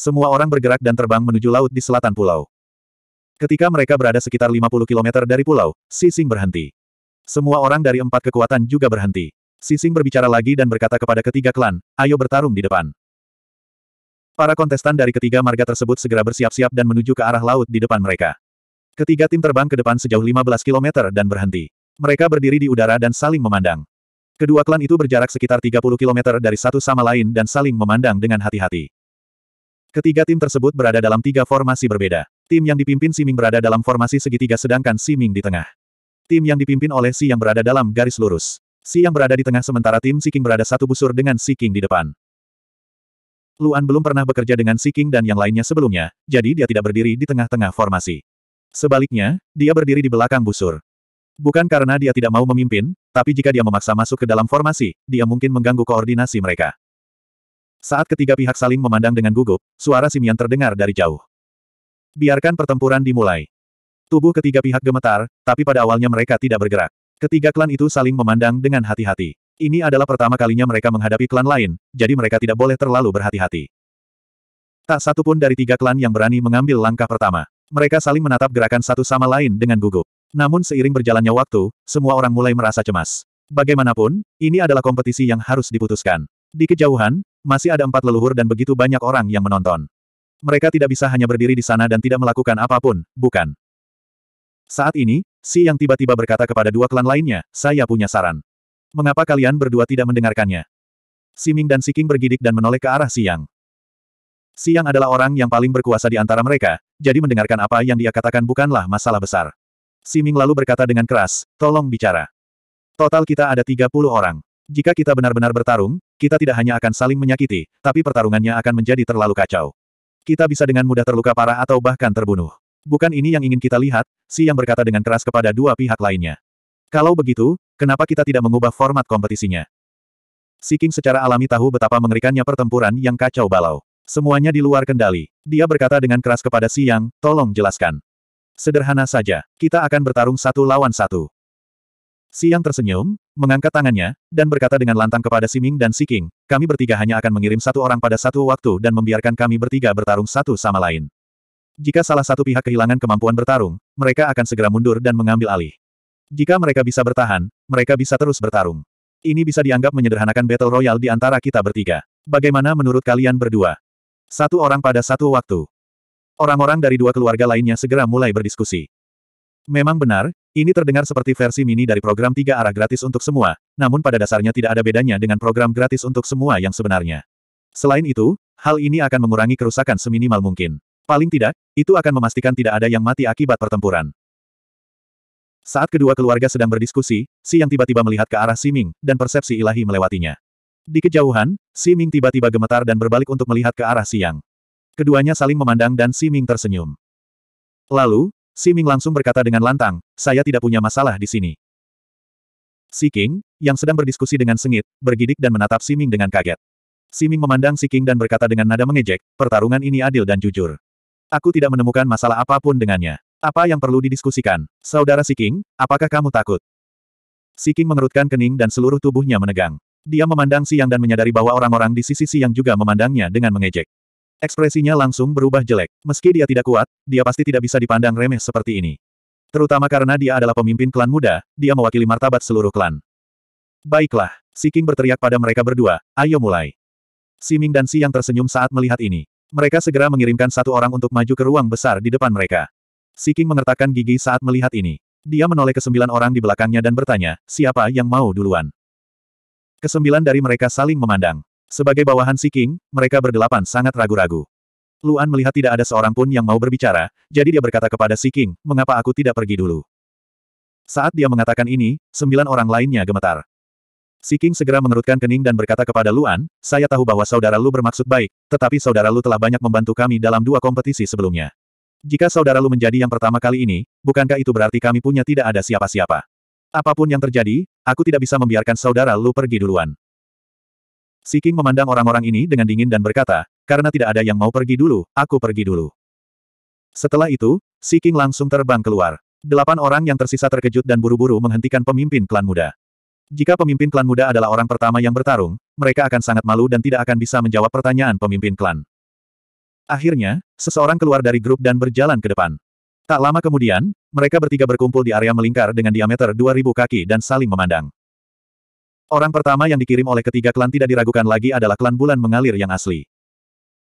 Semua orang bergerak dan terbang menuju laut di selatan pulau. Ketika mereka berada sekitar 50 km dari pulau, Sising berhenti. Semua orang dari empat kekuatan juga berhenti. Sising berbicara lagi dan berkata kepada ketiga klan, ayo bertarung di depan. Para kontestan dari ketiga marga tersebut segera bersiap-siap dan menuju ke arah laut di depan mereka. Ketiga tim terbang ke depan sejauh 15 km dan berhenti. Mereka berdiri di udara dan saling memandang. Kedua klan itu berjarak sekitar 30 km dari satu sama lain dan saling memandang dengan hati-hati. Ketiga tim tersebut berada dalam tiga formasi berbeda. Tim yang dipimpin Si Ming berada dalam formasi segitiga sedangkan Si Ming di tengah. Tim yang dipimpin oleh Si yang berada dalam garis lurus. Si yang berada di tengah sementara tim Si King berada satu busur dengan Si King di depan. Luan belum pernah bekerja dengan Si King dan yang lainnya sebelumnya, jadi dia tidak berdiri di tengah-tengah formasi. Sebaliknya, dia berdiri di belakang busur. Bukan karena dia tidak mau memimpin, tapi jika dia memaksa masuk ke dalam formasi, dia mungkin mengganggu koordinasi mereka. Saat ketiga pihak saling memandang dengan gugup, suara simian terdengar dari jauh. Biarkan pertempuran dimulai. Tubuh ketiga pihak gemetar, tapi pada awalnya mereka tidak bergerak. Ketiga klan itu saling memandang dengan hati-hati. Ini adalah pertama kalinya mereka menghadapi klan lain, jadi mereka tidak boleh terlalu berhati-hati. Tak satu pun dari tiga klan yang berani mengambil langkah pertama. Mereka saling menatap gerakan satu sama lain dengan gugup. Namun seiring berjalannya waktu, semua orang mulai merasa cemas. Bagaimanapun, ini adalah kompetisi yang harus diputuskan. Di kejauhan, masih ada empat leluhur dan begitu banyak orang yang menonton. Mereka tidak bisa hanya berdiri di sana dan tidak melakukan apapun, bukan? Saat ini, Si yang tiba-tiba berkata kepada dua klan lainnya, saya punya saran. Mengapa kalian berdua tidak mendengarkannya? Si Ming dan Si King bergidik dan menoleh ke arah Siang. Siang adalah orang yang paling berkuasa di antara mereka, jadi mendengarkan apa yang dia katakan bukanlah masalah besar. Siming lalu berkata dengan keras, tolong bicara. Total kita ada 30 orang. Jika kita benar-benar bertarung, kita tidak hanya akan saling menyakiti, tapi pertarungannya akan menjadi terlalu kacau. Kita bisa dengan mudah terluka parah atau bahkan terbunuh. Bukan ini yang ingin kita lihat, Si yang berkata dengan keras kepada dua pihak lainnya. Kalau begitu, kenapa kita tidak mengubah format kompetisinya? Si King secara alami tahu betapa mengerikannya pertempuran yang kacau balau. Semuanya di luar kendali. Dia berkata dengan keras kepada Si tolong jelaskan. Sederhana saja, kita akan bertarung satu lawan satu. Si tersenyum, mengangkat tangannya, dan berkata dengan lantang kepada Si Ming dan Si King, kami bertiga hanya akan mengirim satu orang pada satu waktu dan membiarkan kami bertiga bertarung satu sama lain. Jika salah satu pihak kehilangan kemampuan bertarung, mereka akan segera mundur dan mengambil alih. Jika mereka bisa bertahan, mereka bisa terus bertarung. Ini bisa dianggap menyederhanakan battle royale di antara kita bertiga. Bagaimana menurut kalian berdua? Satu orang pada satu waktu. Orang-orang dari dua keluarga lainnya segera mulai berdiskusi. Memang benar, ini terdengar seperti versi mini dari program tiga arah gratis untuk semua, namun pada dasarnya tidak ada bedanya dengan program gratis untuk semua yang sebenarnya. Selain itu, hal ini akan mengurangi kerusakan seminimal mungkin. Paling tidak, itu akan memastikan tidak ada yang mati akibat pertempuran. Saat kedua keluarga sedang berdiskusi, Si yang tiba-tiba melihat ke arah Siming, dan persepsi ilahi melewatinya. Di kejauhan, Si Ming tiba-tiba gemetar dan berbalik untuk melihat ke arah siang. Keduanya saling memandang dan Si Ming tersenyum. Lalu, Si Ming langsung berkata dengan lantang, saya tidak punya masalah di sini. Si King, yang sedang berdiskusi dengan sengit, bergidik dan menatap Si Ming dengan kaget. Si Ming memandang Si King dan berkata dengan nada mengejek, pertarungan ini adil dan jujur. Aku tidak menemukan masalah apapun dengannya. Apa yang perlu didiskusikan? Saudara Si King, apakah kamu takut? Si King mengerutkan kening dan seluruh tubuhnya menegang. Dia memandang Siang dan menyadari bahwa orang-orang di sisi Siang juga memandangnya dengan mengejek. Ekspresinya langsung berubah jelek. Meski dia tidak kuat, dia pasti tidak bisa dipandang remeh seperti ini. Terutama karena dia adalah pemimpin klan muda, dia mewakili martabat seluruh klan. Baiklah, Si King berteriak pada mereka berdua, ayo mulai. Si Ming dan Si Yang tersenyum saat melihat ini. Mereka segera mengirimkan satu orang untuk maju ke ruang besar di depan mereka. Si King mengertakkan gigi saat melihat ini. Dia menoleh ke sembilan orang di belakangnya dan bertanya, siapa yang mau duluan? Kesembilan dari mereka saling memandang. Sebagai bawahan Si King, mereka berdelapan sangat ragu-ragu. Luan melihat tidak ada seorang pun yang mau berbicara, jadi dia berkata kepada Si King, mengapa aku tidak pergi dulu? Saat dia mengatakan ini, sembilan orang lainnya gemetar. Si King segera mengerutkan kening dan berkata kepada Luan, saya tahu bahwa saudara Lu bermaksud baik, tetapi saudara Lu telah banyak membantu kami dalam dua kompetisi sebelumnya. Jika saudara Lu menjadi yang pertama kali ini, bukankah itu berarti kami punya tidak ada siapa-siapa? Apapun yang terjadi, aku tidak bisa membiarkan saudara Lu pergi duluan. Si King memandang orang-orang ini dengan dingin dan berkata, karena tidak ada yang mau pergi dulu, aku pergi dulu. Setelah itu, Si King langsung terbang keluar. Delapan orang yang tersisa terkejut dan buru-buru menghentikan pemimpin klan muda. Jika pemimpin klan muda adalah orang pertama yang bertarung, mereka akan sangat malu dan tidak akan bisa menjawab pertanyaan pemimpin klan. Akhirnya, seseorang keluar dari grup dan berjalan ke depan. Tak lama kemudian, mereka bertiga berkumpul di area melingkar dengan diameter 2000 kaki dan saling memandang. Orang pertama yang dikirim oleh ketiga klan tidak diragukan lagi adalah klan bulan mengalir yang asli.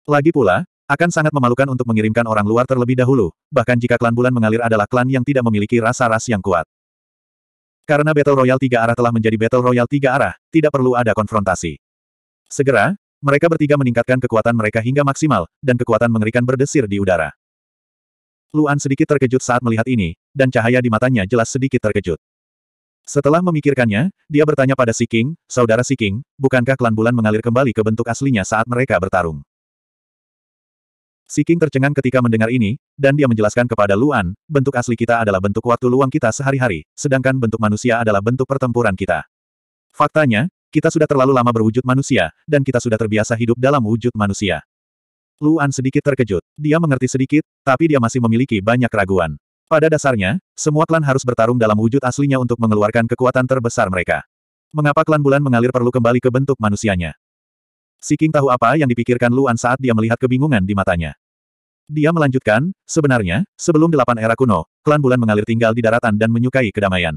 Lagi pula, akan sangat memalukan untuk mengirimkan orang luar terlebih dahulu, bahkan jika klan bulan mengalir adalah klan yang tidak memiliki rasa ras yang kuat. Karena Battle Royale tiga arah telah menjadi Battle Royale tiga arah, tidak perlu ada konfrontasi. Segera, mereka bertiga meningkatkan kekuatan mereka hingga maksimal, dan kekuatan mengerikan berdesir di udara. Luan sedikit terkejut saat melihat ini, dan cahaya di matanya jelas sedikit terkejut. Setelah memikirkannya, dia bertanya pada Si King, saudara Si King, bukankah klan bulan mengalir kembali ke bentuk aslinya saat mereka bertarung? Si King tercengang ketika mendengar ini, dan dia menjelaskan kepada Luan, bentuk asli kita adalah bentuk waktu luang kita sehari-hari, sedangkan bentuk manusia adalah bentuk pertempuran kita. Faktanya, kita sudah terlalu lama berwujud manusia, dan kita sudah terbiasa hidup dalam wujud manusia. Luan sedikit terkejut. Dia mengerti sedikit, tapi dia masih memiliki banyak keraguan. Pada dasarnya, semua klan harus bertarung dalam wujud aslinya untuk mengeluarkan kekuatan terbesar mereka. Mengapa klan bulan mengalir perlu kembali ke bentuk manusianya? Siking tahu apa yang dipikirkan Luan saat dia melihat kebingungan di matanya. Dia melanjutkan, sebenarnya, sebelum delapan era kuno, klan bulan mengalir tinggal di daratan dan menyukai kedamaian.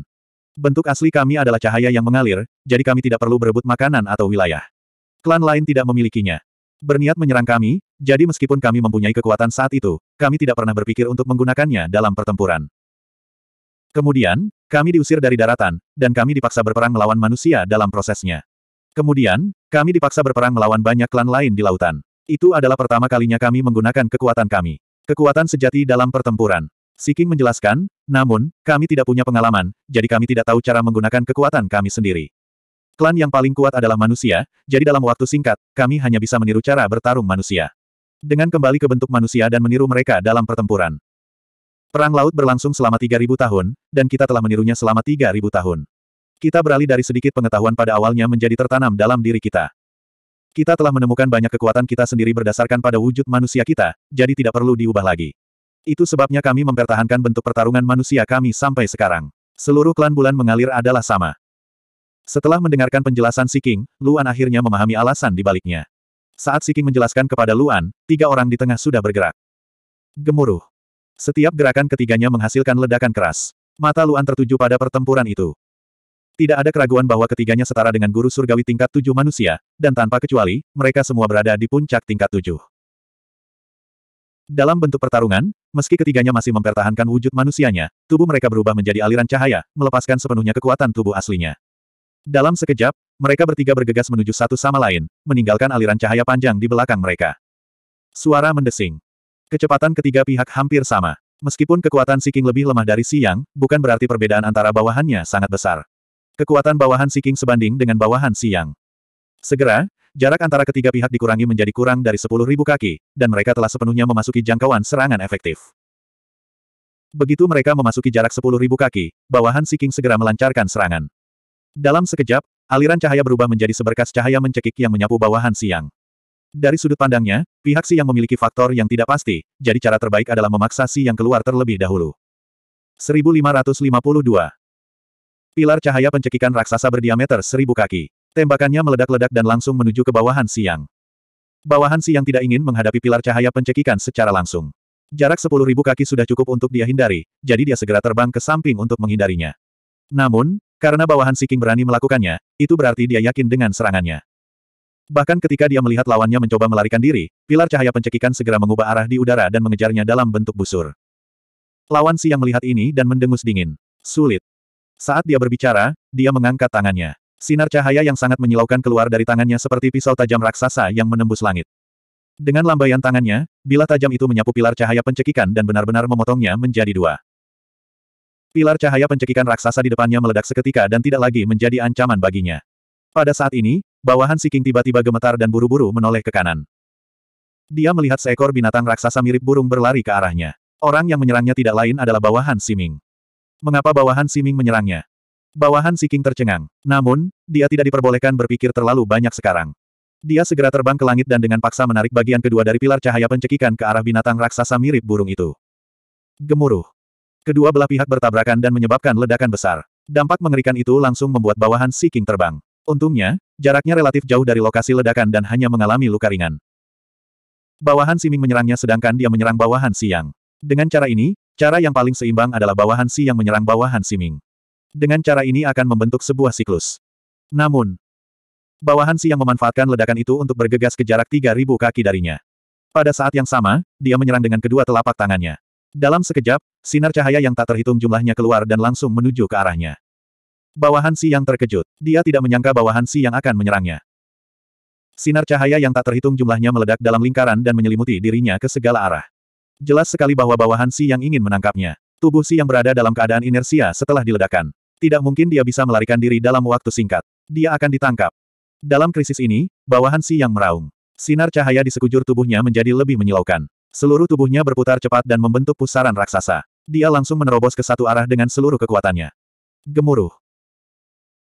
Bentuk asli kami adalah cahaya yang mengalir, jadi kami tidak perlu berebut makanan atau wilayah. Klan lain tidak memilikinya berniat menyerang kami, jadi meskipun kami mempunyai kekuatan saat itu, kami tidak pernah berpikir untuk menggunakannya dalam pertempuran. Kemudian, kami diusir dari daratan, dan kami dipaksa berperang melawan manusia dalam prosesnya. Kemudian, kami dipaksa berperang melawan banyak klan lain di lautan. Itu adalah pertama kalinya kami menggunakan kekuatan kami. Kekuatan sejati dalam pertempuran. Siking menjelaskan, namun, kami tidak punya pengalaman, jadi kami tidak tahu cara menggunakan kekuatan kami sendiri. Klan yang paling kuat adalah manusia, jadi dalam waktu singkat, kami hanya bisa meniru cara bertarung manusia. Dengan kembali ke bentuk manusia dan meniru mereka dalam pertempuran. Perang laut berlangsung selama 3.000 tahun, dan kita telah menirunya selama 3.000 tahun. Kita beralih dari sedikit pengetahuan pada awalnya menjadi tertanam dalam diri kita. Kita telah menemukan banyak kekuatan kita sendiri berdasarkan pada wujud manusia kita, jadi tidak perlu diubah lagi. Itu sebabnya kami mempertahankan bentuk pertarungan manusia kami sampai sekarang. Seluruh klan bulan mengalir adalah sama. Setelah mendengarkan penjelasan Si King, Luan akhirnya memahami alasan di baliknya. Saat Si King menjelaskan kepada Luan, tiga orang di tengah sudah bergerak. Gemuruh. Setiap gerakan ketiganya menghasilkan ledakan keras. Mata Luan tertuju pada pertempuran itu. Tidak ada keraguan bahwa ketiganya setara dengan guru surgawi tingkat tujuh manusia, dan tanpa kecuali, mereka semua berada di puncak tingkat tujuh. Dalam bentuk pertarungan, meski ketiganya masih mempertahankan wujud manusianya, tubuh mereka berubah menjadi aliran cahaya, melepaskan sepenuhnya kekuatan tubuh aslinya. Dalam sekejap, mereka bertiga bergegas menuju satu sama lain, meninggalkan aliran cahaya panjang di belakang mereka. Suara mendesing. Kecepatan ketiga pihak hampir sama. Meskipun kekuatan Siking lebih lemah dari Siang, bukan berarti perbedaan antara bawahannya sangat besar. Kekuatan bawahan Siking sebanding dengan bawahan Siang. Segera, jarak antara ketiga pihak dikurangi menjadi kurang dari 10.000 kaki, dan mereka telah sepenuhnya memasuki jangkauan serangan efektif. Begitu mereka memasuki jarak 10.000 kaki, bawahan Siking segera melancarkan serangan. Dalam sekejap, aliran cahaya berubah menjadi seberkas cahaya mencekik yang menyapu bawahan siang. Dari sudut pandangnya, pihak Si yang memiliki faktor yang tidak pasti, jadi cara terbaik adalah memaksa Si yang keluar terlebih dahulu. 1552 Pilar cahaya pencekikan raksasa berdiameter seribu kaki. Tembakannya meledak-ledak dan langsung menuju ke bawahan siang. Bawahan siang tidak ingin menghadapi pilar cahaya pencekikan secara langsung. Jarak 10.000 kaki sudah cukup untuk dia hindari, jadi dia segera terbang ke samping untuk menghindarinya. Namun, karena bawahan Siking berani melakukannya, itu berarti dia yakin dengan serangannya. Bahkan ketika dia melihat lawannya mencoba melarikan diri, pilar cahaya pencekikan segera mengubah arah di udara dan mengejarnya dalam bentuk busur. Lawan Si yang melihat ini dan mendengus dingin. Sulit. Saat dia berbicara, dia mengangkat tangannya. Sinar cahaya yang sangat menyilaukan keluar dari tangannya seperti pisau tajam raksasa yang menembus langit. Dengan lambaian tangannya, bila tajam itu menyapu pilar cahaya pencekikan dan benar-benar memotongnya menjadi dua. Pilar cahaya pencekikan raksasa di depannya meledak seketika dan tidak lagi menjadi ancaman baginya. Pada saat ini, bawahan Si King tiba-tiba gemetar dan buru-buru menoleh ke kanan. Dia melihat seekor binatang raksasa mirip burung berlari ke arahnya. Orang yang menyerangnya tidak lain adalah bawahan Siming. Mengapa bawahan Siming menyerangnya? Bawahan Si King tercengang. Namun, dia tidak diperbolehkan berpikir terlalu banyak sekarang. Dia segera terbang ke langit dan dengan paksa menarik bagian kedua dari pilar cahaya pencekikan ke arah binatang raksasa mirip burung itu. Gemuruh. Kedua belah pihak bertabrakan dan menyebabkan ledakan besar. Dampak mengerikan itu langsung membuat bawahan Si King terbang. Untungnya, jaraknya relatif jauh dari lokasi ledakan dan hanya mengalami luka ringan. Bawahan Si Ming menyerangnya sedangkan dia menyerang bawahan Si Yang. Dengan cara ini, cara yang paling seimbang adalah bawahan Si Yang menyerang bawahan Si Ming. Dengan cara ini akan membentuk sebuah siklus. Namun, bawahan Si Yang memanfaatkan ledakan itu untuk bergegas ke jarak 3.000 kaki darinya. Pada saat yang sama, dia menyerang dengan kedua telapak tangannya. Dalam sekejap, sinar cahaya yang tak terhitung jumlahnya keluar dan langsung menuju ke arahnya. Bawahan Si yang terkejut. Dia tidak menyangka bawahan Si yang akan menyerangnya. Sinar cahaya yang tak terhitung jumlahnya meledak dalam lingkaran dan menyelimuti dirinya ke segala arah. Jelas sekali bahwa bawahan Si yang ingin menangkapnya. Tubuh Si yang berada dalam keadaan inersia setelah diledakan, Tidak mungkin dia bisa melarikan diri dalam waktu singkat. Dia akan ditangkap. Dalam krisis ini, bawahan Si yang meraung. Sinar cahaya di sekujur tubuhnya menjadi lebih menyilaukan. Seluruh tubuhnya berputar cepat dan membentuk pusaran raksasa. Dia langsung menerobos ke satu arah dengan seluruh kekuatannya. Gemuruh.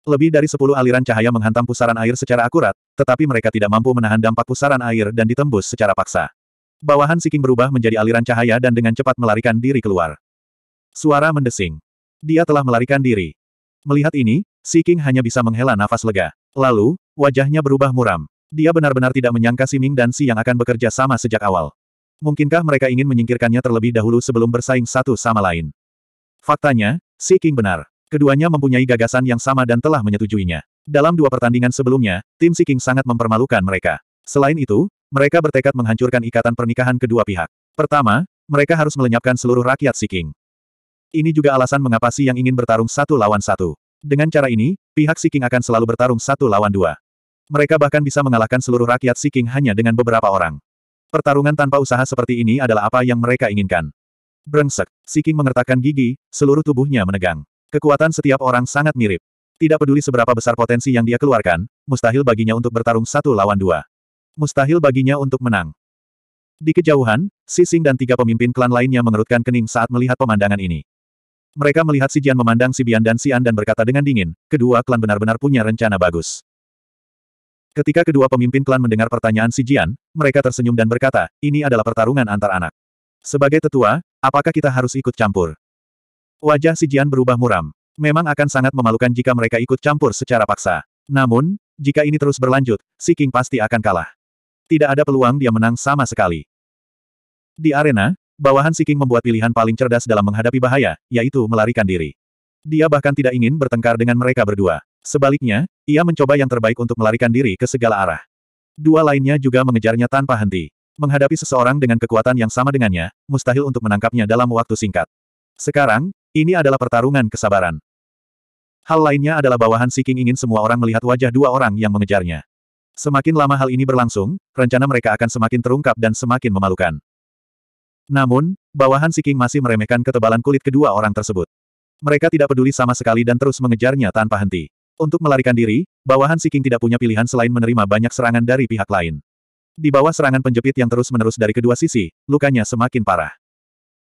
Lebih dari sepuluh aliran cahaya menghantam pusaran air secara akurat, tetapi mereka tidak mampu menahan dampak pusaran air dan ditembus secara paksa. Bawahan Siking berubah menjadi aliran cahaya dan dengan cepat melarikan diri keluar. Suara mendesing. Dia telah melarikan diri. Melihat ini, Siking hanya bisa menghela nafas lega. Lalu, wajahnya berubah muram. Dia benar-benar tidak menyangka Si Ming dan Si yang akan bekerja sama sejak awal. Mungkinkah mereka ingin menyingkirkannya terlebih dahulu sebelum bersaing satu sama lain? Faktanya, si King benar. Keduanya mempunyai gagasan yang sama dan telah menyetujuinya. Dalam dua pertandingan sebelumnya, tim si King sangat mempermalukan mereka. Selain itu, mereka bertekad menghancurkan ikatan pernikahan kedua pihak. Pertama, mereka harus melenyapkan seluruh rakyat si King. Ini juga alasan mengapa Si yang ingin bertarung satu lawan satu. Dengan cara ini, pihak Si King akan selalu bertarung satu lawan dua. Mereka bahkan bisa mengalahkan seluruh rakyat Si King hanya dengan beberapa orang. Pertarungan tanpa usaha seperti ini adalah apa yang mereka inginkan. Brengsek, Siking mengertakkan gigi, seluruh tubuhnya menegang. Kekuatan setiap orang sangat mirip. Tidak peduli seberapa besar potensi yang dia keluarkan, mustahil baginya untuk bertarung satu lawan dua. Mustahil baginya untuk menang. Di kejauhan, Sising dan tiga pemimpin klan lainnya mengerutkan kening saat melihat pemandangan ini. Mereka melihat Si Jian memandang Si Bian dan Si An dan berkata dengan dingin, kedua klan benar-benar punya rencana bagus. Ketika kedua pemimpin klan mendengar pertanyaan si Jian, mereka tersenyum dan berkata, ini adalah pertarungan antar anak. Sebagai tetua, apakah kita harus ikut campur? Wajah si Jian berubah muram. Memang akan sangat memalukan jika mereka ikut campur secara paksa. Namun, jika ini terus berlanjut, si King pasti akan kalah. Tidak ada peluang dia menang sama sekali. Di arena, bawahan si King membuat pilihan paling cerdas dalam menghadapi bahaya, yaitu melarikan diri. Dia bahkan tidak ingin bertengkar dengan mereka berdua. Sebaliknya, ia mencoba yang terbaik untuk melarikan diri ke segala arah. Dua lainnya juga mengejarnya tanpa henti. Menghadapi seseorang dengan kekuatan yang sama dengannya, mustahil untuk menangkapnya dalam waktu singkat. Sekarang, ini adalah pertarungan kesabaran. Hal lainnya adalah bawahan Si King ingin semua orang melihat wajah dua orang yang mengejarnya. Semakin lama hal ini berlangsung, rencana mereka akan semakin terungkap dan semakin memalukan. Namun, bawahan Si King masih meremehkan ketebalan kulit kedua orang tersebut. Mereka tidak peduli sama sekali dan terus mengejarnya tanpa henti. Untuk melarikan diri, bawahan Siking tidak punya pilihan selain menerima banyak serangan dari pihak lain. Di bawah serangan penjepit yang terus-menerus dari kedua sisi, lukanya semakin parah.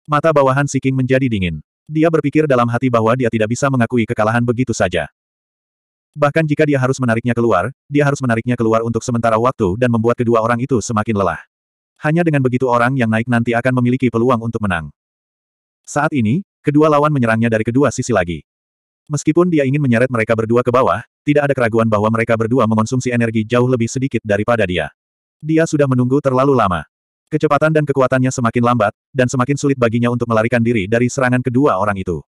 Mata bawahan Siking menjadi dingin. Dia berpikir dalam hati bahwa dia tidak bisa mengakui kekalahan begitu saja. Bahkan jika dia harus menariknya keluar, dia harus menariknya keluar untuk sementara waktu dan membuat kedua orang itu semakin lelah. Hanya dengan begitu orang yang naik nanti akan memiliki peluang untuk menang. Saat ini, kedua lawan menyerangnya dari kedua sisi lagi. Meskipun dia ingin menyeret mereka berdua ke bawah, tidak ada keraguan bahwa mereka berdua mengonsumsi energi jauh lebih sedikit daripada dia. Dia sudah menunggu terlalu lama. Kecepatan dan kekuatannya semakin lambat, dan semakin sulit baginya untuk melarikan diri dari serangan kedua orang itu.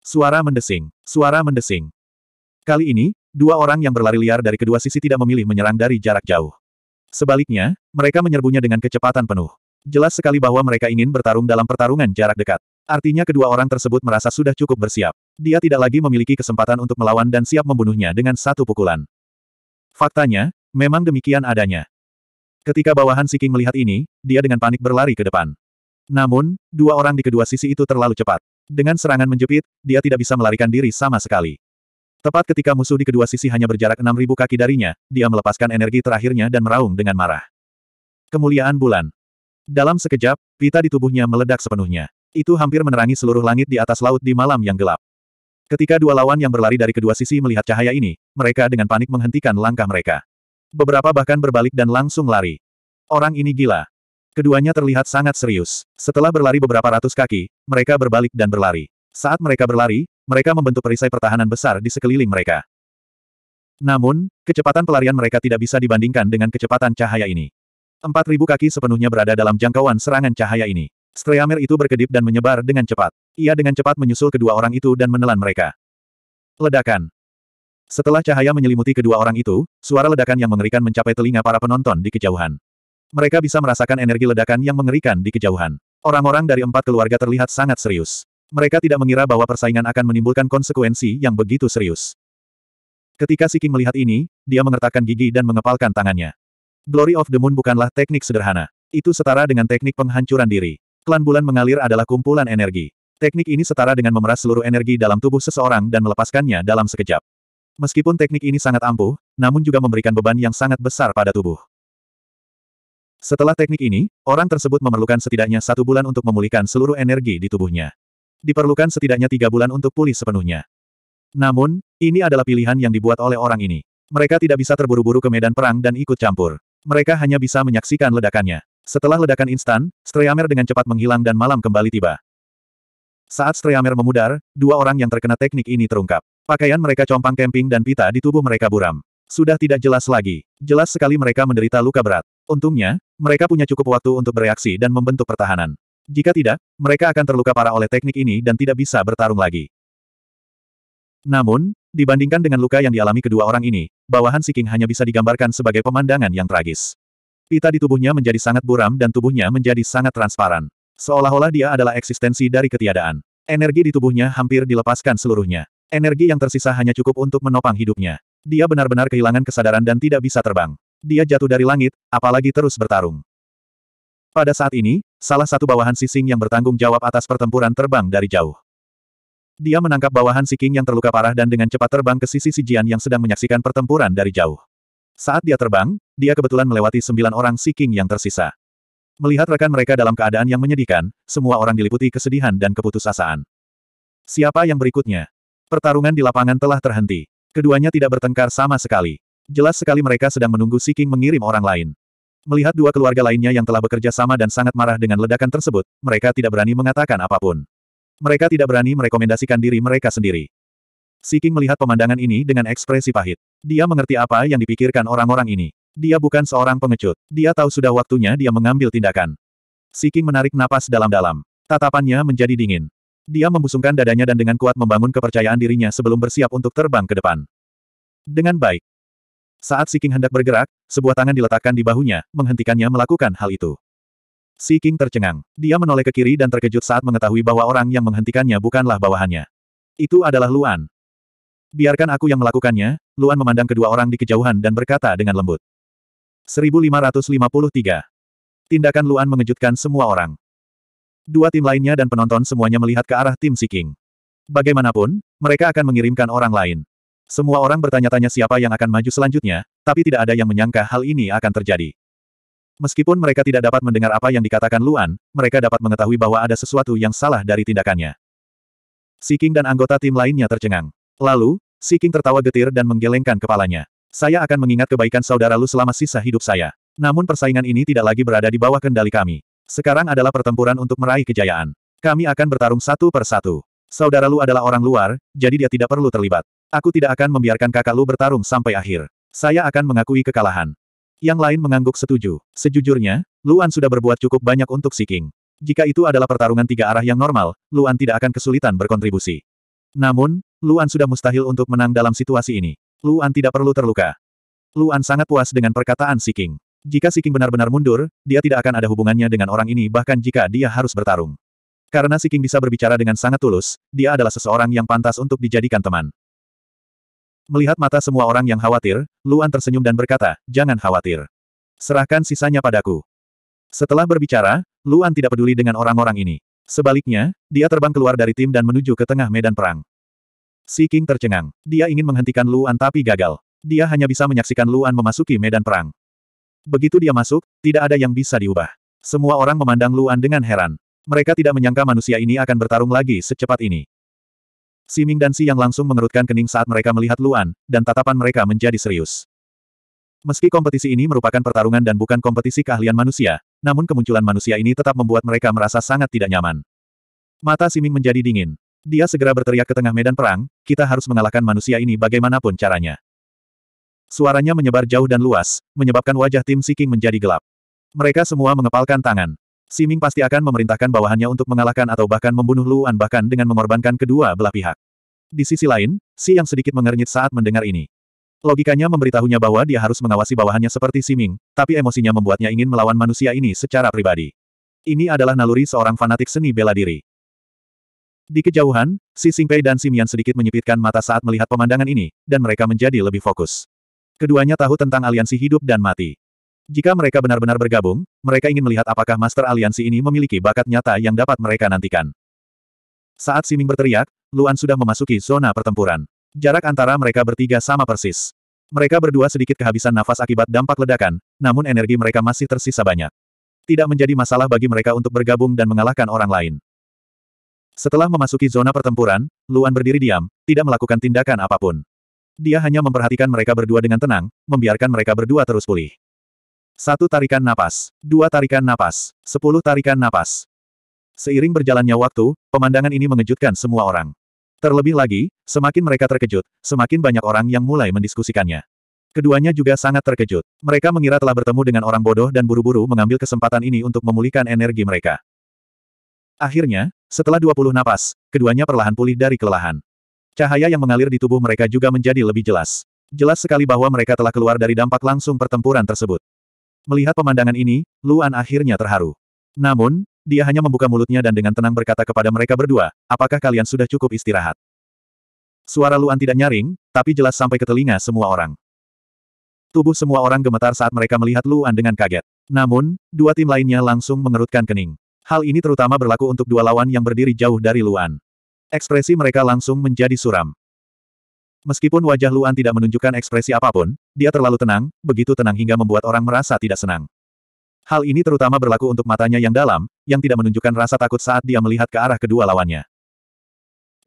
Suara mendesing. Suara mendesing. Kali ini, dua orang yang berlari liar dari kedua sisi tidak memilih menyerang dari jarak jauh. Sebaliknya, mereka menyerbunya dengan kecepatan penuh. Jelas sekali bahwa mereka ingin bertarung dalam pertarungan jarak dekat. Artinya kedua orang tersebut merasa sudah cukup bersiap. Dia tidak lagi memiliki kesempatan untuk melawan dan siap membunuhnya dengan satu pukulan. Faktanya, memang demikian adanya. Ketika bawahan Siking melihat ini, dia dengan panik berlari ke depan. Namun, dua orang di kedua sisi itu terlalu cepat. Dengan serangan menjepit, dia tidak bisa melarikan diri sama sekali. Tepat ketika musuh di kedua sisi hanya berjarak 6.000 kaki darinya, dia melepaskan energi terakhirnya dan meraung dengan marah. Kemuliaan bulan. Dalam sekejap, pita di tubuhnya meledak sepenuhnya. Itu hampir menerangi seluruh langit di atas laut di malam yang gelap. Ketika dua lawan yang berlari dari kedua sisi melihat cahaya ini, mereka dengan panik menghentikan langkah mereka. Beberapa bahkan berbalik dan langsung lari. Orang ini gila. Keduanya terlihat sangat serius. Setelah berlari beberapa ratus kaki, mereka berbalik dan berlari. Saat mereka berlari, mereka membentuk perisai pertahanan besar di sekeliling mereka. Namun, kecepatan pelarian mereka tidak bisa dibandingkan dengan kecepatan cahaya ini. Empat ribu kaki sepenuhnya berada dalam jangkauan serangan cahaya ini. Streamer itu berkedip dan menyebar dengan cepat. Ia dengan cepat menyusul kedua orang itu dan menelan mereka. Ledakan. Setelah cahaya menyelimuti kedua orang itu, suara ledakan yang mengerikan mencapai telinga para penonton di kejauhan. Mereka bisa merasakan energi ledakan yang mengerikan di kejauhan. Orang-orang dari empat keluarga terlihat sangat serius. Mereka tidak mengira bahwa persaingan akan menimbulkan konsekuensi yang begitu serius. Ketika Siking melihat ini, dia mengertakkan gigi dan mengepalkan tangannya. Glory of the Moon bukanlah teknik sederhana. Itu setara dengan teknik penghancuran diri. Klan bulan mengalir adalah kumpulan energi. Teknik ini setara dengan memeras seluruh energi dalam tubuh seseorang dan melepaskannya dalam sekejap. Meskipun teknik ini sangat ampuh, namun juga memberikan beban yang sangat besar pada tubuh. Setelah teknik ini, orang tersebut memerlukan setidaknya satu bulan untuk memulihkan seluruh energi di tubuhnya. Diperlukan setidaknya tiga bulan untuk pulih sepenuhnya. Namun, ini adalah pilihan yang dibuat oleh orang ini. Mereka tidak bisa terburu-buru ke medan perang dan ikut campur. Mereka hanya bisa menyaksikan ledakannya. Setelah ledakan instan, Streamer dengan cepat menghilang dan malam kembali tiba. Saat Streamer memudar, dua orang yang terkena teknik ini terungkap. Pakaian mereka compang camping dan pita di tubuh mereka buram. Sudah tidak jelas lagi. Jelas sekali mereka menderita luka berat. Untungnya, mereka punya cukup waktu untuk bereaksi dan membentuk pertahanan. Jika tidak, mereka akan terluka parah oleh teknik ini dan tidak bisa bertarung lagi. Namun, dibandingkan dengan luka yang dialami kedua orang ini, bawahan Siking hanya bisa digambarkan sebagai pemandangan yang tragis. Pita di tubuhnya menjadi sangat buram dan tubuhnya menjadi sangat transparan. Seolah-olah dia adalah eksistensi dari ketiadaan. Energi di tubuhnya hampir dilepaskan seluruhnya. Energi yang tersisa hanya cukup untuk menopang hidupnya. Dia benar-benar kehilangan kesadaran dan tidak bisa terbang. Dia jatuh dari langit, apalagi terus bertarung. Pada saat ini, salah satu bawahan Sising yang bertanggung jawab atas pertempuran terbang dari jauh. Dia menangkap bawahan Siking yang terluka parah dan dengan cepat terbang ke sisi Sijian yang sedang menyaksikan pertempuran dari jauh. Saat dia terbang, dia kebetulan melewati sembilan orang si yang tersisa. Melihat rekan mereka dalam keadaan yang menyedihkan, semua orang diliputi kesedihan dan keputusasaan. Siapa yang berikutnya? Pertarungan di lapangan telah terhenti. Keduanya tidak bertengkar sama sekali. Jelas sekali mereka sedang menunggu si mengirim orang lain. Melihat dua keluarga lainnya yang telah bekerja sama dan sangat marah dengan ledakan tersebut, mereka tidak berani mengatakan apapun. Mereka tidak berani merekomendasikan diri mereka sendiri. Si melihat pemandangan ini dengan ekspresi pahit. Dia mengerti apa yang dipikirkan orang-orang ini. Dia bukan seorang pengecut. Dia tahu sudah waktunya dia mengambil tindakan. Siking menarik napas dalam-dalam. Tatapannya menjadi dingin. Dia membusungkan dadanya dan dengan kuat membangun kepercayaan dirinya sebelum bersiap untuk terbang ke depan. Dengan baik. Saat Siking hendak bergerak, sebuah tangan diletakkan di bahunya, menghentikannya melakukan hal itu. Siking tercengang. Dia menoleh ke kiri dan terkejut saat mengetahui bahwa orang yang menghentikannya bukanlah bawahannya. Itu adalah Luan. Biarkan aku yang melakukannya, Luan memandang kedua orang di kejauhan dan berkata dengan lembut. 1553. Tindakan Luan mengejutkan semua orang. Dua tim lainnya dan penonton semuanya melihat ke arah tim Siking. Bagaimanapun, mereka akan mengirimkan orang lain. Semua orang bertanya-tanya siapa yang akan maju selanjutnya, tapi tidak ada yang menyangka hal ini akan terjadi. Meskipun mereka tidak dapat mendengar apa yang dikatakan Luan, mereka dapat mengetahui bahwa ada sesuatu yang salah dari tindakannya. Siking dan anggota tim lainnya tercengang. Lalu, Siking tertawa getir dan menggelengkan kepalanya. Saya akan mengingat kebaikan saudara Lu selama sisa hidup saya. Namun persaingan ini tidak lagi berada di bawah kendali kami. Sekarang adalah pertempuran untuk meraih kejayaan. Kami akan bertarung satu per satu. Saudara Lu adalah orang luar, jadi dia tidak perlu terlibat. Aku tidak akan membiarkan kakak Lu bertarung sampai akhir. Saya akan mengakui kekalahan. Yang lain mengangguk setuju. Sejujurnya, Luan sudah berbuat cukup banyak untuk Si King. Jika itu adalah pertarungan tiga arah yang normal, Luan tidak akan kesulitan berkontribusi. Namun, Luan sudah mustahil untuk menang dalam situasi ini. Luan tidak perlu terluka. Luan sangat puas dengan perkataan Siking. Jika Siking benar-benar mundur, dia tidak akan ada hubungannya dengan orang ini bahkan jika dia harus bertarung. Karena Siking bisa berbicara dengan sangat tulus, dia adalah seseorang yang pantas untuk dijadikan teman. Melihat mata semua orang yang khawatir, Luan tersenyum dan berkata, jangan khawatir. Serahkan sisanya padaku. Setelah berbicara, Luan tidak peduli dengan orang-orang ini. Sebaliknya, dia terbang keluar dari tim dan menuju ke tengah medan perang. Si King tercengang. Dia ingin menghentikan Luan tapi gagal. Dia hanya bisa menyaksikan Luan memasuki medan perang. Begitu dia masuk, tidak ada yang bisa diubah. Semua orang memandang Luan dengan heran. Mereka tidak menyangka manusia ini akan bertarung lagi secepat ini. Si Ming dan Si Yang langsung mengerutkan kening saat mereka melihat Luan, dan tatapan mereka menjadi serius. Meski kompetisi ini merupakan pertarungan dan bukan kompetisi keahlian manusia, namun kemunculan manusia ini tetap membuat mereka merasa sangat tidak nyaman. Mata Siming menjadi dingin. Dia segera berteriak ke tengah medan perang, kita harus mengalahkan manusia ini bagaimanapun caranya. Suaranya menyebar jauh dan luas, menyebabkan wajah tim Siking menjadi gelap. Mereka semua mengepalkan tangan. Siming pasti akan memerintahkan bawahannya untuk mengalahkan atau bahkan membunuh Luan bahkan dengan mengorbankan kedua belah pihak. Di sisi lain, Si yang sedikit mengernyit saat mendengar ini. Logikanya memberitahunya bahwa dia harus mengawasi bawahannya seperti Siming, tapi emosinya membuatnya ingin melawan manusia ini secara pribadi. Ini adalah naluri seorang fanatik seni bela diri. Di kejauhan, Si Singpei dan Simian sedikit menyipitkan mata saat melihat pemandangan ini, dan mereka menjadi lebih fokus. Keduanya tahu tentang aliansi hidup dan mati. Jika mereka benar-benar bergabung, mereka ingin melihat apakah Master Aliansi ini memiliki bakat nyata yang dapat mereka nantikan. Saat Siming berteriak, Luan sudah memasuki zona pertempuran. Jarak antara mereka bertiga sama persis. Mereka berdua sedikit kehabisan nafas akibat dampak ledakan, namun energi mereka masih tersisa banyak. Tidak menjadi masalah bagi mereka untuk bergabung dan mengalahkan orang lain. Setelah memasuki zona pertempuran, Luan berdiri diam, tidak melakukan tindakan apapun. Dia hanya memperhatikan mereka berdua dengan tenang, membiarkan mereka berdua terus pulih. Satu tarikan napas, dua tarikan napas, sepuluh tarikan napas. Seiring berjalannya waktu, pemandangan ini mengejutkan semua orang. Terlebih lagi, semakin mereka terkejut, semakin banyak orang yang mulai mendiskusikannya. Keduanya juga sangat terkejut. Mereka mengira telah bertemu dengan orang bodoh dan buru-buru mengambil kesempatan ini untuk memulihkan energi mereka. Akhirnya, setelah 20 napas, keduanya perlahan pulih dari kelelahan. Cahaya yang mengalir di tubuh mereka juga menjadi lebih jelas. Jelas sekali bahwa mereka telah keluar dari dampak langsung pertempuran tersebut. Melihat pemandangan ini, Luan akhirnya terharu. Namun, dia hanya membuka mulutnya dan dengan tenang berkata kepada mereka berdua, apakah kalian sudah cukup istirahat? Suara Luan tidak nyaring, tapi jelas sampai ke telinga semua orang. Tubuh semua orang gemetar saat mereka melihat Luan dengan kaget. Namun, dua tim lainnya langsung mengerutkan kening. Hal ini terutama berlaku untuk dua lawan yang berdiri jauh dari Luan. Ekspresi mereka langsung menjadi suram. Meskipun wajah Luan tidak menunjukkan ekspresi apapun, dia terlalu tenang, begitu tenang hingga membuat orang merasa tidak senang. Hal ini terutama berlaku untuk matanya yang dalam, yang tidak menunjukkan rasa takut saat dia melihat ke arah kedua lawannya.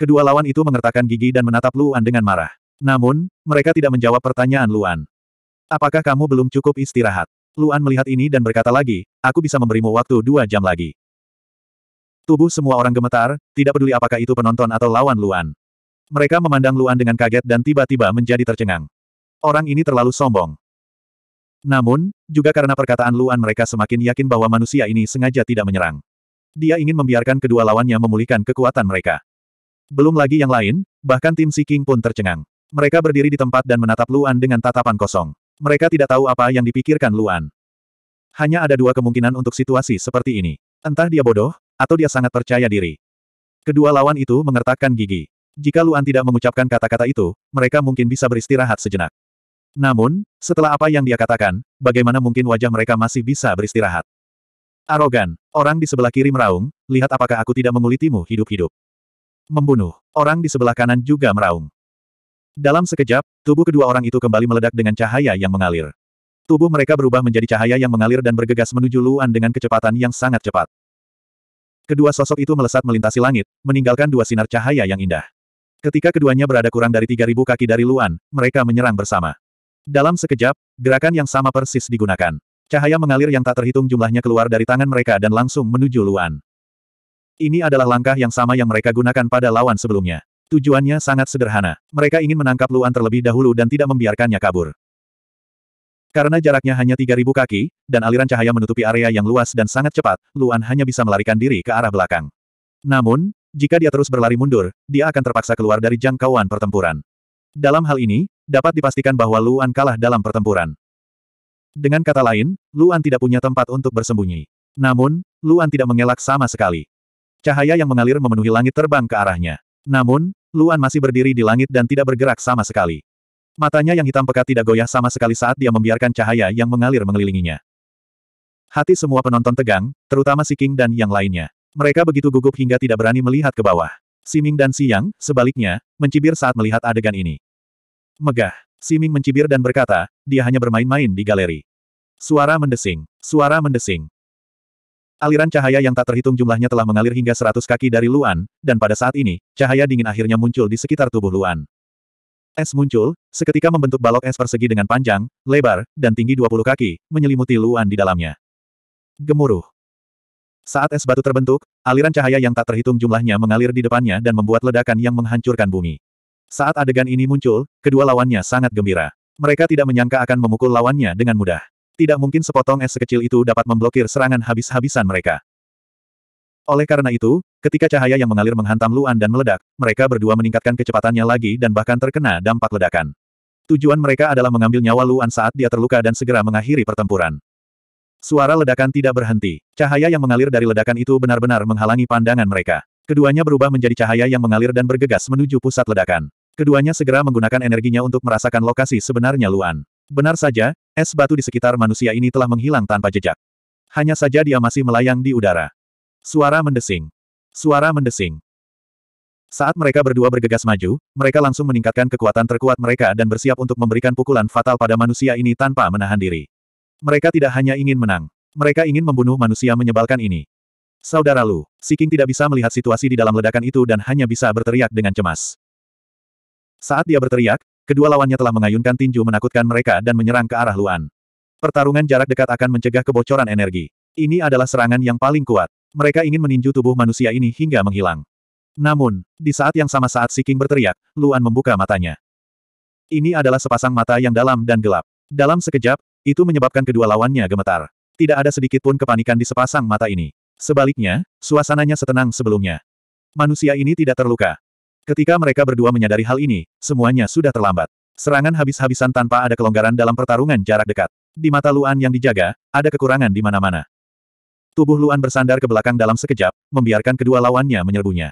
Kedua lawan itu mengertakkan gigi dan menatap Luan dengan marah. Namun, mereka tidak menjawab pertanyaan Luan. Apakah kamu belum cukup istirahat? Luan melihat ini dan berkata lagi, aku bisa memberimu waktu dua jam lagi. Tubuh semua orang gemetar, tidak peduli apakah itu penonton atau lawan Luan. Mereka memandang Luan dengan kaget dan tiba-tiba menjadi tercengang. Orang ini terlalu sombong. Namun, juga karena perkataan Luan mereka semakin yakin bahwa manusia ini sengaja tidak menyerang. Dia ingin membiarkan kedua lawannya memulihkan kekuatan mereka. Belum lagi yang lain, bahkan tim Si King pun tercengang. Mereka berdiri di tempat dan menatap Luan dengan tatapan kosong. Mereka tidak tahu apa yang dipikirkan Luan. Hanya ada dua kemungkinan untuk situasi seperti ini. Entah dia bodoh, atau dia sangat percaya diri. Kedua lawan itu mengertakkan gigi. Jika Luan tidak mengucapkan kata-kata itu, mereka mungkin bisa beristirahat sejenak. Namun, setelah apa yang dia katakan, bagaimana mungkin wajah mereka masih bisa beristirahat? Arogan, orang di sebelah kiri meraung, lihat apakah aku tidak mengulitimu hidup-hidup. Membunuh, orang di sebelah kanan juga meraung. Dalam sekejap, tubuh kedua orang itu kembali meledak dengan cahaya yang mengalir. Tubuh mereka berubah menjadi cahaya yang mengalir dan bergegas menuju Luan dengan kecepatan yang sangat cepat. Kedua sosok itu melesat melintasi langit, meninggalkan dua sinar cahaya yang indah. Ketika keduanya berada kurang dari 3.000 kaki dari Luan, mereka menyerang bersama. Dalam sekejap, gerakan yang sama persis digunakan. Cahaya mengalir yang tak terhitung jumlahnya keluar dari tangan mereka dan langsung menuju Luan. Ini adalah langkah yang sama yang mereka gunakan pada lawan sebelumnya. Tujuannya sangat sederhana. Mereka ingin menangkap Luan terlebih dahulu dan tidak membiarkannya kabur. Karena jaraknya hanya 3.000 kaki, dan aliran cahaya menutupi area yang luas dan sangat cepat, Luan hanya bisa melarikan diri ke arah belakang. Namun, jika dia terus berlari mundur, dia akan terpaksa keluar dari jangkauan pertempuran. Dalam hal ini, dapat dipastikan bahwa Luan kalah dalam pertempuran. Dengan kata lain, Luan tidak punya tempat untuk bersembunyi. Namun, Luan tidak mengelak sama sekali. Cahaya yang mengalir memenuhi langit terbang ke arahnya. Namun, Luan masih berdiri di langit dan tidak bergerak sama sekali. Matanya yang hitam pekat tidak goyah sama sekali saat dia membiarkan cahaya yang mengalir mengelilinginya. Hati semua penonton tegang, terutama Si King dan yang lainnya. Mereka begitu gugup hingga tidak berani melihat ke bawah. Si Ming dan Si Yang, sebaliknya, mencibir saat melihat adegan ini. Megah. Si Ming mencibir dan berkata, dia hanya bermain-main di galeri. Suara mendesing. Suara mendesing. Aliran cahaya yang tak terhitung jumlahnya telah mengalir hingga seratus kaki dari Luan, dan pada saat ini, cahaya dingin akhirnya muncul di sekitar tubuh Luan. Es muncul, seketika membentuk balok es persegi dengan panjang, lebar, dan tinggi 20 kaki, menyelimuti Luan di dalamnya. Gemuruh. Saat es batu terbentuk, aliran cahaya yang tak terhitung jumlahnya mengalir di depannya dan membuat ledakan yang menghancurkan bumi. Saat adegan ini muncul, kedua lawannya sangat gembira. Mereka tidak menyangka akan memukul lawannya dengan mudah. Tidak mungkin sepotong es sekecil itu dapat memblokir serangan habis-habisan mereka. Oleh karena itu, ketika cahaya yang mengalir menghantam Luan dan meledak, mereka berdua meningkatkan kecepatannya lagi dan bahkan terkena dampak ledakan. Tujuan mereka adalah mengambil nyawa Luan saat dia terluka dan segera mengakhiri pertempuran. Suara ledakan tidak berhenti. Cahaya yang mengalir dari ledakan itu benar-benar menghalangi pandangan mereka. Keduanya berubah menjadi cahaya yang mengalir dan bergegas menuju pusat ledakan. Keduanya segera menggunakan energinya untuk merasakan lokasi sebenarnya Luan. Benar saja, es batu di sekitar manusia ini telah menghilang tanpa jejak. Hanya saja dia masih melayang di udara. Suara mendesing. Suara mendesing. Saat mereka berdua bergegas maju, mereka langsung meningkatkan kekuatan terkuat mereka dan bersiap untuk memberikan pukulan fatal pada manusia ini tanpa menahan diri. Mereka tidak hanya ingin menang. Mereka ingin membunuh manusia menyebalkan ini. Saudara Lu, Si King tidak bisa melihat situasi di dalam ledakan itu dan hanya bisa berteriak dengan cemas. Saat dia berteriak, kedua lawannya telah mengayunkan tinju menakutkan mereka dan menyerang ke arah Luan. Pertarungan jarak dekat akan mencegah kebocoran energi. Ini adalah serangan yang paling kuat. Mereka ingin meninju tubuh manusia ini hingga menghilang. Namun, di saat yang sama saat Si berteriak, Luan membuka matanya. Ini adalah sepasang mata yang dalam dan gelap. Dalam sekejap, itu menyebabkan kedua lawannya gemetar. Tidak ada sedikit pun kepanikan di sepasang mata ini. Sebaliknya, suasananya setenang sebelumnya. Manusia ini tidak terluka. Ketika mereka berdua menyadari hal ini, semuanya sudah terlambat. Serangan habis-habisan tanpa ada kelonggaran dalam pertarungan jarak dekat. Di mata Luan yang dijaga, ada kekurangan di mana-mana. Tubuh Luan bersandar ke belakang dalam sekejap, membiarkan kedua lawannya menyerbunya.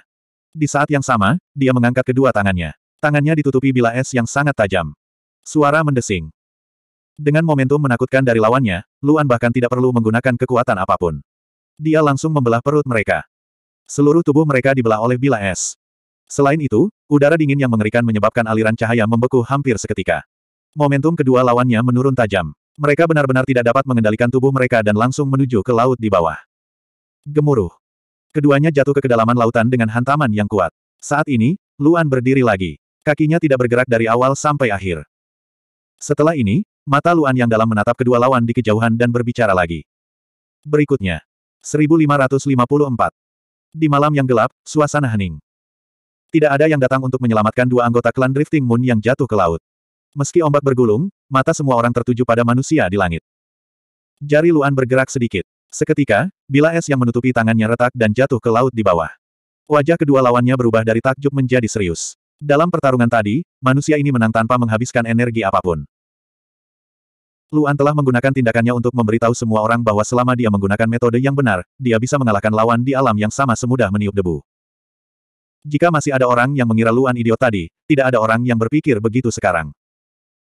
Di saat yang sama, dia mengangkat kedua tangannya. Tangannya ditutupi bila es yang sangat tajam. Suara mendesing. Dengan momentum menakutkan dari lawannya, Luan bahkan tidak perlu menggunakan kekuatan apapun. Dia langsung membelah perut mereka. Seluruh tubuh mereka dibelah oleh bila es. Selain itu, udara dingin yang mengerikan menyebabkan aliran cahaya membeku hampir seketika. Momentum kedua lawannya menurun tajam. Mereka benar-benar tidak dapat mengendalikan tubuh mereka dan langsung menuju ke laut di bawah. Gemuruh. Keduanya jatuh ke kedalaman lautan dengan hantaman yang kuat. Saat ini, Luan berdiri lagi. Kakinya tidak bergerak dari awal sampai akhir. Setelah ini, mata Luan yang dalam menatap kedua lawan di kejauhan dan berbicara lagi. Berikutnya. 1554. Di malam yang gelap, suasana hening. Tidak ada yang datang untuk menyelamatkan dua anggota klan Drifting Moon yang jatuh ke laut. Meski ombak bergulung, mata semua orang tertuju pada manusia di langit. Jari Luan bergerak sedikit. Seketika, bila es yang menutupi tangannya retak dan jatuh ke laut di bawah. Wajah kedua lawannya berubah dari takjub menjadi serius. Dalam pertarungan tadi, manusia ini menang tanpa menghabiskan energi apapun. Luan telah menggunakan tindakannya untuk memberitahu semua orang bahwa selama dia menggunakan metode yang benar, dia bisa mengalahkan lawan di alam yang sama semudah meniup debu. Jika masih ada orang yang mengira Luan idiot tadi, tidak ada orang yang berpikir begitu sekarang.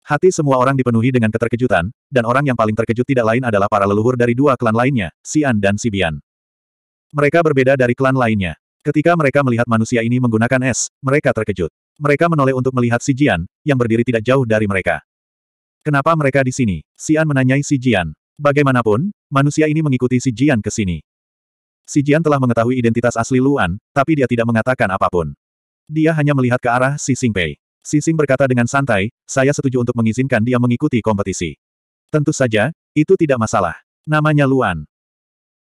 Hati semua orang dipenuhi dengan keterkejutan, dan orang yang paling terkejut tidak lain adalah para leluhur dari dua klan lainnya, Xian dan Sibian. Mereka berbeda dari klan lainnya. Ketika mereka melihat manusia ini menggunakan es, mereka terkejut. Mereka menoleh untuk melihat Si Jian, yang berdiri tidak jauh dari mereka. Kenapa mereka di sini? Xian menanyai Si Jian. Bagaimanapun, manusia ini mengikuti Si Jian ke sini. Si Jian telah mengetahui identitas asli Luan, tapi dia tidak mengatakan apapun. Dia hanya melihat ke arah Si Xingpei. Sising berkata dengan santai, saya setuju untuk mengizinkan dia mengikuti kompetisi. Tentu saja, itu tidak masalah. Namanya Luan.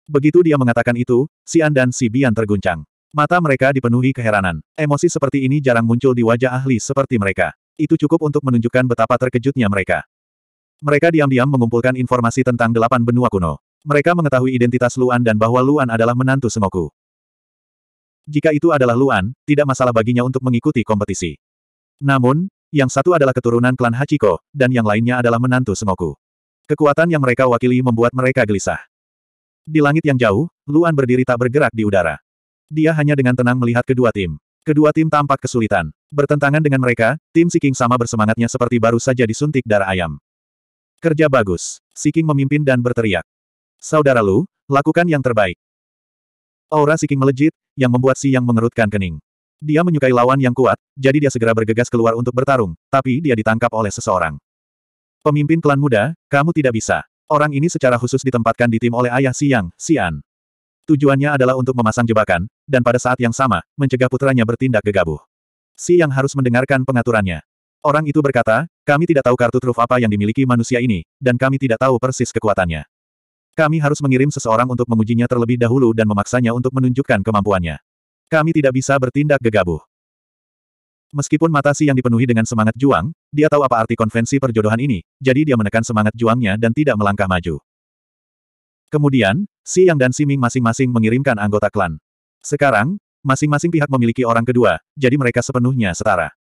Begitu dia mengatakan itu, Si'an dan Si Bian terguncang. Mata mereka dipenuhi keheranan. Emosi seperti ini jarang muncul di wajah ahli seperti mereka. Itu cukup untuk menunjukkan betapa terkejutnya mereka. Mereka diam-diam mengumpulkan informasi tentang delapan benua kuno. Mereka mengetahui identitas Luan dan bahwa Luan adalah menantu Semoku. Jika itu adalah Luan, tidak masalah baginya untuk mengikuti kompetisi. Namun, yang satu adalah keturunan klan Hachiko, dan yang lainnya adalah menantu Sengoku. Kekuatan yang mereka wakili membuat mereka gelisah. Di langit yang jauh, Luan berdiri tak bergerak di udara. Dia hanya dengan tenang melihat kedua tim. Kedua tim tampak kesulitan. Bertentangan dengan mereka, tim Siking sama bersemangatnya seperti baru saja disuntik darah ayam. Kerja bagus. Siking memimpin dan berteriak. Saudara Lu, lakukan yang terbaik. Aura Siking melejit, yang membuat Si yang mengerutkan kening. Dia menyukai lawan yang kuat, jadi dia segera bergegas keluar untuk bertarung, tapi dia ditangkap oleh seseorang. Pemimpin klan muda, kamu tidak bisa. Orang ini secara khusus ditempatkan di tim oleh ayah Siang, Sian. Tujuannya adalah untuk memasang jebakan, dan pada saat yang sama, mencegah putranya bertindak gegabah. Si yang harus mendengarkan pengaturannya. Orang itu berkata, kami tidak tahu kartu truf apa yang dimiliki manusia ini, dan kami tidak tahu persis kekuatannya. Kami harus mengirim seseorang untuk mengujinya terlebih dahulu dan memaksanya untuk menunjukkan kemampuannya. Kami tidak bisa bertindak gegabah. Meskipun Matasi yang dipenuhi dengan semangat juang, dia tahu apa arti konvensi perjodohan ini, jadi dia menekan semangat juangnya dan tidak melangkah maju. Kemudian, Si Yang dan Si Ming masing-masing mengirimkan anggota klan. Sekarang, masing-masing pihak memiliki orang kedua, jadi mereka sepenuhnya setara.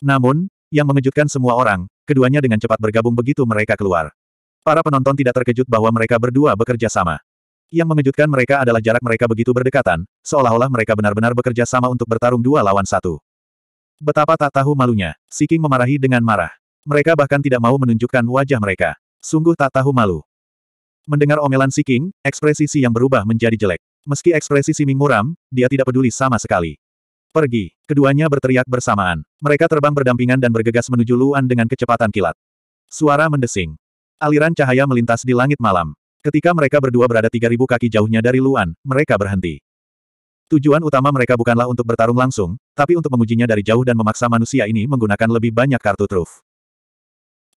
Namun, yang mengejutkan semua orang, keduanya dengan cepat bergabung begitu mereka keluar. Para penonton tidak terkejut bahwa mereka berdua bekerja sama. Yang mengejutkan mereka adalah jarak mereka begitu berdekatan, seolah-olah mereka benar-benar bekerja sama untuk bertarung dua lawan satu. Betapa tak tahu malunya, Si King memarahi dengan marah. Mereka bahkan tidak mau menunjukkan wajah mereka. Sungguh tak tahu malu. Mendengar omelan Si King, ekspresi Si yang berubah menjadi jelek. Meski ekspresi Si Ming muram, dia tidak peduli sama sekali. Pergi. Keduanya berteriak bersamaan. Mereka terbang berdampingan dan bergegas menuju Luan dengan kecepatan kilat. Suara mendesing. Aliran cahaya melintas di langit malam. Ketika mereka berdua berada 3.000 kaki jauhnya dari Luan, mereka berhenti. Tujuan utama mereka bukanlah untuk bertarung langsung, tapi untuk mengujinya dari jauh dan memaksa manusia ini menggunakan lebih banyak kartu truf.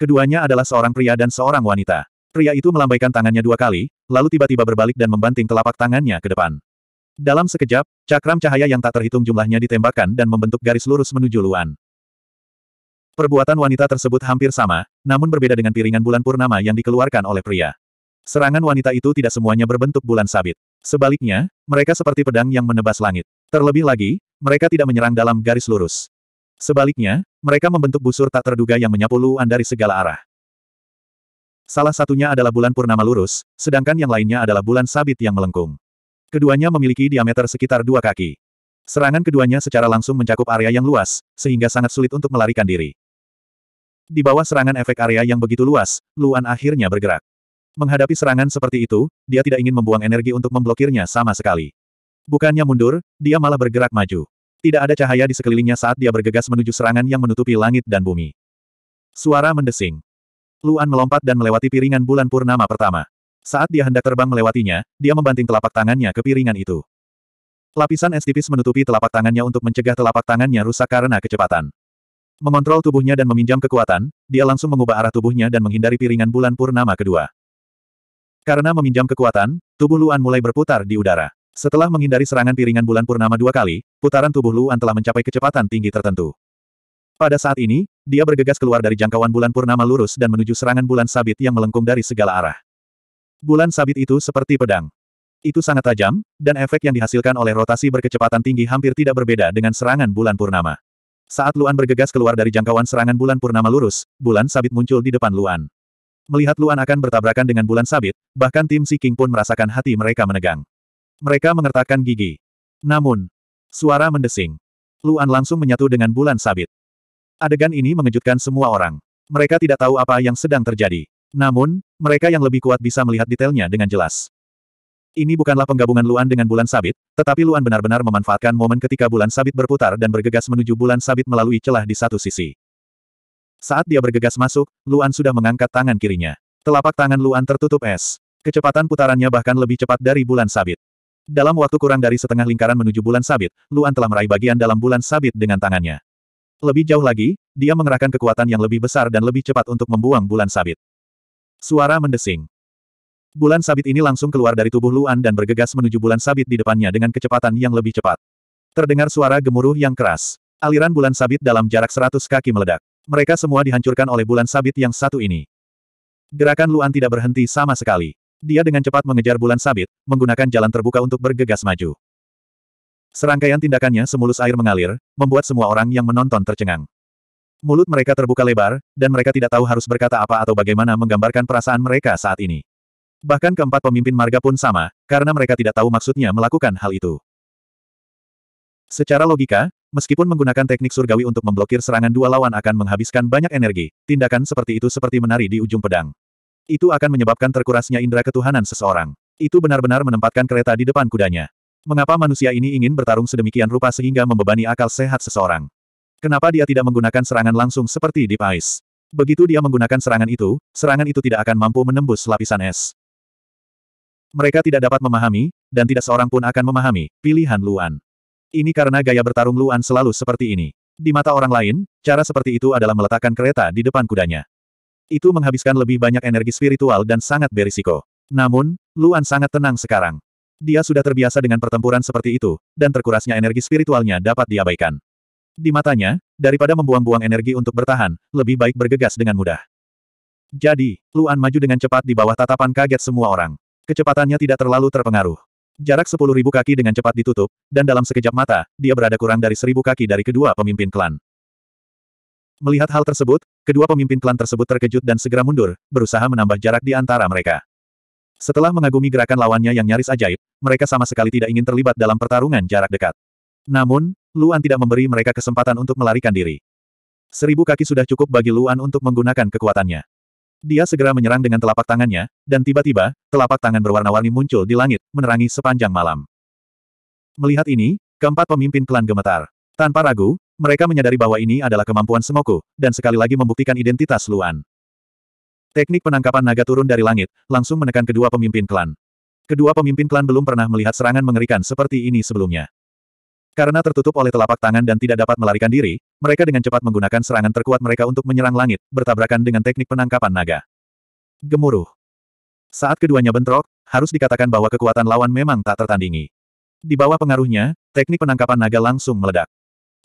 Keduanya adalah seorang pria dan seorang wanita. Pria itu melambaikan tangannya dua kali, lalu tiba-tiba berbalik dan membanting telapak tangannya ke depan. Dalam sekejap, cakram cahaya yang tak terhitung jumlahnya ditembakkan dan membentuk garis lurus menuju Luan. Perbuatan wanita tersebut hampir sama, namun berbeda dengan piringan bulan purnama yang dikeluarkan oleh pria. Serangan wanita itu tidak semuanya berbentuk bulan sabit. Sebaliknya, mereka seperti pedang yang menebas langit. Terlebih lagi, mereka tidak menyerang dalam garis lurus. Sebaliknya, mereka membentuk busur tak terduga yang menyapu Luan dari segala arah. Salah satunya adalah bulan purnama lurus, sedangkan yang lainnya adalah bulan sabit yang melengkung. Keduanya memiliki diameter sekitar dua kaki. Serangan keduanya secara langsung mencakup area yang luas, sehingga sangat sulit untuk melarikan diri. Di bawah serangan efek area yang begitu luas, Luan akhirnya bergerak. Menghadapi serangan seperti itu, dia tidak ingin membuang energi untuk memblokirnya sama sekali. Bukannya mundur, dia malah bergerak maju. Tidak ada cahaya di sekelilingnya saat dia bergegas menuju serangan yang menutupi langit dan bumi. Suara mendesing. Luan melompat dan melewati piringan bulan purnama pertama. Saat dia hendak terbang melewatinya, dia membanting telapak tangannya ke piringan itu. Lapisan es tipis menutupi telapak tangannya untuk mencegah telapak tangannya rusak karena kecepatan. Mengontrol tubuhnya dan meminjam kekuatan, dia langsung mengubah arah tubuhnya dan menghindari piringan bulan purnama kedua. Karena meminjam kekuatan, tubuh Luan mulai berputar di udara. Setelah menghindari serangan piringan bulan purnama dua kali, putaran tubuh Luan telah mencapai kecepatan tinggi tertentu. Pada saat ini, dia bergegas keluar dari jangkauan bulan purnama lurus dan menuju serangan bulan sabit yang melengkung dari segala arah. Bulan sabit itu seperti pedang. Itu sangat tajam, dan efek yang dihasilkan oleh rotasi berkecepatan tinggi hampir tidak berbeda dengan serangan bulan purnama. Saat Luan bergegas keluar dari jangkauan serangan bulan purnama lurus, bulan sabit muncul di depan Luan. Melihat Luan akan bertabrakan dengan bulan sabit, bahkan tim Si King pun merasakan hati mereka menegang. Mereka mengertakkan gigi. Namun, suara mendesing. Luan langsung menyatu dengan bulan sabit. Adegan ini mengejutkan semua orang. Mereka tidak tahu apa yang sedang terjadi. Namun, mereka yang lebih kuat bisa melihat detailnya dengan jelas. Ini bukanlah penggabungan Luan dengan bulan sabit, tetapi Luan benar-benar memanfaatkan momen ketika bulan sabit berputar dan bergegas menuju bulan sabit melalui celah di satu sisi. Saat dia bergegas masuk, Luan sudah mengangkat tangan kirinya. Telapak tangan Luan tertutup es. Kecepatan putarannya bahkan lebih cepat dari bulan sabit. Dalam waktu kurang dari setengah lingkaran menuju bulan sabit, Luan telah meraih bagian dalam bulan sabit dengan tangannya. Lebih jauh lagi, dia mengerahkan kekuatan yang lebih besar dan lebih cepat untuk membuang bulan sabit. Suara mendesing. Bulan sabit ini langsung keluar dari tubuh Luan dan bergegas menuju bulan sabit di depannya dengan kecepatan yang lebih cepat. Terdengar suara gemuruh yang keras. Aliran bulan sabit dalam jarak 100 kaki meledak. Mereka semua dihancurkan oleh bulan sabit yang satu ini. Gerakan Luan tidak berhenti sama sekali. Dia dengan cepat mengejar bulan sabit, menggunakan jalan terbuka untuk bergegas maju. Serangkaian tindakannya semulus air mengalir, membuat semua orang yang menonton tercengang. Mulut mereka terbuka lebar, dan mereka tidak tahu harus berkata apa atau bagaimana menggambarkan perasaan mereka saat ini. Bahkan keempat pemimpin marga pun sama, karena mereka tidak tahu maksudnya melakukan hal itu. Secara logika, Meskipun menggunakan teknik surgawi untuk memblokir serangan dua lawan akan menghabiskan banyak energi, tindakan seperti itu seperti menari di ujung pedang. Itu akan menyebabkan terkurasnya indera ketuhanan seseorang. Itu benar-benar menempatkan kereta di depan kudanya. Mengapa manusia ini ingin bertarung sedemikian rupa sehingga membebani akal sehat seseorang? Kenapa dia tidak menggunakan serangan langsung seperti di Ice? Begitu dia menggunakan serangan itu, serangan itu tidak akan mampu menembus lapisan es. Mereka tidak dapat memahami, dan tidak seorang pun akan memahami, pilihan Luan. Ini karena gaya bertarung Luan selalu seperti ini. Di mata orang lain, cara seperti itu adalah meletakkan kereta di depan kudanya. Itu menghabiskan lebih banyak energi spiritual dan sangat berisiko. Namun, Luan sangat tenang sekarang. Dia sudah terbiasa dengan pertempuran seperti itu, dan terkurasnya energi spiritualnya dapat diabaikan. Di matanya, daripada membuang-buang energi untuk bertahan, lebih baik bergegas dengan mudah. Jadi, Luan maju dengan cepat di bawah tatapan kaget semua orang. Kecepatannya tidak terlalu terpengaruh. Jarak sepuluh ribu kaki dengan cepat ditutup, dan dalam sekejap mata, dia berada kurang dari seribu kaki dari kedua pemimpin klan. Melihat hal tersebut, kedua pemimpin klan tersebut terkejut dan segera mundur, berusaha menambah jarak di antara mereka. Setelah mengagumi gerakan lawannya yang nyaris ajaib, mereka sama sekali tidak ingin terlibat dalam pertarungan jarak dekat. Namun, Luan tidak memberi mereka kesempatan untuk melarikan diri. Seribu kaki sudah cukup bagi Luan untuk menggunakan kekuatannya. Dia segera menyerang dengan telapak tangannya, dan tiba-tiba, telapak tangan berwarna-warni muncul di langit, menerangi sepanjang malam. Melihat ini, keempat pemimpin klan gemetar. Tanpa ragu, mereka menyadari bahwa ini adalah kemampuan semoku, dan sekali lagi membuktikan identitas Luan. Teknik penangkapan naga turun dari langit, langsung menekan kedua pemimpin klan. Kedua pemimpin klan belum pernah melihat serangan mengerikan seperti ini sebelumnya. Karena tertutup oleh telapak tangan dan tidak dapat melarikan diri, mereka dengan cepat menggunakan serangan terkuat mereka untuk menyerang langit, bertabrakan dengan teknik penangkapan naga. Gemuruh. Saat keduanya bentrok, harus dikatakan bahwa kekuatan lawan memang tak tertandingi. Di bawah pengaruhnya, teknik penangkapan naga langsung meledak.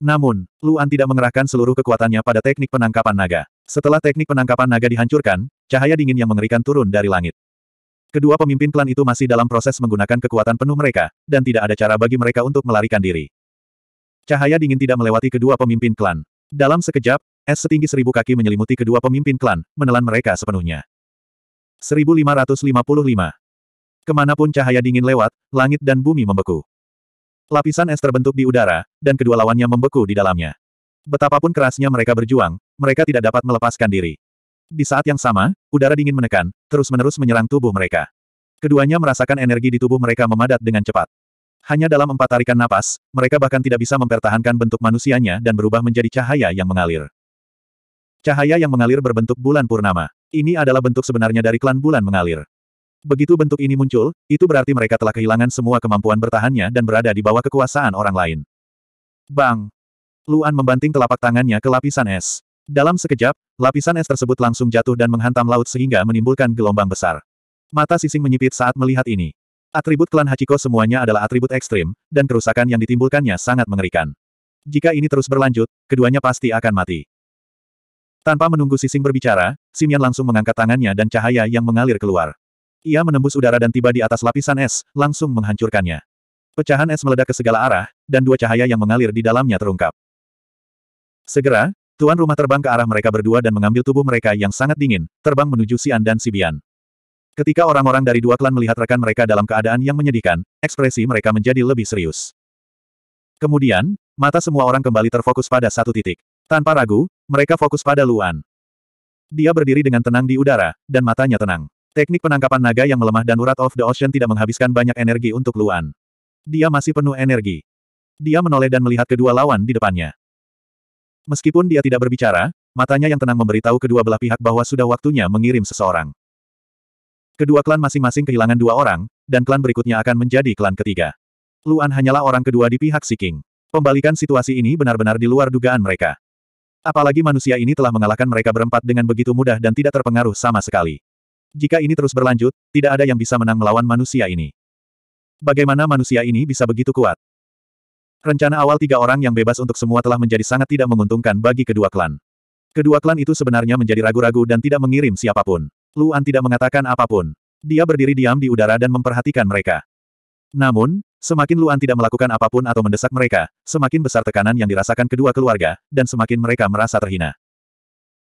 Namun, Luan tidak mengerahkan seluruh kekuatannya pada teknik penangkapan naga. Setelah teknik penangkapan naga dihancurkan, cahaya dingin yang mengerikan turun dari langit. Kedua pemimpin klan itu masih dalam proses menggunakan kekuatan penuh mereka, dan tidak ada cara bagi mereka untuk melarikan diri. Cahaya dingin tidak melewati kedua pemimpin klan. Dalam sekejap, es setinggi seribu kaki menyelimuti kedua pemimpin klan, menelan mereka sepenuhnya. 1555. Kemanapun cahaya dingin lewat, langit dan bumi membeku. Lapisan es terbentuk di udara, dan kedua lawannya membeku di dalamnya. Betapapun kerasnya mereka berjuang, mereka tidak dapat melepaskan diri. Di saat yang sama, udara dingin menekan, terus-menerus menyerang tubuh mereka. Keduanya merasakan energi di tubuh mereka memadat dengan cepat. Hanya dalam empat tarikan napas, mereka bahkan tidak bisa mempertahankan bentuk manusianya dan berubah menjadi cahaya yang mengalir. Cahaya yang mengalir berbentuk bulan purnama. Ini adalah bentuk sebenarnya dari klan bulan mengalir. Begitu bentuk ini muncul, itu berarti mereka telah kehilangan semua kemampuan bertahannya dan berada di bawah kekuasaan orang lain. Bang! Luan membanting telapak tangannya ke lapisan es. Dalam sekejap, lapisan es tersebut langsung jatuh dan menghantam laut sehingga menimbulkan gelombang besar. Mata Sising menyipit saat melihat ini. Atribut klan Hachiko semuanya adalah atribut ekstrim, dan kerusakan yang ditimbulkannya sangat mengerikan. Jika ini terus berlanjut, keduanya pasti akan mati. Tanpa menunggu Sising berbicara, Simian langsung mengangkat tangannya dan cahaya yang mengalir keluar. Ia menembus udara dan tiba di atas lapisan es, langsung menghancurkannya. Pecahan es meledak ke segala arah, dan dua cahaya yang mengalir di dalamnya terungkap. Segera, tuan rumah terbang ke arah mereka berdua dan mengambil tubuh mereka yang sangat dingin, terbang menuju Sian dan Sibian. Ketika orang-orang dari dua klan melihat rekan mereka dalam keadaan yang menyedihkan, ekspresi mereka menjadi lebih serius. Kemudian, mata semua orang kembali terfokus pada satu titik. Tanpa ragu, mereka fokus pada Luan. Dia berdiri dengan tenang di udara, dan matanya tenang. Teknik penangkapan naga yang melemah dan urat of the ocean tidak menghabiskan banyak energi untuk Luan. Dia masih penuh energi. Dia menoleh dan melihat kedua lawan di depannya. Meskipun dia tidak berbicara, matanya yang tenang memberitahu kedua belah pihak bahwa sudah waktunya mengirim seseorang. Kedua klan masing-masing kehilangan dua orang, dan klan berikutnya akan menjadi klan ketiga. Luan hanyalah orang kedua di pihak Si King. Pembalikan situasi ini benar-benar di luar dugaan mereka. Apalagi manusia ini telah mengalahkan mereka berempat dengan begitu mudah dan tidak terpengaruh sama sekali. Jika ini terus berlanjut, tidak ada yang bisa menang melawan manusia ini. Bagaimana manusia ini bisa begitu kuat? Rencana awal tiga orang yang bebas untuk semua telah menjadi sangat tidak menguntungkan bagi kedua klan. Kedua klan itu sebenarnya menjadi ragu-ragu dan tidak mengirim siapapun. Luan tidak mengatakan apapun. Dia berdiri diam di udara dan memperhatikan mereka. Namun, semakin Luan tidak melakukan apapun atau mendesak mereka, semakin besar tekanan yang dirasakan kedua keluarga, dan semakin mereka merasa terhina.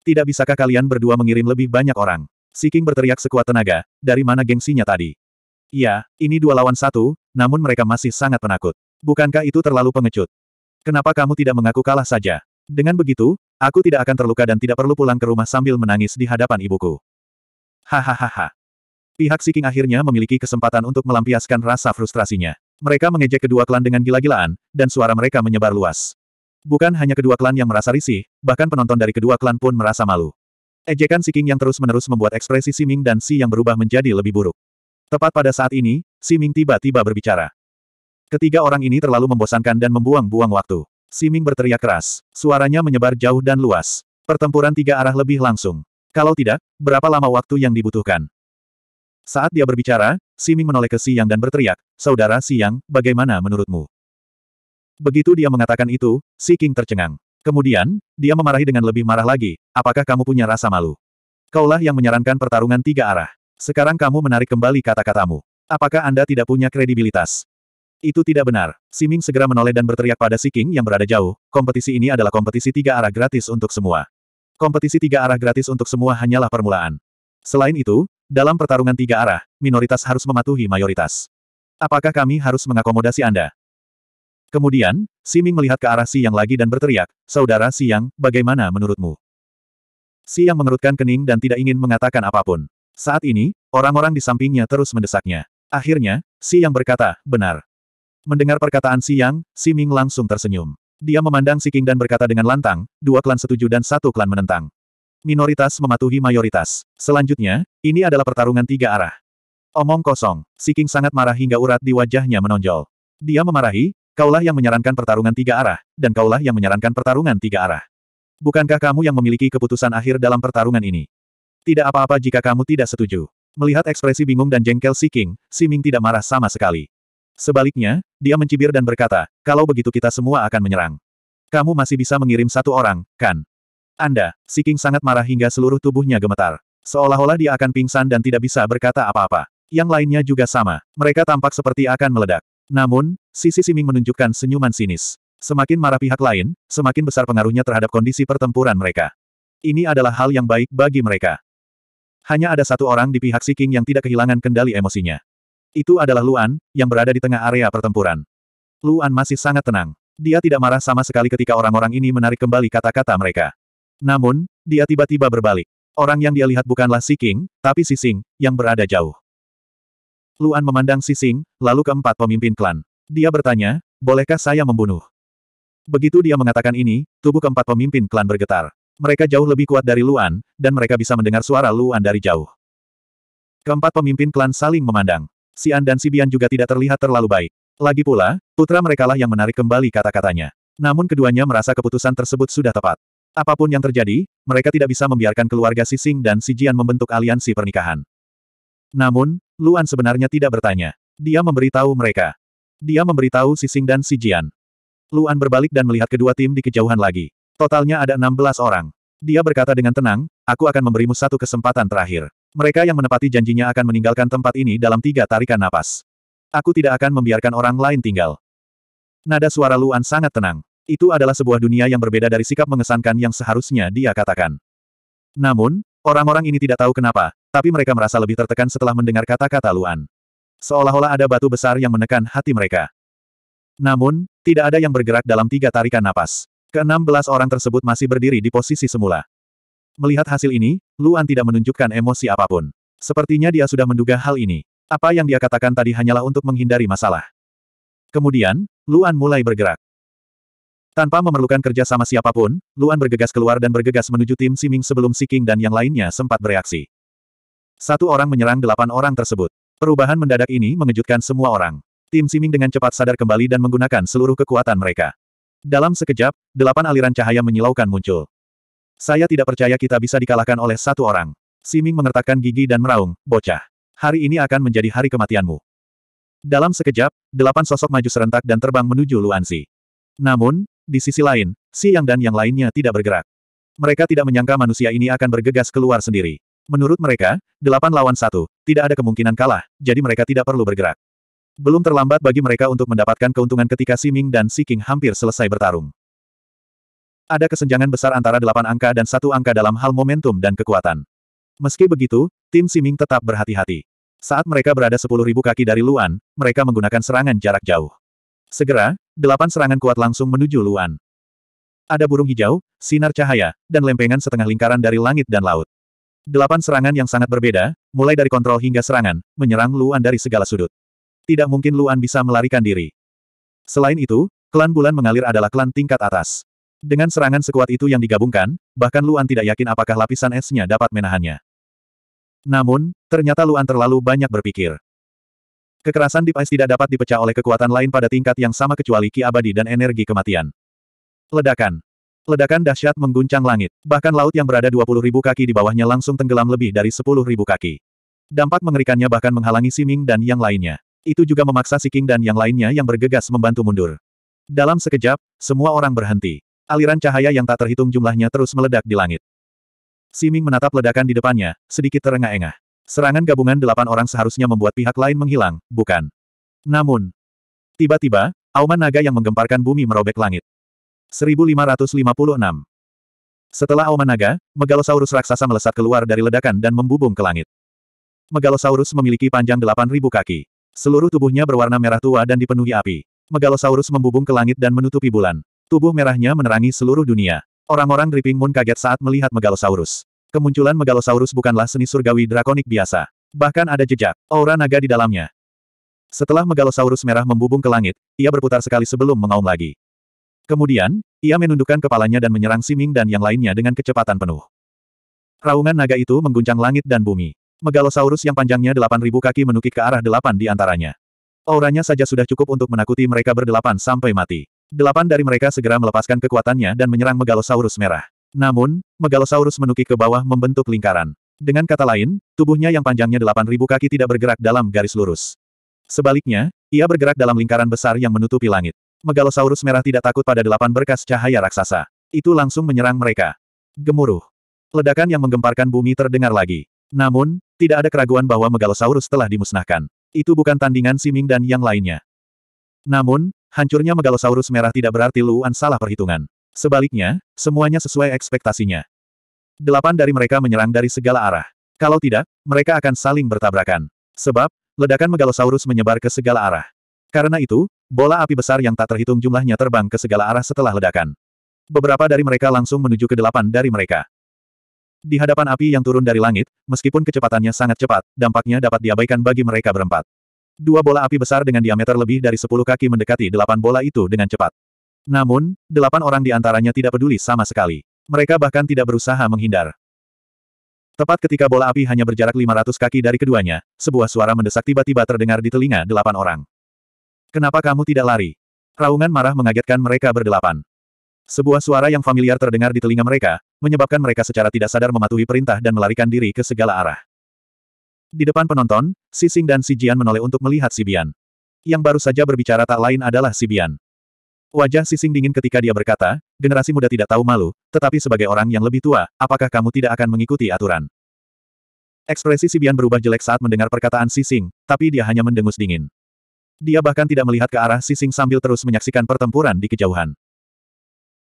Tidak bisakah kalian berdua mengirim lebih banyak orang? Siking berteriak sekuat tenaga, dari mana gengsinya tadi? Ya, ini dua lawan satu, namun mereka masih sangat penakut. Bukankah itu terlalu pengecut? Kenapa kamu tidak mengaku kalah saja? Dengan begitu, aku tidak akan terluka dan tidak perlu pulang ke rumah sambil menangis di hadapan ibuku. Hahaha. Pihak Siking akhirnya memiliki kesempatan untuk melampiaskan rasa frustrasinya. Mereka mengejek kedua klan dengan gila-gilaan, dan suara mereka menyebar luas. Bukan hanya kedua klan yang merasa risih, bahkan penonton dari kedua klan pun merasa malu. Ejekan Siking yang terus-menerus membuat ekspresi Si Ming dan Si yang berubah menjadi lebih buruk. Tepat pada saat ini, Si Ming tiba-tiba berbicara. Ketiga orang ini terlalu membosankan dan membuang-buang waktu. Si Ming berteriak keras, suaranya menyebar jauh dan luas. Pertempuran tiga arah lebih langsung. Kalau tidak, berapa lama waktu yang dibutuhkan? Saat dia berbicara, Siming menoleh ke Siang dan berteriak, Saudara Siang, bagaimana menurutmu? Begitu dia mengatakan itu, Si King tercengang. Kemudian, dia memarahi dengan lebih marah lagi, apakah kamu punya rasa malu? Kaulah yang menyarankan pertarungan tiga arah. Sekarang kamu menarik kembali kata-katamu. Apakah Anda tidak punya kredibilitas? Itu tidak benar. Siming segera menoleh dan berteriak pada Si King yang berada jauh, kompetisi ini adalah kompetisi tiga arah gratis untuk semua. Kompetisi tiga arah gratis untuk semua hanyalah permulaan. Selain itu, dalam pertarungan tiga arah, minoritas harus mematuhi mayoritas. Apakah kami harus mengakomodasi Anda? Kemudian, Si Ming melihat ke arah Si Yang lagi dan berteriak, Saudara Si Yang, bagaimana menurutmu? Si Yang mengerutkan kening dan tidak ingin mengatakan apapun. Saat ini, orang-orang di sampingnya terus mendesaknya. Akhirnya, Si Yang berkata, benar. Mendengar perkataan Si Yang, Si Ming langsung tersenyum. Dia memandang Si King dan berkata dengan lantang, dua klan setuju dan satu klan menentang. Minoritas mematuhi mayoritas. Selanjutnya, ini adalah pertarungan tiga arah. Omong kosong, Si King sangat marah hingga urat di wajahnya menonjol. Dia memarahi, kaulah yang menyarankan pertarungan tiga arah, dan kaulah yang menyarankan pertarungan tiga arah. Bukankah kamu yang memiliki keputusan akhir dalam pertarungan ini? Tidak apa-apa jika kamu tidak setuju. Melihat ekspresi bingung dan jengkel Si King, Si Ming tidak marah sama sekali. Sebaliknya, dia mencibir dan berkata, kalau begitu kita semua akan menyerang. Kamu masih bisa mengirim satu orang, kan? Anda, si King sangat marah hingga seluruh tubuhnya gemetar. Seolah-olah dia akan pingsan dan tidak bisa berkata apa-apa. Yang lainnya juga sama. Mereka tampak seperti akan meledak. Namun, sisi Siming menunjukkan senyuman sinis. Semakin marah pihak lain, semakin besar pengaruhnya terhadap kondisi pertempuran mereka. Ini adalah hal yang baik bagi mereka. Hanya ada satu orang di pihak Si King yang tidak kehilangan kendali emosinya. Itu adalah Luan, yang berada di tengah area pertempuran. Luan masih sangat tenang. Dia tidak marah sama sekali ketika orang-orang ini menarik kembali kata-kata mereka. Namun, dia tiba-tiba berbalik. Orang yang dia lihat bukanlah Si King, tapi Si Sing, yang berada jauh. Luan memandang Si Sing, lalu keempat pemimpin klan. Dia bertanya, bolehkah saya membunuh? Begitu dia mengatakan ini, tubuh keempat pemimpin klan bergetar. Mereka jauh lebih kuat dari Luan, dan mereka bisa mendengar suara Luan dari jauh. Keempat pemimpin klan saling memandang. Xian dan Sibian juga tidak terlihat terlalu baik. Lagi pula, putra merekalah yang menarik kembali kata-katanya. Namun keduanya merasa keputusan tersebut sudah tepat. Apapun yang terjadi, mereka tidak bisa membiarkan keluarga Si Sing dan Si Jian membentuk aliansi pernikahan. Namun, Luan sebenarnya tidak bertanya. Dia memberitahu mereka. Dia memberitahu Si Sing dan Si Jian. Luan berbalik dan melihat kedua tim di kejauhan lagi. Totalnya ada 16 orang. Dia berkata dengan tenang, aku akan memberimu satu kesempatan terakhir. Mereka yang menepati janjinya akan meninggalkan tempat ini dalam tiga tarikan napas. Aku tidak akan membiarkan orang lain tinggal. Nada suara Luan sangat tenang. Itu adalah sebuah dunia yang berbeda dari sikap mengesankan yang seharusnya dia katakan. Namun, orang-orang ini tidak tahu kenapa, tapi mereka merasa lebih tertekan setelah mendengar kata-kata Luan. Seolah-olah ada batu besar yang menekan hati mereka. Namun, tidak ada yang bergerak dalam tiga tarikan napas. Keenam belas orang tersebut masih berdiri di posisi semula. Melihat hasil ini, Luan tidak menunjukkan emosi apapun. Sepertinya dia sudah menduga hal ini. Apa yang dia katakan tadi hanyalah untuk menghindari masalah. Kemudian, Luan mulai bergerak. Tanpa memerlukan kerja sama siapapun, Luan bergegas keluar dan bergegas menuju tim Siming sebelum Si King dan yang lainnya sempat bereaksi. Satu orang menyerang delapan orang tersebut. Perubahan mendadak ini mengejutkan semua orang. Tim Siming dengan cepat sadar kembali dan menggunakan seluruh kekuatan mereka. Dalam sekejap, delapan aliran cahaya menyilaukan muncul. Saya tidak percaya kita bisa dikalahkan oleh satu orang. Siming mengertakkan gigi dan meraung, bocah. Hari ini akan menjadi hari kematianmu. Dalam sekejap, delapan sosok maju serentak dan terbang menuju Luansi. Namun, di sisi lain, Si Yang dan yang lainnya tidak bergerak. Mereka tidak menyangka manusia ini akan bergegas keluar sendiri. Menurut mereka, delapan lawan satu, tidak ada kemungkinan kalah, jadi mereka tidak perlu bergerak. Belum terlambat bagi mereka untuk mendapatkan keuntungan ketika Si Ming dan Si King hampir selesai bertarung. Ada kesenjangan besar antara delapan angka dan satu angka dalam hal momentum dan kekuatan. Meski begitu, tim Siming tetap berhati-hati. Saat mereka berada sepuluh ribu kaki dari Luan, mereka menggunakan serangan jarak jauh. Segera, delapan serangan kuat langsung menuju Luan. Ada burung hijau, sinar cahaya, dan lempengan setengah lingkaran dari langit dan laut. Delapan serangan yang sangat berbeda, mulai dari kontrol hingga serangan, menyerang Luan dari segala sudut. Tidak mungkin Luan bisa melarikan diri. Selain itu, klan bulan mengalir adalah klan tingkat atas. Dengan serangan sekuat itu yang digabungkan, bahkan Luan tidak yakin apakah lapisan esnya dapat menahannya. Namun, ternyata Luan terlalu banyak berpikir. Kekerasan di Ice tidak dapat dipecah oleh kekuatan lain pada tingkat yang sama kecuali ki abadi dan energi kematian. Ledakan. Ledakan dahsyat mengguncang langit. Bahkan laut yang berada 20.000 kaki di bawahnya langsung tenggelam lebih dari 10.000 kaki. Dampak mengerikannya bahkan menghalangi Siming dan yang lainnya. Itu juga memaksa Si King dan yang lainnya yang bergegas membantu mundur. Dalam sekejap, semua orang berhenti. Aliran cahaya yang tak terhitung jumlahnya terus meledak di langit. Siming menatap ledakan di depannya, sedikit terengah-engah. Serangan gabungan delapan orang seharusnya membuat pihak lain menghilang, bukan? Namun, tiba-tiba, auman naga yang menggemparkan bumi merobek langit. 1556 Setelah auman naga, Megalosaurus raksasa melesat keluar dari ledakan dan membubung ke langit. Megalosaurus memiliki panjang delapan ribu kaki. Seluruh tubuhnya berwarna merah tua dan dipenuhi api. Megalosaurus membubung ke langit dan menutupi bulan. Tubuh merahnya menerangi seluruh dunia. Orang-orang Dripping Moon kaget saat melihat Megalosaurus. Kemunculan Megalosaurus bukanlah seni surgawi drakonik biasa. Bahkan ada jejak, aura naga di dalamnya. Setelah Megalosaurus merah membubung ke langit, ia berputar sekali sebelum mengaum lagi. Kemudian, ia menundukkan kepalanya dan menyerang Siming dan yang lainnya dengan kecepatan penuh. Raungan naga itu mengguncang langit dan bumi. Megalosaurus yang panjangnya 8.000 kaki menukik ke arah delapan di antaranya. Auranya saja sudah cukup untuk menakuti mereka berdelapan sampai mati. Delapan dari mereka segera melepaskan kekuatannya dan menyerang Megalosaurus merah. Namun, Megalosaurus menukik ke bawah membentuk lingkaran. Dengan kata lain, tubuhnya yang panjangnya delapan ribu kaki tidak bergerak dalam garis lurus. Sebaliknya, ia bergerak dalam lingkaran besar yang menutupi langit. Megalosaurus merah tidak takut pada delapan berkas cahaya raksasa. Itu langsung menyerang mereka. Gemuruh. Ledakan yang menggemparkan bumi terdengar lagi. Namun, tidak ada keraguan bahwa Megalosaurus telah dimusnahkan. Itu bukan tandingan Siming dan yang lainnya. Namun, Hancurnya Megalosaurus merah tidak berarti Luan salah perhitungan. Sebaliknya, semuanya sesuai ekspektasinya. Delapan dari mereka menyerang dari segala arah. Kalau tidak, mereka akan saling bertabrakan. Sebab, ledakan Megalosaurus menyebar ke segala arah. Karena itu, bola api besar yang tak terhitung jumlahnya terbang ke segala arah setelah ledakan. Beberapa dari mereka langsung menuju ke delapan dari mereka. Di hadapan api yang turun dari langit, meskipun kecepatannya sangat cepat, dampaknya dapat diabaikan bagi mereka berempat. Dua bola api besar dengan diameter lebih dari sepuluh kaki mendekati delapan bola itu dengan cepat. Namun, delapan orang di antaranya tidak peduli sama sekali. Mereka bahkan tidak berusaha menghindar. Tepat ketika bola api hanya berjarak 500 kaki dari keduanya, sebuah suara mendesak tiba-tiba terdengar di telinga delapan orang. Kenapa kamu tidak lari? Raungan marah mengagetkan mereka berdelapan. Sebuah suara yang familiar terdengar di telinga mereka, menyebabkan mereka secara tidak sadar mematuhi perintah dan melarikan diri ke segala arah. Di depan penonton, Sising dan Sijian menoleh untuk melihat Sibian. Yang baru saja berbicara tak lain adalah Sibian. Wajah Sising dingin ketika dia berkata, generasi muda tidak tahu malu, tetapi sebagai orang yang lebih tua, apakah kamu tidak akan mengikuti aturan? Ekspresi Sibian berubah jelek saat mendengar perkataan Sising, tapi dia hanya mendengus dingin. Dia bahkan tidak melihat ke arah Sising sambil terus menyaksikan pertempuran di kejauhan.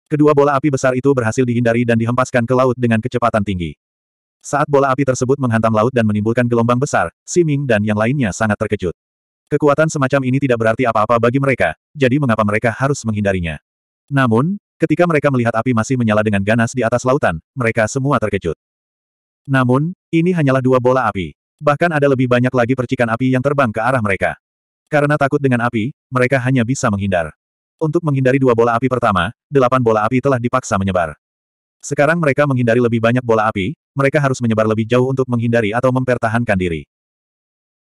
Kedua bola api besar itu berhasil dihindari dan dihempaskan ke laut dengan kecepatan tinggi. Saat bola api tersebut menghantam laut dan menimbulkan gelombang besar, Siming dan yang lainnya sangat terkejut. Kekuatan semacam ini tidak berarti apa-apa bagi mereka, jadi mengapa mereka harus menghindarinya? Namun, ketika mereka melihat api masih menyala dengan ganas di atas lautan, mereka semua terkejut. Namun, ini hanyalah dua bola api. Bahkan ada lebih banyak lagi percikan api yang terbang ke arah mereka. Karena takut dengan api, mereka hanya bisa menghindar. Untuk menghindari dua bola api pertama, delapan bola api telah dipaksa menyebar. Sekarang mereka menghindari lebih banyak bola api, mereka harus menyebar lebih jauh untuk menghindari atau mempertahankan diri.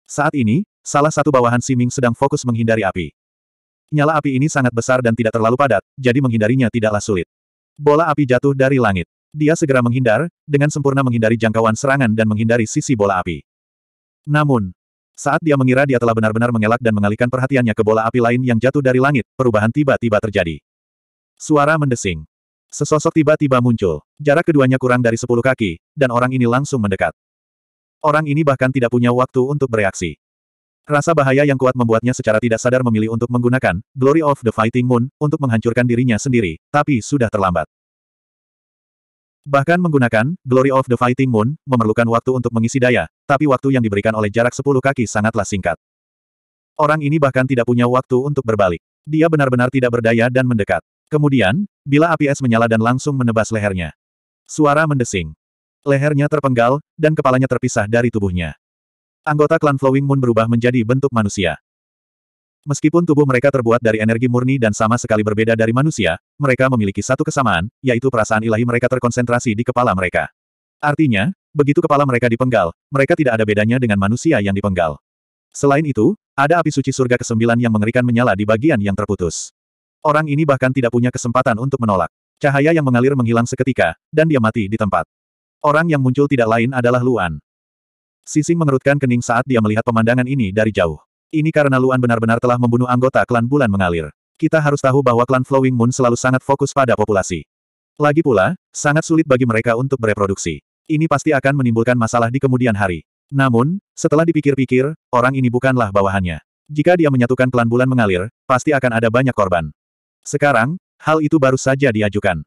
Saat ini, salah satu bawahan Siming sedang fokus menghindari api. Nyala api ini sangat besar dan tidak terlalu padat, jadi menghindarinya tidaklah sulit. Bola api jatuh dari langit. Dia segera menghindar, dengan sempurna menghindari jangkauan serangan dan menghindari sisi bola api. Namun, saat dia mengira dia telah benar-benar mengelak dan mengalihkan perhatiannya ke bola api lain yang jatuh dari langit, perubahan tiba-tiba terjadi. Suara mendesing. Sesosok tiba-tiba muncul. Jarak keduanya kurang dari sepuluh kaki, dan orang ini langsung mendekat. Orang ini bahkan tidak punya waktu untuk bereaksi. Rasa bahaya yang kuat membuatnya secara tidak sadar memilih untuk menggunakan Glory of the Fighting Moon untuk menghancurkan dirinya sendiri, tapi sudah terlambat. Bahkan menggunakan Glory of the Fighting Moon memerlukan waktu untuk mengisi daya, tapi waktu yang diberikan oleh jarak sepuluh kaki sangatlah singkat. Orang ini bahkan tidak punya waktu untuk berbalik. Dia benar-benar tidak berdaya dan mendekat. Kemudian, bila api es menyala dan langsung menebas lehernya. Suara mendesing. Lehernya terpenggal, dan kepalanya terpisah dari tubuhnya. Anggota klan Flowing Moon berubah menjadi bentuk manusia. Meskipun tubuh mereka terbuat dari energi murni dan sama sekali berbeda dari manusia, mereka memiliki satu kesamaan, yaitu perasaan ilahi mereka terkonsentrasi di kepala mereka. Artinya, begitu kepala mereka dipenggal, mereka tidak ada bedanya dengan manusia yang dipenggal. Selain itu, ada api suci surga kesembilan yang mengerikan menyala di bagian yang terputus. Orang ini bahkan tidak punya kesempatan untuk menolak. Cahaya yang mengalir menghilang seketika, dan dia mati di tempat. Orang yang muncul tidak lain adalah Luan. Sising mengerutkan kening saat dia melihat pemandangan ini dari jauh. Ini karena Luan benar-benar telah membunuh anggota klan bulan mengalir. Kita harus tahu bahwa klan Flowing Moon selalu sangat fokus pada populasi. Lagi pula, sangat sulit bagi mereka untuk bereproduksi. Ini pasti akan menimbulkan masalah di kemudian hari. Namun, setelah dipikir-pikir, orang ini bukanlah bawahannya. Jika dia menyatukan klan bulan mengalir, pasti akan ada banyak korban. Sekarang, hal itu baru saja diajukan.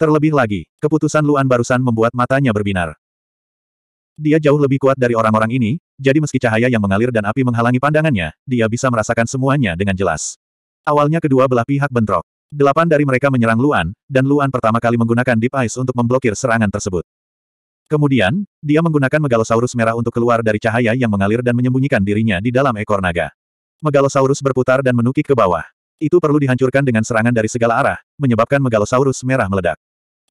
Terlebih lagi, keputusan Luan barusan membuat matanya berbinar. Dia jauh lebih kuat dari orang-orang ini, jadi meski cahaya yang mengalir dan api menghalangi pandangannya, dia bisa merasakan semuanya dengan jelas. Awalnya kedua belah pihak bentrok. Delapan dari mereka menyerang Luan, dan Luan pertama kali menggunakan Deep Ice untuk memblokir serangan tersebut. Kemudian, dia menggunakan Megalosaurus merah untuk keluar dari cahaya yang mengalir dan menyembunyikan dirinya di dalam ekor naga. Megalosaurus berputar dan menukik ke bawah. Itu perlu dihancurkan dengan serangan dari segala arah, menyebabkan Megalosaurus merah meledak.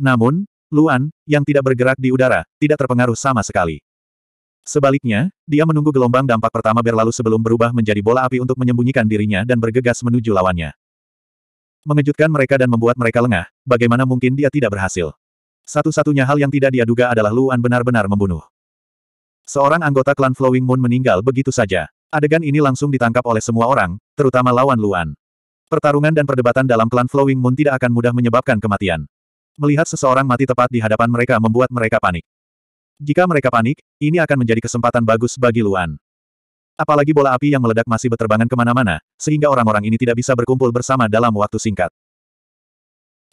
Namun, Luan, yang tidak bergerak di udara, tidak terpengaruh sama sekali. Sebaliknya, dia menunggu gelombang dampak pertama berlalu sebelum berubah menjadi bola api untuk menyembunyikan dirinya dan bergegas menuju lawannya. Mengejutkan mereka dan membuat mereka lengah, bagaimana mungkin dia tidak berhasil. Satu-satunya hal yang tidak dia duga adalah Luan benar-benar membunuh. Seorang anggota klan Flowing Moon meninggal begitu saja. Adegan ini langsung ditangkap oleh semua orang, terutama lawan Luan. Pertarungan dan perdebatan dalam klan Flowing Moon tidak akan mudah menyebabkan kematian. Melihat seseorang mati tepat di hadapan mereka membuat mereka panik. Jika mereka panik, ini akan menjadi kesempatan bagus bagi Luan. Apalagi bola api yang meledak masih berterbangan kemana-mana, sehingga orang-orang ini tidak bisa berkumpul bersama dalam waktu singkat.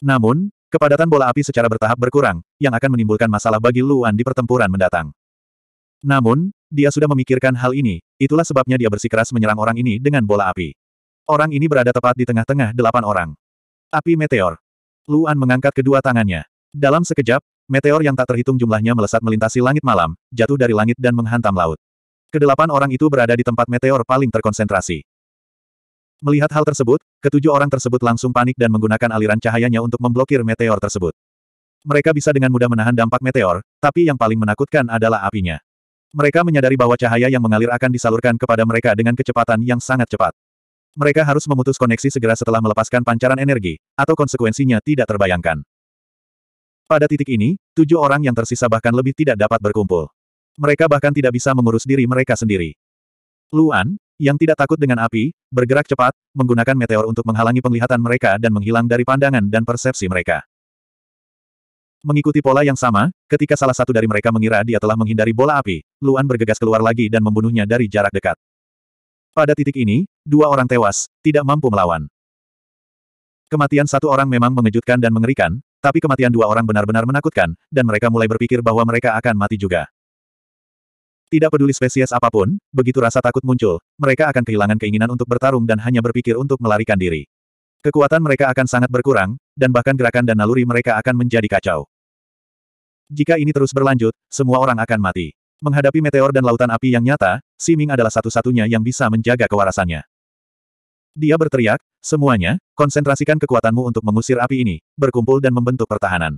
Namun, kepadatan bola api secara bertahap berkurang, yang akan menimbulkan masalah bagi Luan di pertempuran mendatang. Namun, dia sudah memikirkan hal ini, itulah sebabnya dia bersikeras menyerang orang ini dengan bola api. Orang ini berada tepat di tengah-tengah delapan orang. Api meteor. Luan mengangkat kedua tangannya. Dalam sekejap, meteor yang tak terhitung jumlahnya melesat melintasi langit malam, jatuh dari langit dan menghantam laut. Kedelapan orang itu berada di tempat meteor paling terkonsentrasi. Melihat hal tersebut, ketujuh orang tersebut langsung panik dan menggunakan aliran cahayanya untuk memblokir meteor tersebut. Mereka bisa dengan mudah menahan dampak meteor, tapi yang paling menakutkan adalah apinya. Mereka menyadari bahwa cahaya yang mengalir akan disalurkan kepada mereka dengan kecepatan yang sangat cepat. Mereka harus memutus koneksi segera setelah melepaskan pancaran energi, atau konsekuensinya tidak terbayangkan. Pada titik ini, tujuh orang yang tersisa bahkan lebih tidak dapat berkumpul. Mereka bahkan tidak bisa mengurus diri mereka sendiri. Luan, yang tidak takut dengan api, bergerak cepat, menggunakan meteor untuk menghalangi penglihatan mereka dan menghilang dari pandangan dan persepsi mereka. Mengikuti pola yang sama, ketika salah satu dari mereka mengira dia telah menghindari bola api, Luan bergegas keluar lagi dan membunuhnya dari jarak dekat. Pada titik ini, Dua orang tewas, tidak mampu melawan. Kematian satu orang memang mengejutkan dan mengerikan, tapi kematian dua orang benar-benar menakutkan, dan mereka mulai berpikir bahwa mereka akan mati juga. Tidak peduli spesies apapun, begitu rasa takut muncul, mereka akan kehilangan keinginan untuk bertarung dan hanya berpikir untuk melarikan diri. Kekuatan mereka akan sangat berkurang, dan bahkan gerakan dan naluri mereka akan menjadi kacau. Jika ini terus berlanjut, semua orang akan mati. Menghadapi meteor dan lautan api yang nyata, Siming adalah satu-satunya yang bisa menjaga kewarasannya. Dia berteriak, semuanya, konsentrasikan kekuatanmu untuk mengusir api ini, berkumpul dan membentuk pertahanan.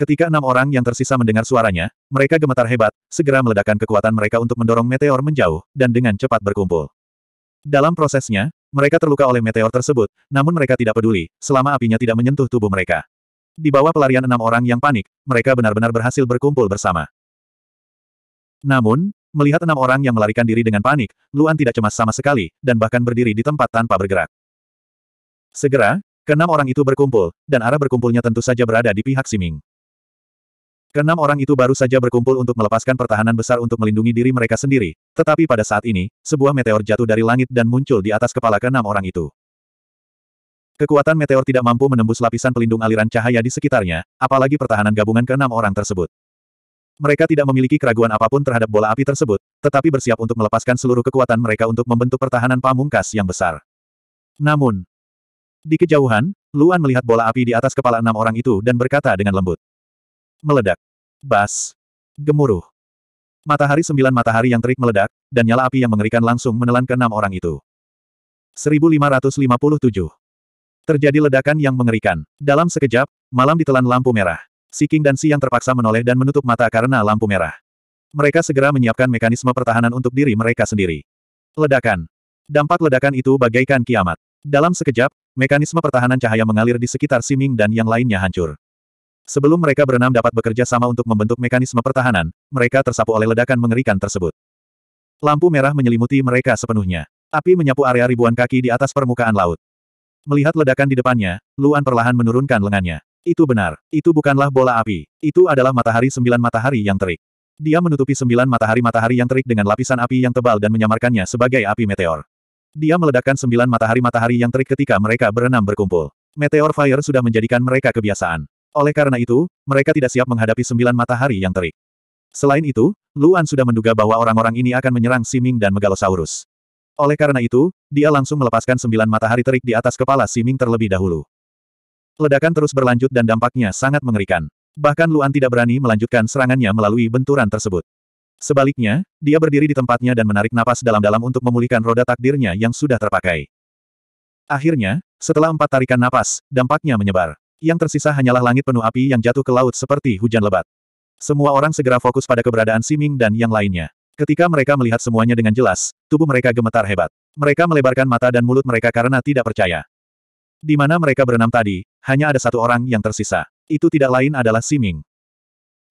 Ketika enam orang yang tersisa mendengar suaranya, mereka gemetar hebat, segera meledakkan kekuatan mereka untuk mendorong meteor menjauh, dan dengan cepat berkumpul. Dalam prosesnya, mereka terluka oleh meteor tersebut, namun mereka tidak peduli, selama apinya tidak menyentuh tubuh mereka. Di bawah pelarian enam orang yang panik, mereka benar-benar berhasil berkumpul bersama. Namun, Melihat enam orang yang melarikan diri dengan panik, Luan tidak cemas sama sekali, dan bahkan berdiri di tempat tanpa bergerak. Segera, keenam orang itu berkumpul, dan arah berkumpulnya tentu saja berada di pihak Siming. Keenam orang itu baru saja berkumpul untuk melepaskan pertahanan besar untuk melindungi diri mereka sendiri, tetapi pada saat ini, sebuah meteor jatuh dari langit dan muncul di atas kepala keenam orang itu. Kekuatan meteor tidak mampu menembus lapisan pelindung aliran cahaya di sekitarnya, apalagi pertahanan gabungan keenam orang tersebut. Mereka tidak memiliki keraguan apapun terhadap bola api tersebut, tetapi bersiap untuk melepaskan seluruh kekuatan mereka untuk membentuk pertahanan pamungkas yang besar. Namun, di kejauhan, Luan melihat bola api di atas kepala enam orang itu dan berkata dengan lembut. Meledak. Bas. Gemuruh. Matahari sembilan matahari yang terik meledak, dan nyala api yang mengerikan langsung menelan ke enam orang itu. 1557. Terjadi ledakan yang mengerikan. Dalam sekejap, malam ditelan lampu merah. Si King dan Si yang terpaksa menoleh dan menutup mata karena lampu merah. Mereka segera menyiapkan mekanisme pertahanan untuk diri mereka sendiri. Ledakan. Dampak ledakan itu bagaikan kiamat. Dalam sekejap, mekanisme pertahanan cahaya mengalir di sekitar Siming dan yang lainnya hancur. Sebelum mereka berenam dapat bekerja sama untuk membentuk mekanisme pertahanan, mereka tersapu oleh ledakan mengerikan tersebut. Lampu merah menyelimuti mereka sepenuhnya. Api menyapu area ribuan kaki di atas permukaan laut. Melihat ledakan di depannya, Luan perlahan menurunkan lengannya. Itu benar, itu bukanlah bola api, itu adalah matahari sembilan matahari yang terik. Dia menutupi sembilan matahari-matahari yang terik dengan lapisan api yang tebal dan menyamarkannya sebagai api meteor. Dia meledakkan sembilan matahari-matahari yang terik ketika mereka berenam berkumpul. Meteor Fire sudah menjadikan mereka kebiasaan. Oleh karena itu, mereka tidak siap menghadapi sembilan matahari yang terik. Selain itu, Luan sudah menduga bahwa orang-orang ini akan menyerang Siming dan Megalosaurus. Oleh karena itu, dia langsung melepaskan sembilan matahari terik di atas kepala Siming terlebih dahulu. Ledakan terus berlanjut dan dampaknya sangat mengerikan. Bahkan Luan tidak berani melanjutkan serangannya melalui benturan tersebut. Sebaliknya, dia berdiri di tempatnya dan menarik napas dalam-dalam untuk memulihkan roda takdirnya yang sudah terpakai. Akhirnya, setelah empat tarikan napas, dampaknya menyebar. Yang tersisa hanyalah langit penuh api yang jatuh ke laut seperti hujan lebat. Semua orang segera fokus pada keberadaan Siming dan yang lainnya. Ketika mereka melihat semuanya dengan jelas, tubuh mereka gemetar hebat. Mereka melebarkan mata dan mulut mereka karena tidak percaya. Di mana mereka berenam tadi, hanya ada satu orang yang tersisa. Itu tidak lain adalah Siming.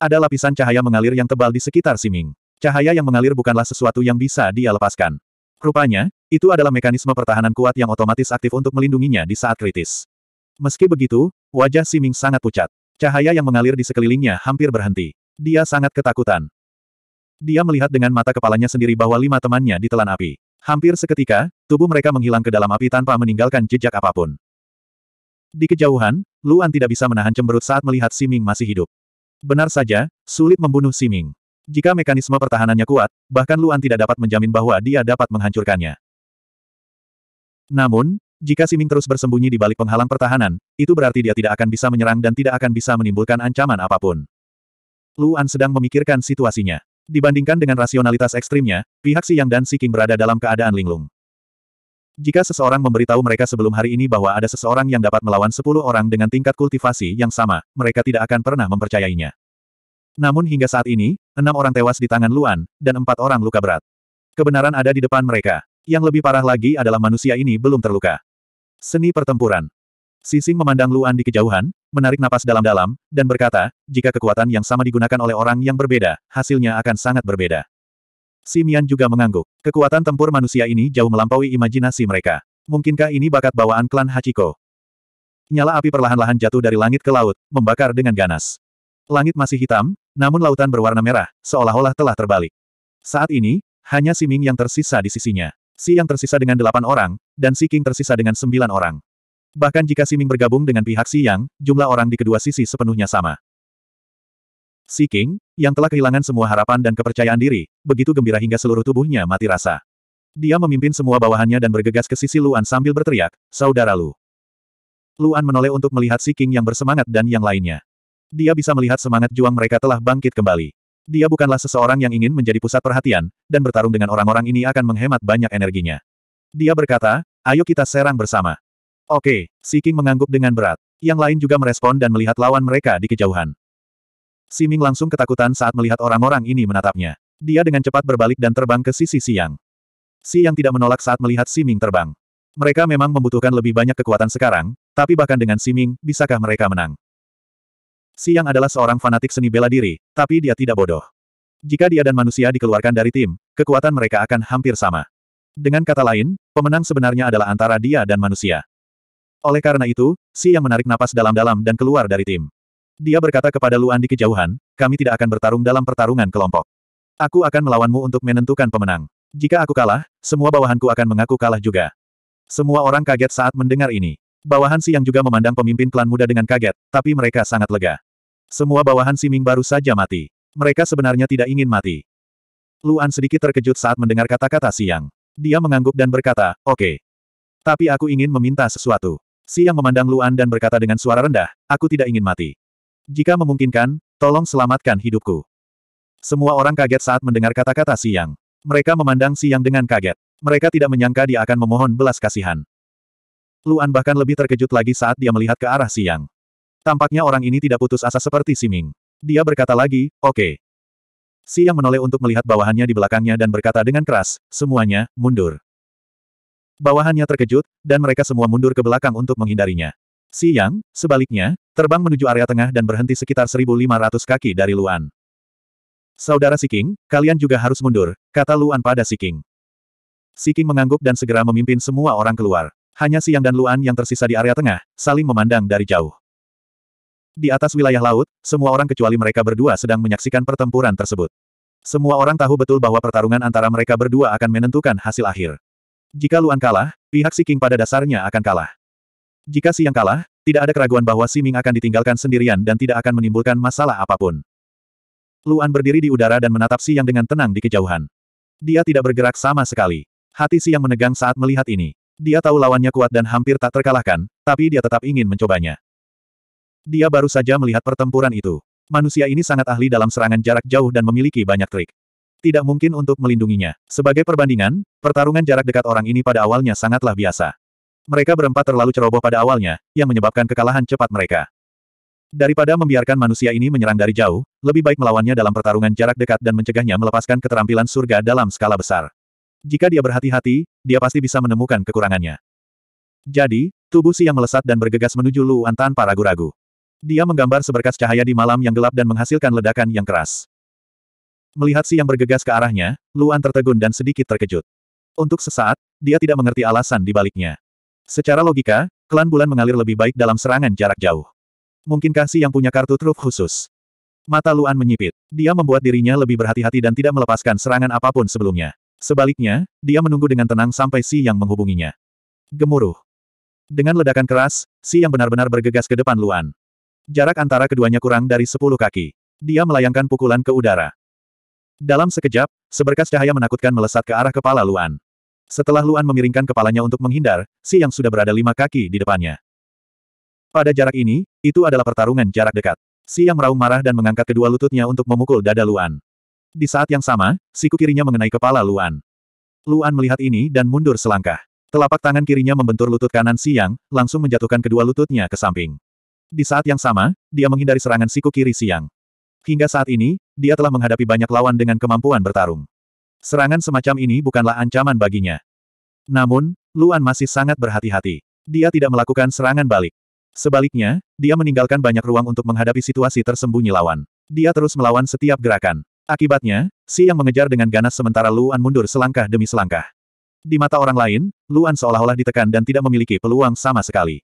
Ada lapisan cahaya mengalir yang tebal di sekitar Siming. Cahaya yang mengalir bukanlah sesuatu yang bisa dia lepaskan. Rupanya, itu adalah mekanisme pertahanan kuat yang otomatis aktif untuk melindunginya di saat kritis. Meski begitu, wajah Siming sangat pucat. Cahaya yang mengalir di sekelilingnya hampir berhenti. Dia sangat ketakutan. Dia melihat dengan mata kepalanya sendiri bahwa lima temannya ditelan api. Hampir seketika, tubuh mereka menghilang ke dalam api tanpa meninggalkan jejak apapun. Di kejauhan, Luan tidak bisa menahan cemberut saat melihat Siming masih hidup. Benar saja, sulit membunuh Siming. Jika mekanisme pertahanannya kuat, bahkan Luan tidak dapat menjamin bahwa dia dapat menghancurkannya. Namun, jika Siming terus bersembunyi di balik penghalang pertahanan, itu berarti dia tidak akan bisa menyerang dan tidak akan bisa menimbulkan ancaman apapun. Luan sedang memikirkan situasinya. Dibandingkan dengan rasionalitas ekstrimnya, pihak Si Yang dan Si King berada dalam keadaan linglung. Jika seseorang memberitahu mereka sebelum hari ini bahwa ada seseorang yang dapat melawan sepuluh orang dengan tingkat kultivasi yang sama, mereka tidak akan pernah mempercayainya. Namun hingga saat ini, enam orang tewas di tangan Luan, dan empat orang luka berat. Kebenaran ada di depan mereka. Yang lebih parah lagi adalah manusia ini belum terluka. Seni pertempuran. Sising memandang Luan di kejauhan, menarik napas dalam-dalam, dan berkata, jika kekuatan yang sama digunakan oleh orang yang berbeda, hasilnya akan sangat berbeda. Simian juga mengangguk. Kekuatan tempur manusia ini jauh melampaui imajinasi mereka. Mungkinkah ini bakat bawaan klan Hachiko? Nyala api perlahan-lahan jatuh dari langit ke laut, membakar dengan ganas. Langit masih hitam, namun lautan berwarna merah, seolah-olah telah terbalik. Saat ini, hanya Si Ming yang tersisa di sisinya. Si yang tersisa dengan delapan orang, dan Si King tersisa dengan sembilan orang. Bahkan jika Si Ming bergabung dengan pihak Si Yang, jumlah orang di kedua sisi sepenuhnya sama. Si King, yang telah kehilangan semua harapan dan kepercayaan diri, begitu gembira hingga seluruh tubuhnya mati rasa. Dia memimpin semua bawahannya dan bergegas ke sisi Luan sambil berteriak, Saudara Lu. Luan menoleh untuk melihat Si King yang bersemangat dan yang lainnya. Dia bisa melihat semangat juang mereka telah bangkit kembali. Dia bukanlah seseorang yang ingin menjadi pusat perhatian, dan bertarung dengan orang-orang ini akan menghemat banyak energinya. Dia berkata, ayo kita serang bersama. Oke, Si King mengangguk dengan berat. Yang lain juga merespon dan melihat lawan mereka di kejauhan. Si Ming langsung ketakutan saat melihat orang-orang ini menatapnya. Dia dengan cepat berbalik dan terbang ke sisi Siang. Siang tidak menolak saat melihat Si Ming terbang. Mereka memang membutuhkan lebih banyak kekuatan sekarang, tapi bahkan dengan Si Ming, bisakah mereka menang? Siang adalah seorang fanatik seni bela diri, tapi dia tidak bodoh. Jika dia dan manusia dikeluarkan dari tim, kekuatan mereka akan hampir sama. Dengan kata lain, pemenang sebenarnya adalah antara dia dan manusia. Oleh karena itu, Si yang menarik napas dalam-dalam dan keluar dari tim. Dia berkata kepada Luan di kejauhan, kami tidak akan bertarung dalam pertarungan kelompok. Aku akan melawanmu untuk menentukan pemenang. Jika aku kalah, semua bawahanku akan mengaku kalah juga. Semua orang kaget saat mendengar ini. Bawahan Si yang juga memandang pemimpin klan muda dengan kaget, tapi mereka sangat lega. Semua bawahan Si Ming baru saja mati. Mereka sebenarnya tidak ingin mati. Luan sedikit terkejut saat mendengar kata-kata Siang. Dia mengangguk dan berkata, oke. Okay. Tapi aku ingin meminta sesuatu. Siang memandang Luan dan berkata dengan suara rendah, aku tidak ingin mati. Jika memungkinkan, tolong selamatkan hidupku. Semua orang kaget saat mendengar kata-kata Siang. Mereka memandang Siang dengan kaget. Mereka tidak menyangka dia akan memohon belas kasihan. Luan bahkan lebih terkejut lagi saat dia melihat ke arah Siang. Tampaknya orang ini tidak putus asa seperti Siming. Dia berkata lagi, oke. Okay. Siang menoleh untuk melihat bawahannya di belakangnya dan berkata dengan keras, semuanya, mundur. Bawahannya terkejut, dan mereka semua mundur ke belakang untuk menghindarinya. Si Yang, sebaliknya, terbang menuju area tengah dan berhenti sekitar 1.500 kaki dari Luan. Saudara Si King, kalian juga harus mundur, kata Luan pada Si King. Si King mengangguk dan segera memimpin semua orang keluar. Hanya Si Yang dan Luan yang tersisa di area tengah, saling memandang dari jauh. Di atas wilayah laut, semua orang kecuali mereka berdua sedang menyaksikan pertempuran tersebut. Semua orang tahu betul bahwa pertarungan antara mereka berdua akan menentukan hasil akhir. Jika Luan kalah, pihak Si King pada dasarnya akan kalah. Jika si yang kalah, tidak ada keraguan bahwa Si Ming akan ditinggalkan sendirian dan tidak akan menimbulkan masalah apapun. Luan berdiri di udara dan menatap si yang dengan tenang di kejauhan. Dia tidak bergerak sama sekali. Hati si yang menegang saat melihat ini. Dia tahu lawannya kuat dan hampir tak terkalahkan, tapi dia tetap ingin mencobanya. Dia baru saja melihat pertempuran itu. Manusia ini sangat ahli dalam serangan jarak jauh dan memiliki banyak trik. Tidak mungkin untuk melindunginya. Sebagai perbandingan, pertarungan jarak dekat orang ini pada awalnya sangatlah biasa. Mereka berempat terlalu ceroboh pada awalnya, yang menyebabkan kekalahan cepat mereka. Daripada membiarkan manusia ini menyerang dari jauh, lebih baik melawannya dalam pertarungan jarak dekat dan mencegahnya melepaskan keterampilan surga dalam skala besar. Jika dia berhati-hati, dia pasti bisa menemukan kekurangannya. Jadi, tubuh Si yang melesat dan bergegas menuju Luan tanpa ragu-ragu. Dia menggambar seberkas cahaya di malam yang gelap dan menghasilkan ledakan yang keras. Melihat Si yang bergegas ke arahnya, Luan tertegun dan sedikit terkejut. Untuk sesaat, dia tidak mengerti alasan di baliknya. Secara logika, klan bulan mengalir lebih baik dalam serangan jarak jauh. Mungkinkah si yang punya kartu truf khusus? Mata Luan menyipit. Dia membuat dirinya lebih berhati-hati dan tidak melepaskan serangan apapun sebelumnya. Sebaliknya, dia menunggu dengan tenang sampai si yang menghubunginya. Gemuruh. Dengan ledakan keras, si yang benar-benar bergegas ke depan Luan. Jarak antara keduanya kurang dari sepuluh kaki. Dia melayangkan pukulan ke udara. Dalam sekejap, seberkas cahaya menakutkan melesat ke arah kepala Luan. Setelah Luan memiringkan kepalanya untuk menghindar, Si Yang sudah berada lima kaki di depannya. Pada jarak ini, itu adalah pertarungan jarak dekat. Si Yang meraung marah dan mengangkat kedua lututnya untuk memukul dada Luan. Di saat yang sama, siku kirinya mengenai kepala Luan. Luan melihat ini dan mundur selangkah. Telapak tangan kirinya membentur lutut kanan Siang, langsung menjatuhkan kedua lututnya ke samping. Di saat yang sama, dia menghindari serangan siku kiri Siang. Hingga saat ini, dia telah menghadapi banyak lawan dengan kemampuan bertarung. Serangan semacam ini bukanlah ancaman baginya. Namun, Luan masih sangat berhati-hati. Dia tidak melakukan serangan balik. Sebaliknya, dia meninggalkan banyak ruang untuk menghadapi situasi tersembunyi lawan. Dia terus melawan setiap gerakan. Akibatnya, Si yang mengejar dengan ganas sementara Luan mundur selangkah demi selangkah. Di mata orang lain, Luan seolah-olah ditekan dan tidak memiliki peluang sama sekali.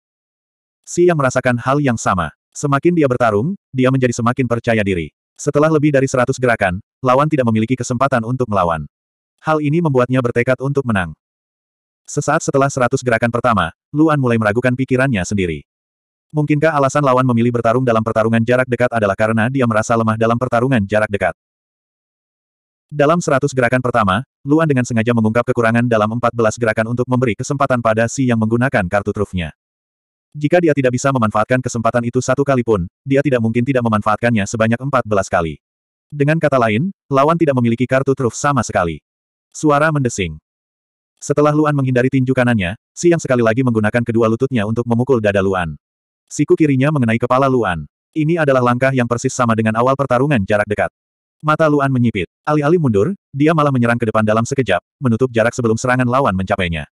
Si yang merasakan hal yang sama. Semakin dia bertarung, dia menjadi semakin percaya diri. Setelah lebih dari seratus gerakan, lawan tidak memiliki kesempatan untuk melawan. Hal ini membuatnya bertekad untuk menang. Sesaat setelah seratus gerakan pertama, Luan mulai meragukan pikirannya sendiri. Mungkinkah alasan lawan memilih bertarung dalam pertarungan jarak dekat adalah karena dia merasa lemah dalam pertarungan jarak dekat? Dalam seratus gerakan pertama, Luan dengan sengaja mengungkap kekurangan dalam empat belas gerakan untuk memberi kesempatan pada si yang menggunakan kartu trufnya. Jika dia tidak bisa memanfaatkan kesempatan itu satu kali pun, dia tidak mungkin tidak memanfaatkannya sebanyak empat belas kali. Dengan kata lain, lawan tidak memiliki kartu truf sama sekali. Suara mendesing. Setelah Luan menghindari tinju kanannya, Siang sekali lagi menggunakan kedua lututnya untuk memukul dada Luan. Siku kirinya mengenai kepala Luan. Ini adalah langkah yang persis sama dengan awal pertarungan jarak dekat. Mata Luan menyipit. Alih-alih mundur, dia malah menyerang ke depan dalam sekejap, menutup jarak sebelum serangan lawan mencapainya.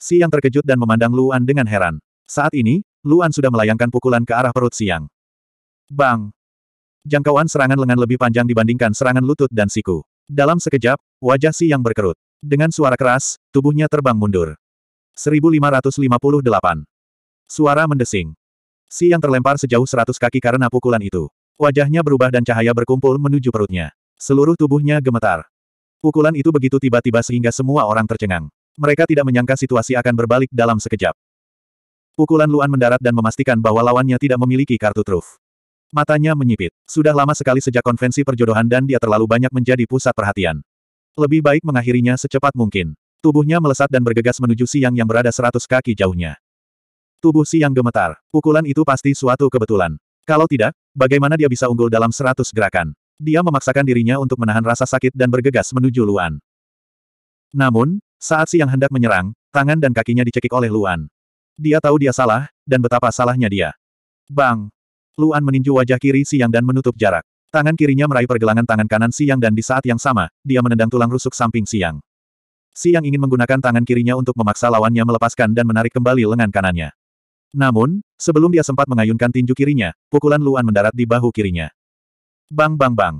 Siang terkejut dan memandang Luan dengan heran. Saat ini, Luan sudah melayangkan pukulan ke arah perut Siang. Bang! Jangkauan serangan lengan lebih panjang dibandingkan serangan lutut dan siku. Dalam sekejap, wajah Si yang berkerut. Dengan suara keras, tubuhnya terbang mundur. 1558. Suara mendesing. Si yang terlempar sejauh 100 kaki karena pukulan itu. Wajahnya berubah dan cahaya berkumpul menuju perutnya. Seluruh tubuhnya gemetar. Pukulan itu begitu tiba-tiba sehingga semua orang tercengang. Mereka tidak menyangka situasi akan berbalik dalam sekejap. Pukulan Luan mendarat dan memastikan bahwa lawannya tidak memiliki kartu truf. Matanya menyipit. Sudah lama sekali sejak konvensi perjodohan dan dia terlalu banyak menjadi pusat perhatian. Lebih baik mengakhirinya secepat mungkin. Tubuhnya melesat dan bergegas menuju siang yang berada seratus kaki jauhnya. Tubuh siang gemetar. Pukulan itu pasti suatu kebetulan. Kalau tidak, bagaimana dia bisa unggul dalam seratus gerakan? Dia memaksakan dirinya untuk menahan rasa sakit dan bergegas menuju Luan. Namun, saat siang hendak menyerang, tangan dan kakinya dicekik oleh Luan. Dia tahu dia salah, dan betapa salahnya dia. Bang! Luan meninju wajah kiri Siang dan menutup jarak. Tangan kirinya meraih pergelangan tangan kanan Siang dan di saat yang sama, dia menendang tulang rusuk samping Siang. Siang ingin menggunakan tangan kirinya untuk memaksa lawannya melepaskan dan menarik kembali lengan kanannya. Namun, sebelum dia sempat mengayunkan tinju kirinya, pukulan Luan mendarat di bahu kirinya. Bang bang bang.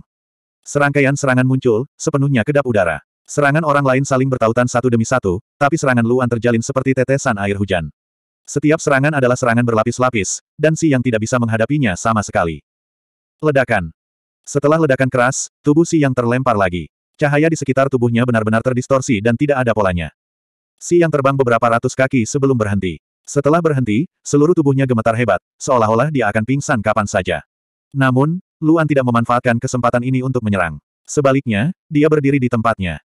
Serangkaian serangan muncul, sepenuhnya kedap udara. Serangan orang lain saling bertautan satu demi satu, tapi serangan Luan terjalin seperti tetesan air hujan. Setiap serangan adalah serangan berlapis-lapis, dan Si Yang tidak bisa menghadapinya sama sekali. Ledakan. Setelah ledakan keras, tubuh Si Yang terlempar lagi. Cahaya di sekitar tubuhnya benar-benar terdistorsi dan tidak ada polanya. Si Yang terbang beberapa ratus kaki sebelum berhenti. Setelah berhenti, seluruh tubuhnya gemetar hebat, seolah-olah dia akan pingsan kapan saja. Namun, Luan tidak memanfaatkan kesempatan ini untuk menyerang. Sebaliknya, dia berdiri di tempatnya.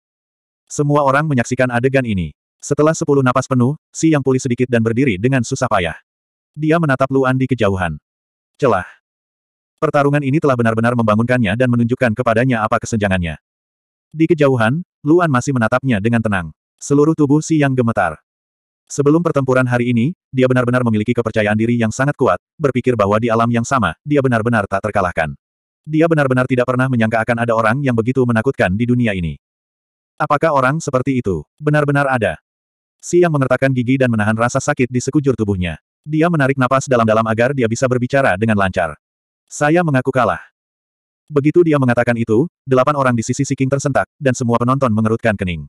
Semua orang menyaksikan adegan ini. Setelah sepuluh napas penuh, Si Yang pulih sedikit dan berdiri dengan susah payah. Dia menatap Luan di kejauhan. Celah. Pertarungan ini telah benar-benar membangunkannya dan menunjukkan kepadanya apa kesenjangannya. Di kejauhan, Luan masih menatapnya dengan tenang. Seluruh tubuh Si Yang gemetar. Sebelum pertempuran hari ini, dia benar-benar memiliki kepercayaan diri yang sangat kuat, berpikir bahwa di alam yang sama, dia benar-benar tak terkalahkan. Dia benar-benar tidak pernah menyangka akan ada orang yang begitu menakutkan di dunia ini. Apakah orang seperti itu benar-benar ada? Siang mengertakkan gigi dan menahan rasa sakit di sekujur tubuhnya. Dia menarik napas dalam-dalam agar dia bisa berbicara dengan lancar. Saya mengaku kalah. Begitu dia mengatakan itu, delapan orang di sisi Siking tersentak, dan semua penonton mengerutkan kening.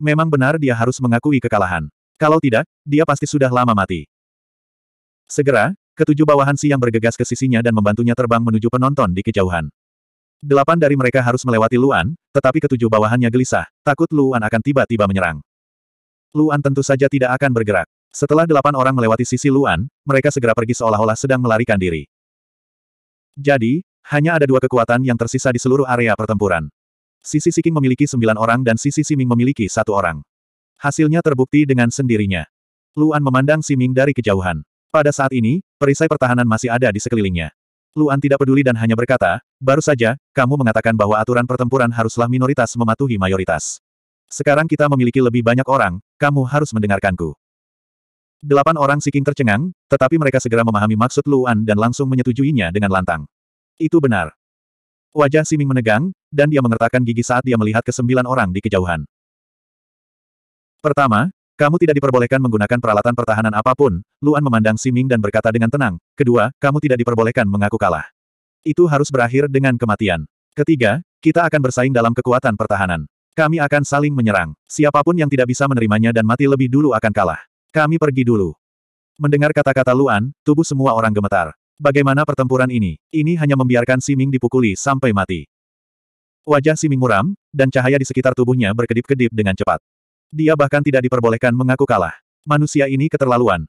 Memang benar dia harus mengakui kekalahan. Kalau tidak, dia pasti sudah lama mati. Segera, ketujuh bawahan Siang bergegas ke sisinya dan membantunya terbang menuju penonton di kejauhan. Delapan dari mereka harus melewati Luan, tetapi ketujuh bawahannya gelisah, takut Luan akan tiba-tiba menyerang. Luan tentu saja tidak akan bergerak. Setelah delapan orang melewati sisi Luan, mereka segera pergi seolah-olah sedang melarikan diri. Jadi, hanya ada dua kekuatan yang tersisa di seluruh area pertempuran. Sisi Siking memiliki sembilan orang dan Sisi Siming memiliki satu orang. Hasilnya terbukti dengan sendirinya. Luan memandang Siming dari kejauhan. Pada saat ini, perisai pertahanan masih ada di sekelilingnya. Luan tidak peduli dan hanya berkata, baru saja, kamu mengatakan bahwa aturan pertempuran haruslah minoritas mematuhi mayoritas. Sekarang kita memiliki lebih banyak orang, kamu harus mendengarkanku. Delapan orang Siking tercengang, tetapi mereka segera memahami maksud Luan dan langsung menyetujuinya dengan lantang. Itu benar. Wajah Siming menegang, dan dia mengertakkan gigi saat dia melihat ke sembilan orang di kejauhan. Pertama, kamu tidak diperbolehkan menggunakan peralatan pertahanan apapun, Luan memandang Siming dan berkata dengan tenang, kedua, kamu tidak diperbolehkan mengaku kalah. Itu harus berakhir dengan kematian. Ketiga, kita akan bersaing dalam kekuatan pertahanan. Kami akan saling menyerang. Siapapun yang tidak bisa menerimanya dan mati lebih dulu akan kalah. Kami pergi dulu. Mendengar kata-kata Luan, tubuh semua orang gemetar. Bagaimana pertempuran ini? Ini hanya membiarkan Siming dipukuli sampai mati. Wajah Siming muram, dan cahaya di sekitar tubuhnya berkedip-kedip dengan cepat. Dia bahkan tidak diperbolehkan mengaku kalah. Manusia ini keterlaluan.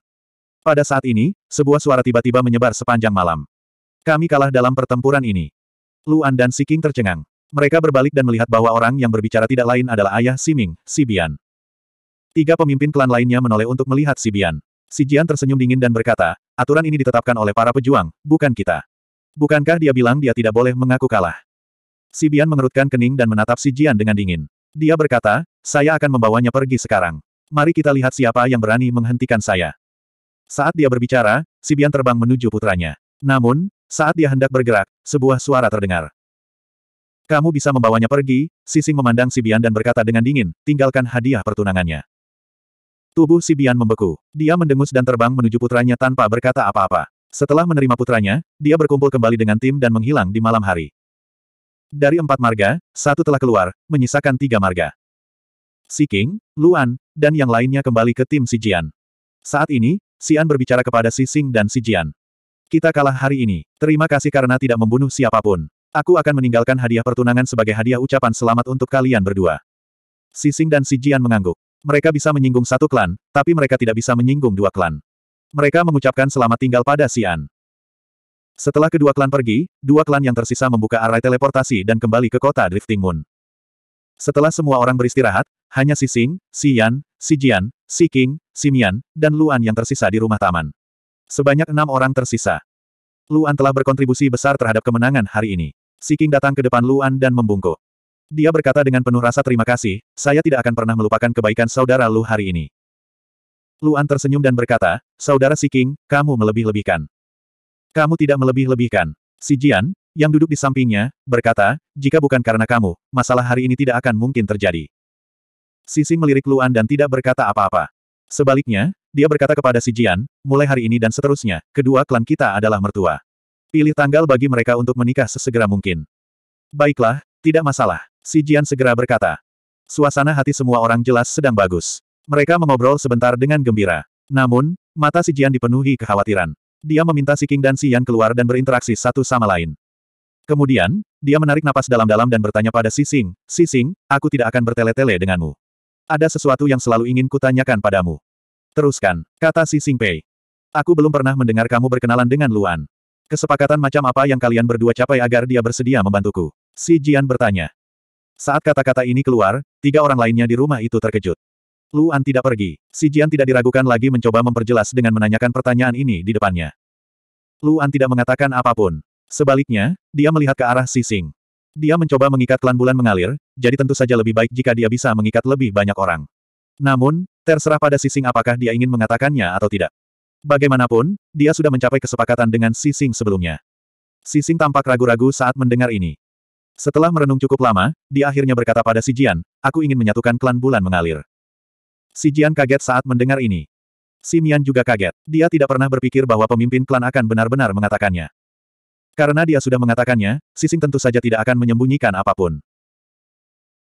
Pada saat ini, sebuah suara tiba-tiba menyebar sepanjang malam. Kami kalah dalam pertempuran ini. Luan dan Siking tercengang. Mereka berbalik dan melihat bahwa orang yang berbicara tidak lain adalah ayah Siming, Sibian. Tiga pemimpin klan lainnya menoleh untuk melihat Sibian. Sijian tersenyum dingin dan berkata, aturan ini ditetapkan oleh para pejuang, bukan kita. Bukankah dia bilang dia tidak boleh mengaku kalah? Sibian mengerutkan kening dan menatap Sijian dengan dingin. Dia berkata, saya akan membawanya pergi sekarang. Mari kita lihat siapa yang berani menghentikan saya. Saat dia berbicara, Sibian terbang menuju putranya. Namun, saat dia hendak bergerak, sebuah suara terdengar. Kamu bisa membawanya pergi, Sising memandang Sibian dan berkata dengan dingin, tinggalkan hadiah pertunangannya. Tubuh Sibian membeku. Dia mendengus dan terbang menuju putranya tanpa berkata apa-apa. Setelah menerima putranya, dia berkumpul kembali dengan tim dan menghilang di malam hari. Dari empat marga, satu telah keluar, menyisakan tiga marga. Siking, Luan, dan yang lainnya kembali ke tim Sijian. Saat ini, Sian berbicara kepada Sising dan Sijian. Kita kalah hari ini, terima kasih karena tidak membunuh siapapun. Aku akan meninggalkan hadiah pertunangan sebagai hadiah ucapan selamat untuk kalian berdua. Sising dan Si Jian mengangguk. Mereka bisa menyinggung satu klan, tapi mereka tidak bisa menyinggung dua klan. Mereka mengucapkan selamat tinggal pada Xian. Setelah kedua klan pergi, dua klan yang tersisa membuka arai teleportasi dan kembali ke kota Drifting Moon. Setelah semua orang beristirahat, hanya Sising, Yan, Si Jian, Si King, Si Mian, dan Luan yang tersisa di rumah taman. Sebanyak enam orang tersisa. Luan telah berkontribusi besar terhadap kemenangan hari ini. Siking datang ke depan Luan dan membungkuk. Dia berkata dengan penuh rasa terima kasih, saya tidak akan pernah melupakan kebaikan saudara Lu hari ini. Luan tersenyum dan berkata, Saudara Siking, kamu melebih-lebihkan. Kamu tidak melebih-lebihkan. Si Jian, yang duduk di sampingnya, berkata, jika bukan karena kamu, masalah hari ini tidak akan mungkin terjadi. Sisi melirik Luan dan tidak berkata apa-apa. Sebaliknya, dia berkata kepada Si Jian, mulai hari ini dan seterusnya, kedua klan kita adalah mertua. Pilih tanggal bagi mereka untuk menikah sesegera mungkin. Baiklah, tidak masalah. Si Jian segera berkata. Suasana hati semua orang jelas sedang bagus. Mereka mengobrol sebentar dengan gembira. Namun, mata si Jian dipenuhi kekhawatiran. Dia meminta si King dan si Yan keluar dan berinteraksi satu sama lain. Kemudian, dia menarik napas dalam-dalam dan bertanya pada si Sing, Si Sing, aku tidak akan bertele-tele denganmu. Ada sesuatu yang selalu ingin kutanyakan padamu. Teruskan, kata si Sing Pei. Aku belum pernah mendengar kamu berkenalan dengan Luan. Kesepakatan macam apa yang kalian berdua capai agar dia bersedia membantuku? Si Jian bertanya. Saat kata-kata ini keluar, tiga orang lainnya di rumah itu terkejut. Luan tidak pergi. Si Jian tidak diragukan lagi mencoba memperjelas dengan menanyakan pertanyaan ini di depannya. Luan tidak mengatakan apapun. Sebaliknya, dia melihat ke arah Si Sing. Dia mencoba mengikat klan bulan mengalir, jadi tentu saja lebih baik jika dia bisa mengikat lebih banyak orang. Namun, terserah pada Si Sing apakah dia ingin mengatakannya atau tidak. Bagaimanapun, dia sudah mencapai kesepakatan dengan Sising sebelumnya. Sising tampak ragu-ragu saat mendengar ini. Setelah merenung cukup lama, dia akhirnya berkata pada Sijian, aku ingin menyatukan klan bulan mengalir. Sijian kaget saat mendengar ini. Si juga kaget. Dia tidak pernah berpikir bahwa pemimpin klan akan benar-benar mengatakannya. Karena dia sudah mengatakannya, Sising tentu saja tidak akan menyembunyikan apapun.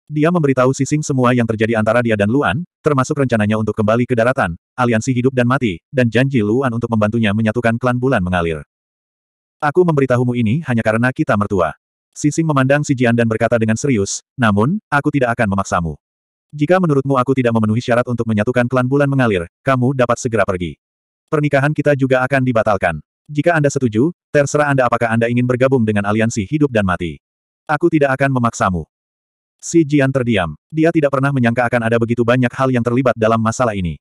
Dia memberitahu Sising semua yang terjadi antara dia dan Luan, termasuk rencananya untuk kembali ke daratan, aliansi hidup dan mati, dan janji Luan untuk membantunya menyatukan klan bulan mengalir. Aku memberitahumu ini hanya karena kita mertua. Sising memandang si Jian dan berkata dengan serius, namun, aku tidak akan memaksamu. Jika menurutmu aku tidak memenuhi syarat untuk menyatukan klan bulan mengalir, kamu dapat segera pergi. Pernikahan kita juga akan dibatalkan. Jika Anda setuju, terserah Anda apakah Anda ingin bergabung dengan aliansi hidup dan mati. Aku tidak akan memaksamu. Si Jian terdiam. Dia tidak pernah menyangka akan ada begitu banyak hal yang terlibat dalam masalah ini.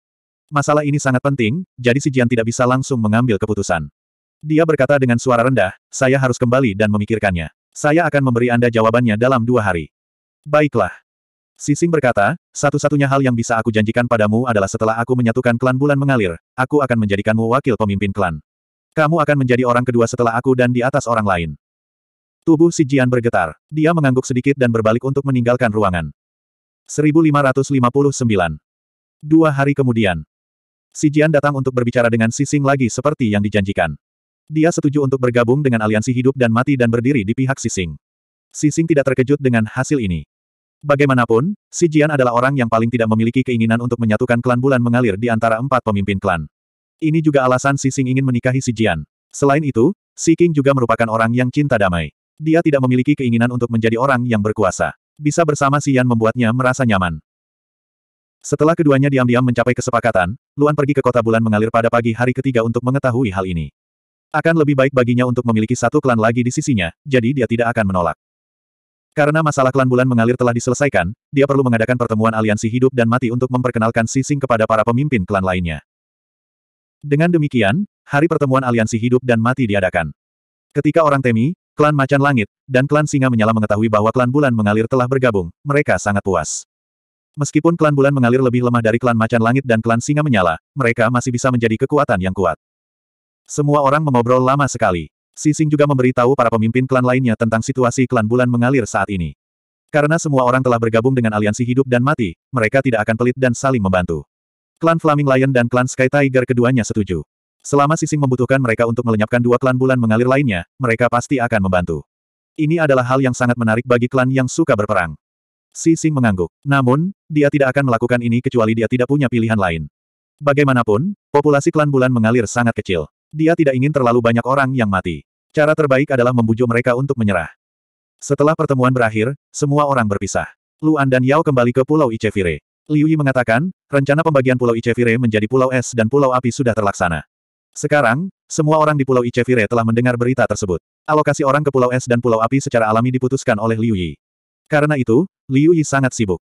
Masalah ini sangat penting, jadi si Jian tidak bisa langsung mengambil keputusan. Dia berkata dengan suara rendah, saya harus kembali dan memikirkannya. Saya akan memberi Anda jawabannya dalam dua hari. Baiklah. Sising berkata, satu-satunya hal yang bisa aku janjikan padamu adalah setelah aku menyatukan klan bulan mengalir, aku akan menjadikanmu wakil pemimpin klan. Kamu akan menjadi orang kedua setelah aku dan di atas orang lain. Tubuh si Jian bergetar. Dia mengangguk sedikit dan berbalik untuk meninggalkan ruangan. 1559. Dua hari kemudian. Si Jian datang untuk berbicara dengan Si Sing lagi seperti yang dijanjikan. Dia setuju untuk bergabung dengan aliansi hidup dan mati dan berdiri di pihak Si Sing. Si Sing tidak terkejut dengan hasil ini. Bagaimanapun, Si Jian adalah orang yang paling tidak memiliki keinginan untuk menyatukan klan bulan mengalir di antara empat pemimpin klan. Ini juga alasan Si Sing ingin menikahi Si Jian. Selain itu, Si King juga merupakan orang yang cinta damai. Dia tidak memiliki keinginan untuk menjadi orang yang berkuasa. Bisa bersama Yan membuatnya merasa nyaman. Setelah keduanya diam-diam mencapai kesepakatan, Luan pergi ke kota bulan mengalir pada pagi hari ketiga untuk mengetahui hal ini. Akan lebih baik baginya untuk memiliki satu klan lagi di sisinya, jadi dia tidak akan menolak. Karena masalah klan bulan mengalir telah diselesaikan, dia perlu mengadakan pertemuan aliansi hidup dan mati untuk memperkenalkan Sising kepada para pemimpin klan lainnya. Dengan demikian, hari pertemuan aliansi hidup dan mati diadakan. Ketika orang Temi, Klan Macan Langit, dan klan Singa Menyala mengetahui bahwa klan Bulan Mengalir telah bergabung, mereka sangat puas. Meskipun klan Bulan Mengalir lebih lemah dari klan Macan Langit dan klan Singa Menyala, mereka masih bisa menjadi kekuatan yang kuat. Semua orang mengobrol lama sekali. Sising juga memberitahu para pemimpin klan lainnya tentang situasi klan Bulan Mengalir saat ini. Karena semua orang telah bergabung dengan aliansi hidup dan mati, mereka tidak akan pelit dan saling membantu. Klan Flaming Lion dan klan Sky Tiger keduanya setuju. Selama Sising membutuhkan mereka untuk melenyapkan dua klan bulan mengalir lainnya, mereka pasti akan membantu. Ini adalah hal yang sangat menarik bagi klan yang suka berperang. Sising mengangguk. Namun, dia tidak akan melakukan ini kecuali dia tidak punya pilihan lain. Bagaimanapun, populasi klan bulan mengalir sangat kecil. Dia tidak ingin terlalu banyak orang yang mati. Cara terbaik adalah membujuk mereka untuk menyerah. Setelah pertemuan berakhir, semua orang berpisah. Luan dan Yao kembali ke Pulau Icevire. Liu Yi mengatakan, rencana pembagian Pulau Icevire menjadi Pulau Es dan Pulau Api sudah terlaksana. Sekarang, semua orang di Pulau Icevire telah mendengar berita tersebut. Alokasi orang ke Pulau Es dan Pulau Api secara alami diputuskan oleh Liu Yi. Karena itu, Liu Yi sangat sibuk.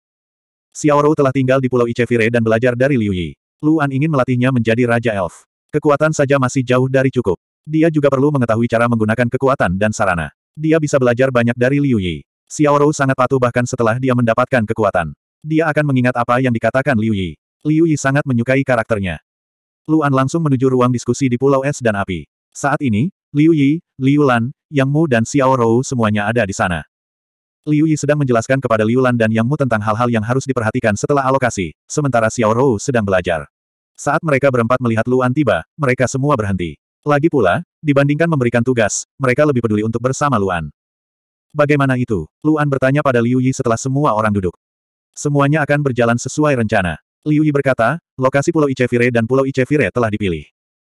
Xiao telah tinggal di Pulau Icevire dan belajar dari Liu Yi. Luan ingin melatihnya menjadi Raja Elf. Kekuatan saja masih jauh dari cukup. Dia juga perlu mengetahui cara menggunakan kekuatan dan sarana. Dia bisa belajar banyak dari Liu Yi. Xiao sangat patuh bahkan setelah dia mendapatkan kekuatan. Dia akan mengingat apa yang dikatakan Liu Yi. Liu Yi sangat menyukai karakternya. Luan langsung menuju ruang diskusi di Pulau Es dan Api. Saat ini, Liu Yi, Liu Lan, Yang Mu dan Xiao Rou semuanya ada di sana. Liu Yi sedang menjelaskan kepada Liu Lan dan Yang Mu tentang hal-hal yang harus diperhatikan setelah alokasi, sementara Xiao Rou sedang belajar. Saat mereka berempat melihat Luan tiba, mereka semua berhenti. Lagi pula, dibandingkan memberikan tugas, mereka lebih peduli untuk bersama Luan. Bagaimana itu? Luan bertanya pada Liu Yi setelah semua orang duduk. Semuanya akan berjalan sesuai rencana. Liu Yi berkata, lokasi Pulau Icevire dan Pulau Icevire telah dipilih.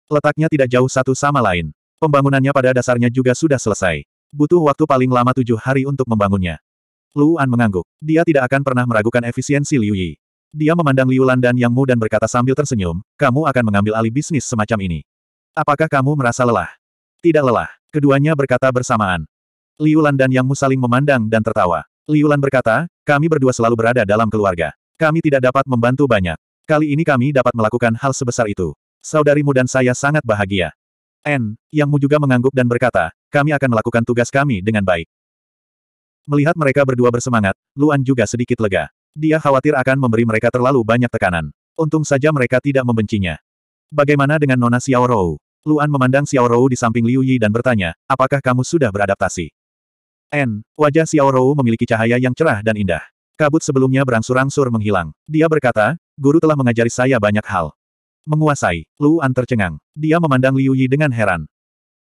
Letaknya tidak jauh satu sama lain. Pembangunannya pada dasarnya juga sudah selesai. Butuh waktu paling lama tujuh hari untuk membangunnya. Luan mengangguk. Dia tidak akan pernah meragukan efisiensi Liu Yi. Dia memandang Liu Lan dan Yang Mu dan berkata sambil tersenyum, kamu akan mengambil alih bisnis semacam ini. Apakah kamu merasa lelah? Tidak lelah. Keduanya berkata bersamaan. Liu Lan dan Yang Mu saling memandang dan tertawa. Liu Lan berkata, kami berdua selalu berada dalam keluarga. Kami tidak dapat membantu banyak. Kali ini kami dapat melakukan hal sebesar itu. Saudarimu dan saya sangat bahagia. N, yangmu juga mengangguk dan berkata, kami akan melakukan tugas kami dengan baik. Melihat mereka berdua bersemangat, Luan juga sedikit lega. Dia khawatir akan memberi mereka terlalu banyak tekanan. Untung saja mereka tidak membencinya. Bagaimana dengan Nona Xiao Rou? Luan memandang Xiao Rou di samping Liu Yi dan bertanya, apakah kamu sudah beradaptasi? N, wajah Xiao Rou memiliki cahaya yang cerah dan indah. Kabut sebelumnya berangsur-angsur menghilang. Dia berkata, guru telah mengajari saya banyak hal. Menguasai, Luan tercengang. Dia memandang Liu Yi dengan heran.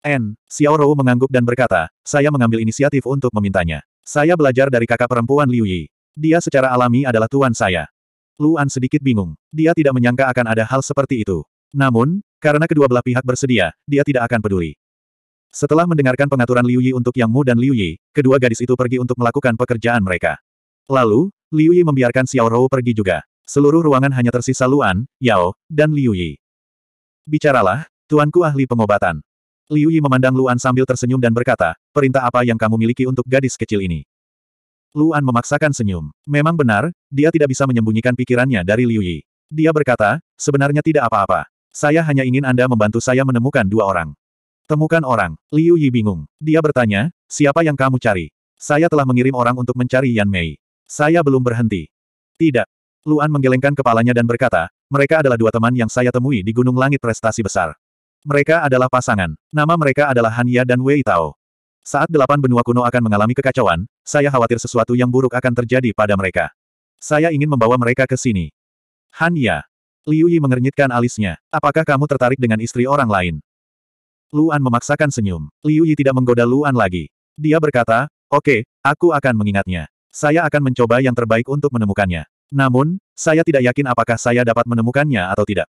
N. Xiao Rou mengangguk dan berkata, saya mengambil inisiatif untuk memintanya. Saya belajar dari kakak perempuan Liu Yi. Dia secara alami adalah tuan saya. Luan sedikit bingung. Dia tidak menyangka akan ada hal seperti itu. Namun, karena kedua belah pihak bersedia, dia tidak akan peduli. Setelah mendengarkan pengaturan Liu Yi untuk Yang Mu dan Liu Yi, kedua gadis itu pergi untuk melakukan pekerjaan mereka. Lalu, Liu Yi membiarkan Xiao Rou pergi juga. Seluruh ruangan hanya tersisa Luan, Yao, dan Liu Yi. Bicaralah, tuanku ahli pengobatan. Liu Yi memandang Luan sambil tersenyum dan berkata, perintah apa yang kamu miliki untuk gadis kecil ini? Luan memaksakan senyum. Memang benar, dia tidak bisa menyembunyikan pikirannya dari Liu Yi. Dia berkata, sebenarnya tidak apa-apa. Saya hanya ingin Anda membantu saya menemukan dua orang. Temukan orang. Liu Yi bingung. Dia bertanya, siapa yang kamu cari? Saya telah mengirim orang untuk mencari Yan Mei. Saya belum berhenti. Tidak. Luan menggelengkan kepalanya dan berkata, mereka adalah dua teman yang saya temui di Gunung Langit Prestasi Besar. Mereka adalah pasangan. Nama mereka adalah Hania dan Wei Tao. Saat delapan benua kuno akan mengalami kekacauan, saya khawatir sesuatu yang buruk akan terjadi pada mereka. Saya ingin membawa mereka ke sini. Hania. Liu Yi mengernyitkan alisnya. Apakah kamu tertarik dengan istri orang lain? Luan memaksakan senyum. Liu Yi tidak menggoda Luan lagi. Dia berkata, oke, okay, aku akan mengingatnya. Saya akan mencoba yang terbaik untuk menemukannya. Namun, saya tidak yakin apakah saya dapat menemukannya atau tidak.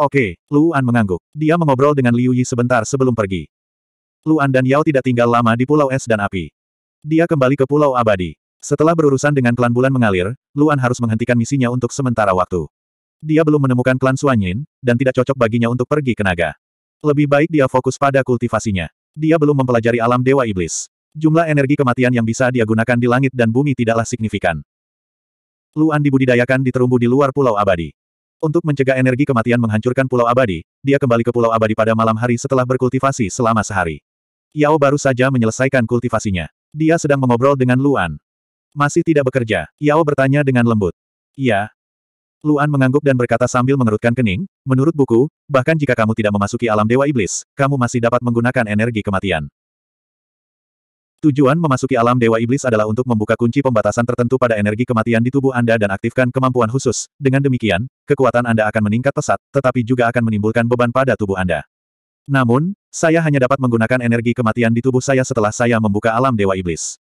Oke, Luan mengangguk. Dia mengobrol dengan Liu Yi sebentar sebelum pergi. Luan dan Yao tidak tinggal lama di Pulau Es dan Api. Dia kembali ke Pulau Abadi. Setelah berurusan dengan klan bulan mengalir, Luan harus menghentikan misinya untuk sementara waktu. Dia belum menemukan klan Suanyin, dan tidak cocok baginya untuk pergi ke naga. Lebih baik dia fokus pada kultivasinya. Dia belum mempelajari alam Dewa Iblis. Jumlah energi kematian yang bisa dia gunakan di langit dan bumi tidaklah signifikan. Luan dibudidayakan di terumbu di luar Pulau Abadi. Untuk mencegah energi kematian menghancurkan Pulau Abadi, dia kembali ke Pulau Abadi pada malam hari setelah berkultivasi selama sehari. Yao baru saja menyelesaikan kultivasinya. Dia sedang mengobrol dengan Luan. Masih tidak bekerja, Yao bertanya dengan lembut. Iya. Luan mengangguk dan berkata sambil mengerutkan kening, menurut buku, bahkan jika kamu tidak memasuki alam Dewa Iblis, kamu masih dapat menggunakan energi kematian. Tujuan memasuki alam Dewa Iblis adalah untuk membuka kunci pembatasan tertentu pada energi kematian di tubuh Anda dan aktifkan kemampuan khusus. Dengan demikian, kekuatan Anda akan meningkat pesat, tetapi juga akan menimbulkan beban pada tubuh Anda. Namun, saya hanya dapat menggunakan energi kematian di tubuh saya setelah saya membuka alam Dewa Iblis.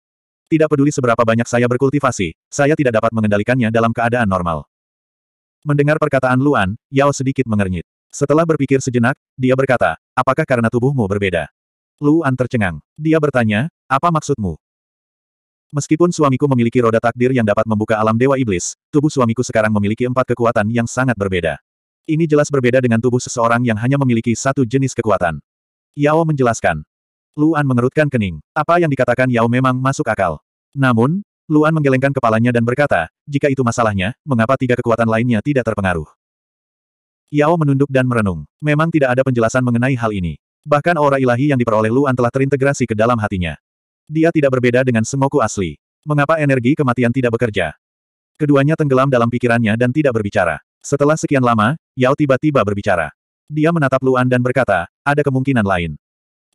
Tidak peduli seberapa banyak saya berkultivasi, saya tidak dapat mengendalikannya dalam keadaan normal. Mendengar perkataan Luan, Yao sedikit mengernyit. Setelah berpikir sejenak, dia berkata, apakah karena tubuhmu berbeda? Luan tercengang. Dia bertanya, apa maksudmu? Meskipun suamiku memiliki roda takdir yang dapat membuka alam dewa iblis, tubuh suamiku sekarang memiliki empat kekuatan yang sangat berbeda. Ini jelas berbeda dengan tubuh seseorang yang hanya memiliki satu jenis kekuatan. Yao menjelaskan. Luan mengerutkan kening. Apa yang dikatakan Yao memang masuk akal. Namun, Luan menggelengkan kepalanya dan berkata, jika itu masalahnya, mengapa tiga kekuatan lainnya tidak terpengaruh? Yao menunduk dan merenung. Memang tidak ada penjelasan mengenai hal ini. Bahkan aura ilahi yang diperoleh Luan telah terintegrasi ke dalam hatinya. Dia tidak berbeda dengan Sengoku asli. Mengapa energi kematian tidak bekerja? Keduanya tenggelam dalam pikirannya dan tidak berbicara. Setelah sekian lama, Yao tiba-tiba berbicara. Dia menatap Luan dan berkata, ada kemungkinan lain.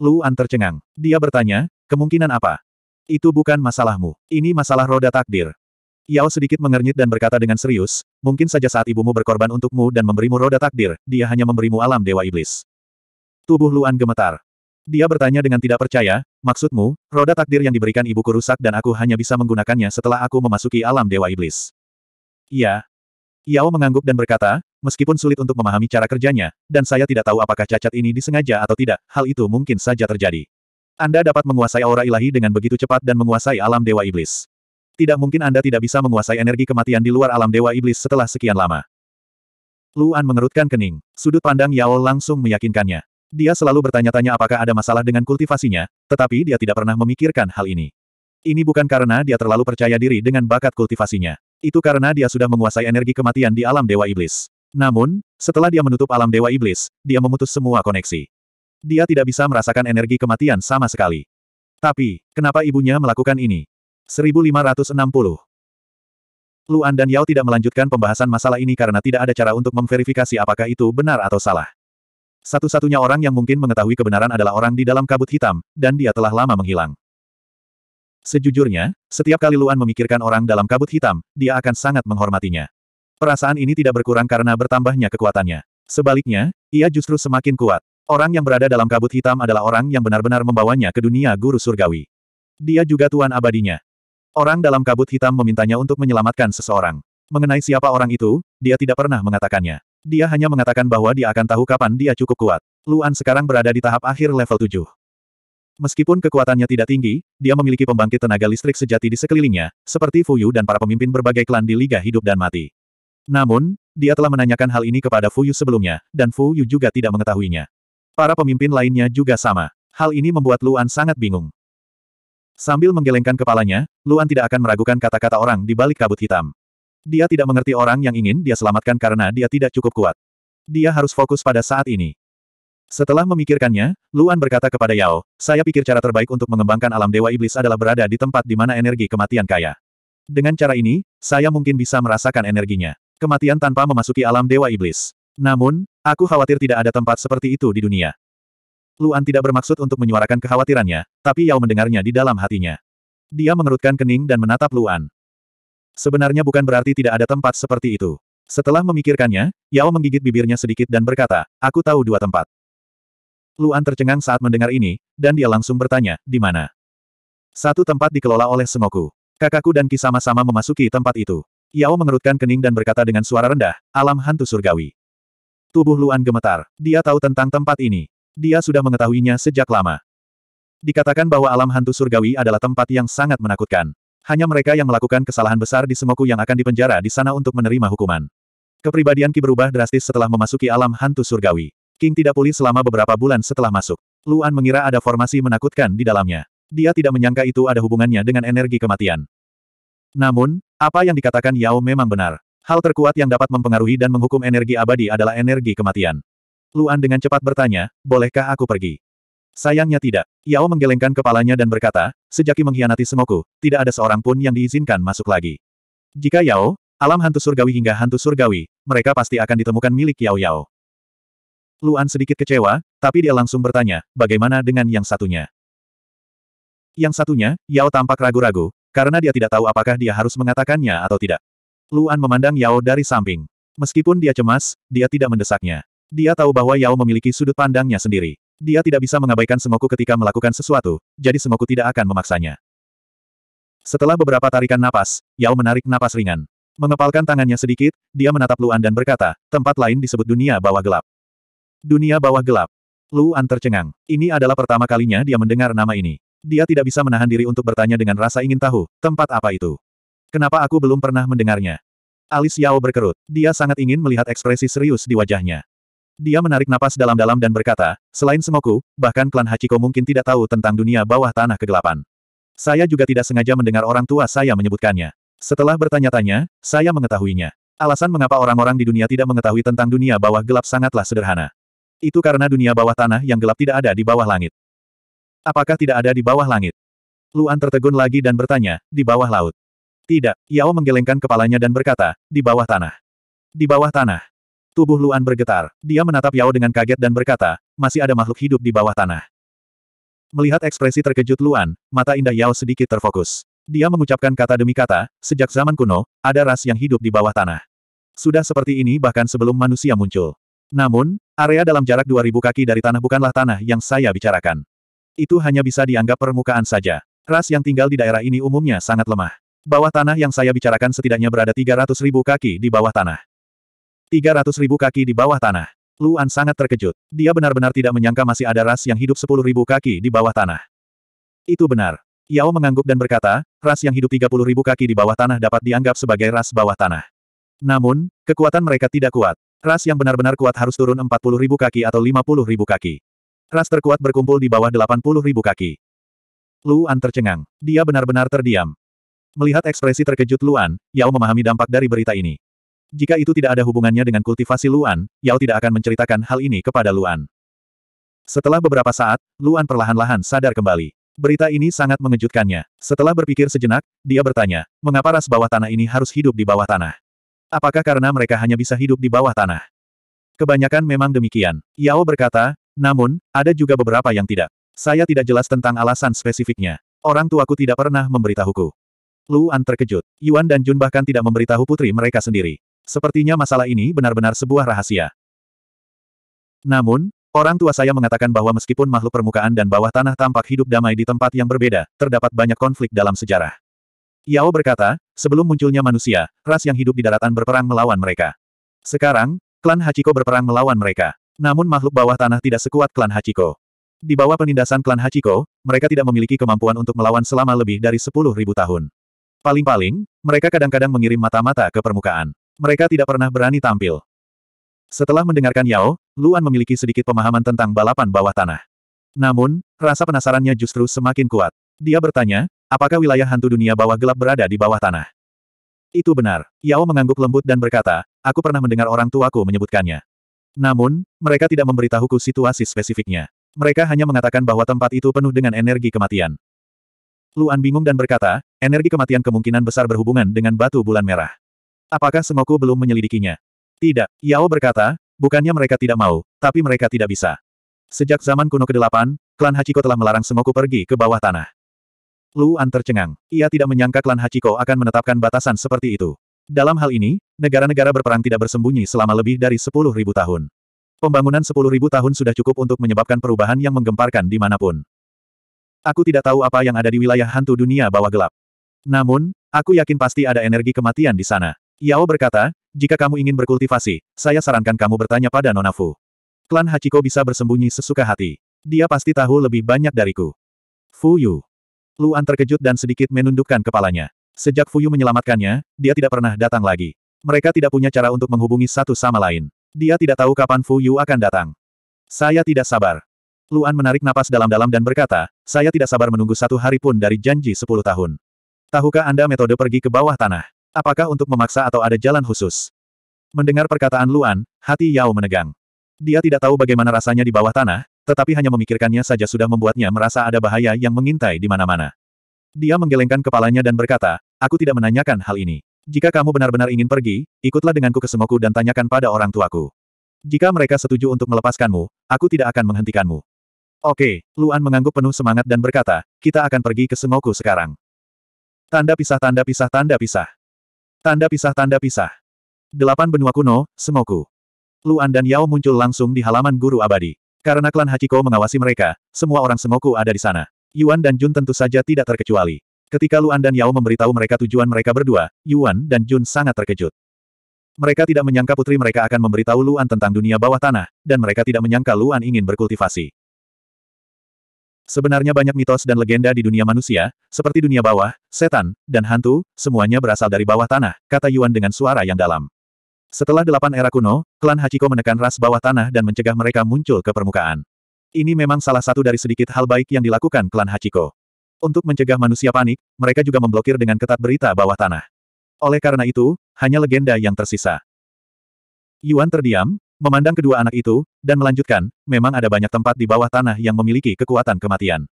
Luan tercengang. Dia bertanya, kemungkinan apa? Itu bukan masalahmu. Ini masalah roda takdir. Yao sedikit mengernyit dan berkata dengan serius, mungkin saja saat ibumu berkorban untukmu dan memberimu roda takdir, dia hanya memberimu alam Dewa Iblis. Tubuh Luan gemetar. Dia bertanya dengan tidak percaya, maksudmu, roda takdir yang diberikan ibuku rusak dan aku hanya bisa menggunakannya setelah aku memasuki alam Dewa Iblis. Iya. Yao mengangguk dan berkata, meskipun sulit untuk memahami cara kerjanya, dan saya tidak tahu apakah cacat ini disengaja atau tidak, hal itu mungkin saja terjadi. Anda dapat menguasai aura ilahi dengan begitu cepat dan menguasai alam Dewa Iblis. Tidak mungkin Anda tidak bisa menguasai energi kematian di luar alam Dewa Iblis setelah sekian lama. Luan mengerutkan kening. Sudut pandang Yao langsung meyakinkannya. Dia selalu bertanya-tanya apakah ada masalah dengan kultivasinya, tetapi dia tidak pernah memikirkan hal ini. Ini bukan karena dia terlalu percaya diri dengan bakat kultivasinya. Itu karena dia sudah menguasai energi kematian di alam Dewa Iblis. Namun, setelah dia menutup alam Dewa Iblis, dia memutus semua koneksi. Dia tidak bisa merasakan energi kematian sama sekali. Tapi, kenapa ibunya melakukan ini? 1560 Luan dan Yao tidak melanjutkan pembahasan masalah ini karena tidak ada cara untuk memverifikasi apakah itu benar atau salah. Satu-satunya orang yang mungkin mengetahui kebenaran adalah orang di dalam kabut hitam, dan dia telah lama menghilang. Sejujurnya, setiap kali Luan memikirkan orang dalam kabut hitam, dia akan sangat menghormatinya. Perasaan ini tidak berkurang karena bertambahnya kekuatannya. Sebaliknya, ia justru semakin kuat. Orang yang berada dalam kabut hitam adalah orang yang benar-benar membawanya ke dunia guru surgawi. Dia juga tuan abadinya. Orang dalam kabut hitam memintanya untuk menyelamatkan seseorang. Mengenai siapa orang itu, dia tidak pernah mengatakannya. Dia hanya mengatakan bahwa dia akan tahu kapan dia cukup kuat. Luan sekarang berada di tahap akhir level 7. Meskipun kekuatannya tidak tinggi, dia memiliki pembangkit tenaga listrik sejati di sekelilingnya, seperti Fuyu dan para pemimpin berbagai klan di Liga Hidup dan Mati. Namun, dia telah menanyakan hal ini kepada Fuyu sebelumnya, dan Fuyu juga tidak mengetahuinya. Para pemimpin lainnya juga sama. Hal ini membuat Luan sangat bingung. Sambil menggelengkan kepalanya, Luan tidak akan meragukan kata-kata orang di balik kabut hitam. Dia tidak mengerti orang yang ingin dia selamatkan karena dia tidak cukup kuat. Dia harus fokus pada saat ini. Setelah memikirkannya, Luan berkata kepada Yao, saya pikir cara terbaik untuk mengembangkan alam Dewa Iblis adalah berada di tempat di mana energi kematian kaya. Dengan cara ini, saya mungkin bisa merasakan energinya. Kematian tanpa memasuki alam Dewa Iblis. Namun, aku khawatir tidak ada tempat seperti itu di dunia. Luan tidak bermaksud untuk menyuarakan kekhawatirannya, tapi Yao mendengarnya di dalam hatinya. Dia mengerutkan kening dan menatap Luan. Sebenarnya bukan berarti tidak ada tempat seperti itu. Setelah memikirkannya, Yao menggigit bibirnya sedikit dan berkata, aku tahu dua tempat. Luan tercengang saat mendengar ini, dan dia langsung bertanya, di mana? Satu tempat dikelola oleh Sengoku. Kakakku dan Ki sama-sama memasuki tempat itu. Yao mengerutkan kening dan berkata dengan suara rendah, alam hantu surgawi. Tubuh Luan gemetar. Dia tahu tentang tempat ini. Dia sudah mengetahuinya sejak lama. Dikatakan bahwa alam hantu surgawi adalah tempat yang sangat menakutkan. Hanya mereka yang melakukan kesalahan besar di Semoku yang akan dipenjara di sana untuk menerima hukuman. Kepribadian Ki berubah drastis setelah memasuki alam hantu surgawi. King tidak pulih selama beberapa bulan setelah masuk. Luan mengira ada formasi menakutkan di dalamnya. Dia tidak menyangka itu ada hubungannya dengan energi kematian. Namun, apa yang dikatakan Yao memang benar. Hal terkuat yang dapat mempengaruhi dan menghukum energi abadi adalah energi kematian. Luan dengan cepat bertanya, bolehkah aku pergi? Sayangnya tidak. Yao menggelengkan kepalanya dan berkata, sejak mengkhianati semoku, tidak ada seorang pun yang diizinkan masuk lagi. Jika Yao, alam hantu surgawi hingga hantu surgawi, mereka pasti akan ditemukan milik Yao Yao. Luan sedikit kecewa, tapi dia langsung bertanya, bagaimana dengan yang satunya? Yang satunya, Yao tampak ragu-ragu, karena dia tidak tahu apakah dia harus mengatakannya atau tidak. Luan memandang Yao dari samping. Meskipun dia cemas, dia tidak mendesaknya. Dia tahu bahwa Yao memiliki sudut pandangnya sendiri. Dia tidak bisa mengabaikan Semoku ketika melakukan sesuatu, jadi Semoku tidak akan memaksanya. Setelah beberapa tarikan napas, Yao menarik napas ringan. Mengepalkan tangannya sedikit, dia menatap Luan dan berkata, tempat lain disebut dunia bawah gelap. Dunia bawah gelap. Luan tercengang. Ini adalah pertama kalinya dia mendengar nama ini. Dia tidak bisa menahan diri untuk bertanya dengan rasa ingin tahu, tempat apa itu. Kenapa aku belum pernah mendengarnya? Alis Yao berkerut. Dia sangat ingin melihat ekspresi serius di wajahnya. Dia menarik napas dalam-dalam dan berkata, selain Semoku, bahkan klan Hachiko mungkin tidak tahu tentang dunia bawah tanah kegelapan. Saya juga tidak sengaja mendengar orang tua saya menyebutkannya. Setelah bertanya-tanya, saya mengetahuinya. Alasan mengapa orang-orang di dunia tidak mengetahui tentang dunia bawah gelap sangatlah sederhana. Itu karena dunia bawah tanah yang gelap tidak ada di bawah langit. Apakah tidak ada di bawah langit? Luan tertegun lagi dan bertanya, di bawah laut. Tidak, Yao menggelengkan kepalanya dan berkata, di bawah tanah. Di bawah tanah. Tubuh Luan bergetar. Dia menatap Yao dengan kaget dan berkata, masih ada makhluk hidup di bawah tanah. Melihat ekspresi terkejut Luan, mata indah Yao sedikit terfokus. Dia mengucapkan kata demi kata, sejak zaman kuno, ada ras yang hidup di bawah tanah. Sudah seperti ini bahkan sebelum manusia muncul. Namun, area dalam jarak 2000 kaki dari tanah bukanlah tanah yang saya bicarakan. Itu hanya bisa dianggap permukaan saja. Ras yang tinggal di daerah ini umumnya sangat lemah. Bawah tanah yang saya bicarakan setidaknya berada 300.000 kaki di bawah tanah ribu kaki di bawah tanah. Luan sangat terkejut. Dia benar-benar tidak menyangka masih ada ras yang hidup ribu kaki di bawah tanah. Itu benar. Yao mengangguk dan berkata, ras yang hidup ribu kaki di bawah tanah dapat dianggap sebagai ras bawah tanah. Namun, kekuatan mereka tidak kuat. Ras yang benar-benar kuat harus turun ribu kaki atau ribu kaki. Ras terkuat berkumpul di bawah 80 ribu kaki. Luan tercengang. Dia benar-benar terdiam. Melihat ekspresi terkejut Luan, Yao memahami dampak dari berita ini. Jika itu tidak ada hubungannya dengan kultivasi Luan, Yao tidak akan menceritakan hal ini kepada Luan. Setelah beberapa saat, Luan perlahan-lahan sadar kembali. Berita ini sangat mengejutkannya. Setelah berpikir sejenak, dia bertanya, mengapa ras bawah tanah ini harus hidup di bawah tanah? Apakah karena mereka hanya bisa hidup di bawah tanah? Kebanyakan memang demikian. Yao berkata, namun, ada juga beberapa yang tidak. Saya tidak jelas tentang alasan spesifiknya. Orang tuaku tidak pernah memberitahuku. Luan terkejut. Yuan dan Jun bahkan tidak memberitahu putri mereka sendiri. Sepertinya masalah ini benar-benar sebuah rahasia. Namun, orang tua saya mengatakan bahwa meskipun makhluk permukaan dan bawah tanah tampak hidup damai di tempat yang berbeda, terdapat banyak konflik dalam sejarah. Yao berkata, sebelum munculnya manusia, ras yang hidup di daratan berperang melawan mereka. Sekarang, klan Hachiko berperang melawan mereka. Namun makhluk bawah tanah tidak sekuat klan Hachiko. Di bawah penindasan klan Hachiko, mereka tidak memiliki kemampuan untuk melawan selama lebih dari 10.000 tahun. Paling-paling, mereka kadang-kadang mengirim mata-mata ke permukaan mereka tidak pernah berani tampil. Setelah mendengarkan Yao, Luan memiliki sedikit pemahaman tentang balapan bawah tanah. Namun, rasa penasarannya justru semakin kuat. Dia bertanya, apakah wilayah hantu dunia bawah gelap berada di bawah tanah? Itu benar. Yao mengangguk lembut dan berkata, aku pernah mendengar orang tuaku menyebutkannya. Namun, mereka tidak memberitahuku situasi spesifiknya. Mereka hanya mengatakan bahwa tempat itu penuh dengan energi kematian. Luan bingung dan berkata, energi kematian kemungkinan besar berhubungan dengan batu bulan merah. Apakah Semoku belum menyelidikinya? Tidak, Yao berkata, bukannya mereka tidak mau, tapi mereka tidak bisa. Sejak zaman kuno ke-8, klan Hachiko telah melarang Semoku pergi ke bawah tanah. Luan tercengang. Ia tidak menyangka klan Hachiko akan menetapkan batasan seperti itu. Dalam hal ini, negara-negara berperang tidak bersembunyi selama lebih dari 10.000 tahun. Pembangunan 10.000 tahun sudah cukup untuk menyebabkan perubahan yang menggemparkan dimanapun. Aku tidak tahu apa yang ada di wilayah hantu dunia bawah gelap. Namun, aku yakin pasti ada energi kematian di sana. Yao berkata, jika kamu ingin berkultivasi, saya sarankan kamu bertanya pada Nonafu. Klan Hachiko bisa bersembunyi sesuka hati. Dia pasti tahu lebih banyak dariku. Fu Yu. Luan terkejut dan sedikit menundukkan kepalanya. Sejak Fu Yu menyelamatkannya, dia tidak pernah datang lagi. Mereka tidak punya cara untuk menghubungi satu sama lain. Dia tidak tahu kapan Fu Yu akan datang. Saya tidak sabar. Luan menarik napas dalam-dalam dan berkata, saya tidak sabar menunggu satu hari pun dari janji sepuluh tahun. Tahukah Anda metode pergi ke bawah tanah? Apakah untuk memaksa atau ada jalan khusus? Mendengar perkataan Luan, hati Yao menegang. Dia tidak tahu bagaimana rasanya di bawah tanah, tetapi hanya memikirkannya saja sudah membuatnya merasa ada bahaya yang mengintai di mana-mana. Dia menggelengkan kepalanya dan berkata, aku tidak menanyakan hal ini. Jika kamu benar-benar ingin pergi, ikutlah denganku ke Semoku dan tanyakan pada orang tuaku. Jika mereka setuju untuk melepaskanmu, aku tidak akan menghentikanmu. Oke, Luan mengangguk penuh semangat dan berkata, kita akan pergi ke Semoku sekarang. Tanda pisah tanda pisah tanda pisah. Tanda pisah-tanda pisah. Delapan benua kuno, Semoku. Luan dan Yao muncul langsung di halaman guru abadi. Karena klan Hachiko mengawasi mereka, semua orang Semoku ada di sana. Yuan dan Jun tentu saja tidak terkecuali. Ketika Luan dan Yao memberitahu mereka tujuan mereka berdua, Yuan dan Jun sangat terkejut. Mereka tidak menyangka putri mereka akan memberitahu Luan tentang dunia bawah tanah, dan mereka tidak menyangka Luan ingin berkultivasi. Sebenarnya banyak mitos dan legenda di dunia manusia, seperti dunia bawah, setan, dan hantu, semuanya berasal dari bawah tanah, kata Yuan dengan suara yang dalam. Setelah delapan era kuno, klan Hachiko menekan ras bawah tanah dan mencegah mereka muncul ke permukaan. Ini memang salah satu dari sedikit hal baik yang dilakukan klan Hachiko. Untuk mencegah manusia panik, mereka juga memblokir dengan ketat berita bawah tanah. Oleh karena itu, hanya legenda yang tersisa. Yuan terdiam, memandang kedua anak itu, dan melanjutkan, memang ada banyak tempat di bawah tanah yang memiliki kekuatan kematian.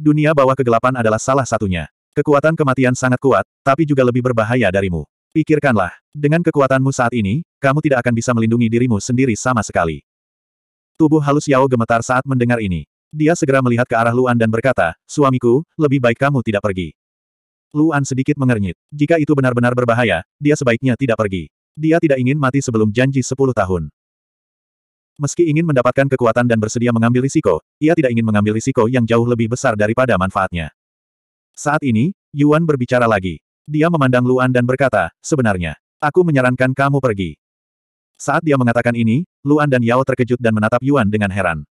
Dunia bawah kegelapan adalah salah satunya. Kekuatan kematian sangat kuat, tapi juga lebih berbahaya darimu. Pikirkanlah, dengan kekuatanmu saat ini, kamu tidak akan bisa melindungi dirimu sendiri sama sekali. Tubuh halus Yao gemetar saat mendengar ini. Dia segera melihat ke arah Luan dan berkata, Suamiku, lebih baik kamu tidak pergi. Luan sedikit mengernyit. Jika itu benar-benar berbahaya, dia sebaiknya tidak pergi. Dia tidak ingin mati sebelum janji 10 tahun. Meski ingin mendapatkan kekuatan dan bersedia mengambil risiko, ia tidak ingin mengambil risiko yang jauh lebih besar daripada manfaatnya. Saat ini, Yuan berbicara lagi. Dia memandang Luan dan berkata, sebenarnya, aku menyarankan kamu pergi. Saat dia mengatakan ini, Luan dan Yao terkejut dan menatap Yuan dengan heran.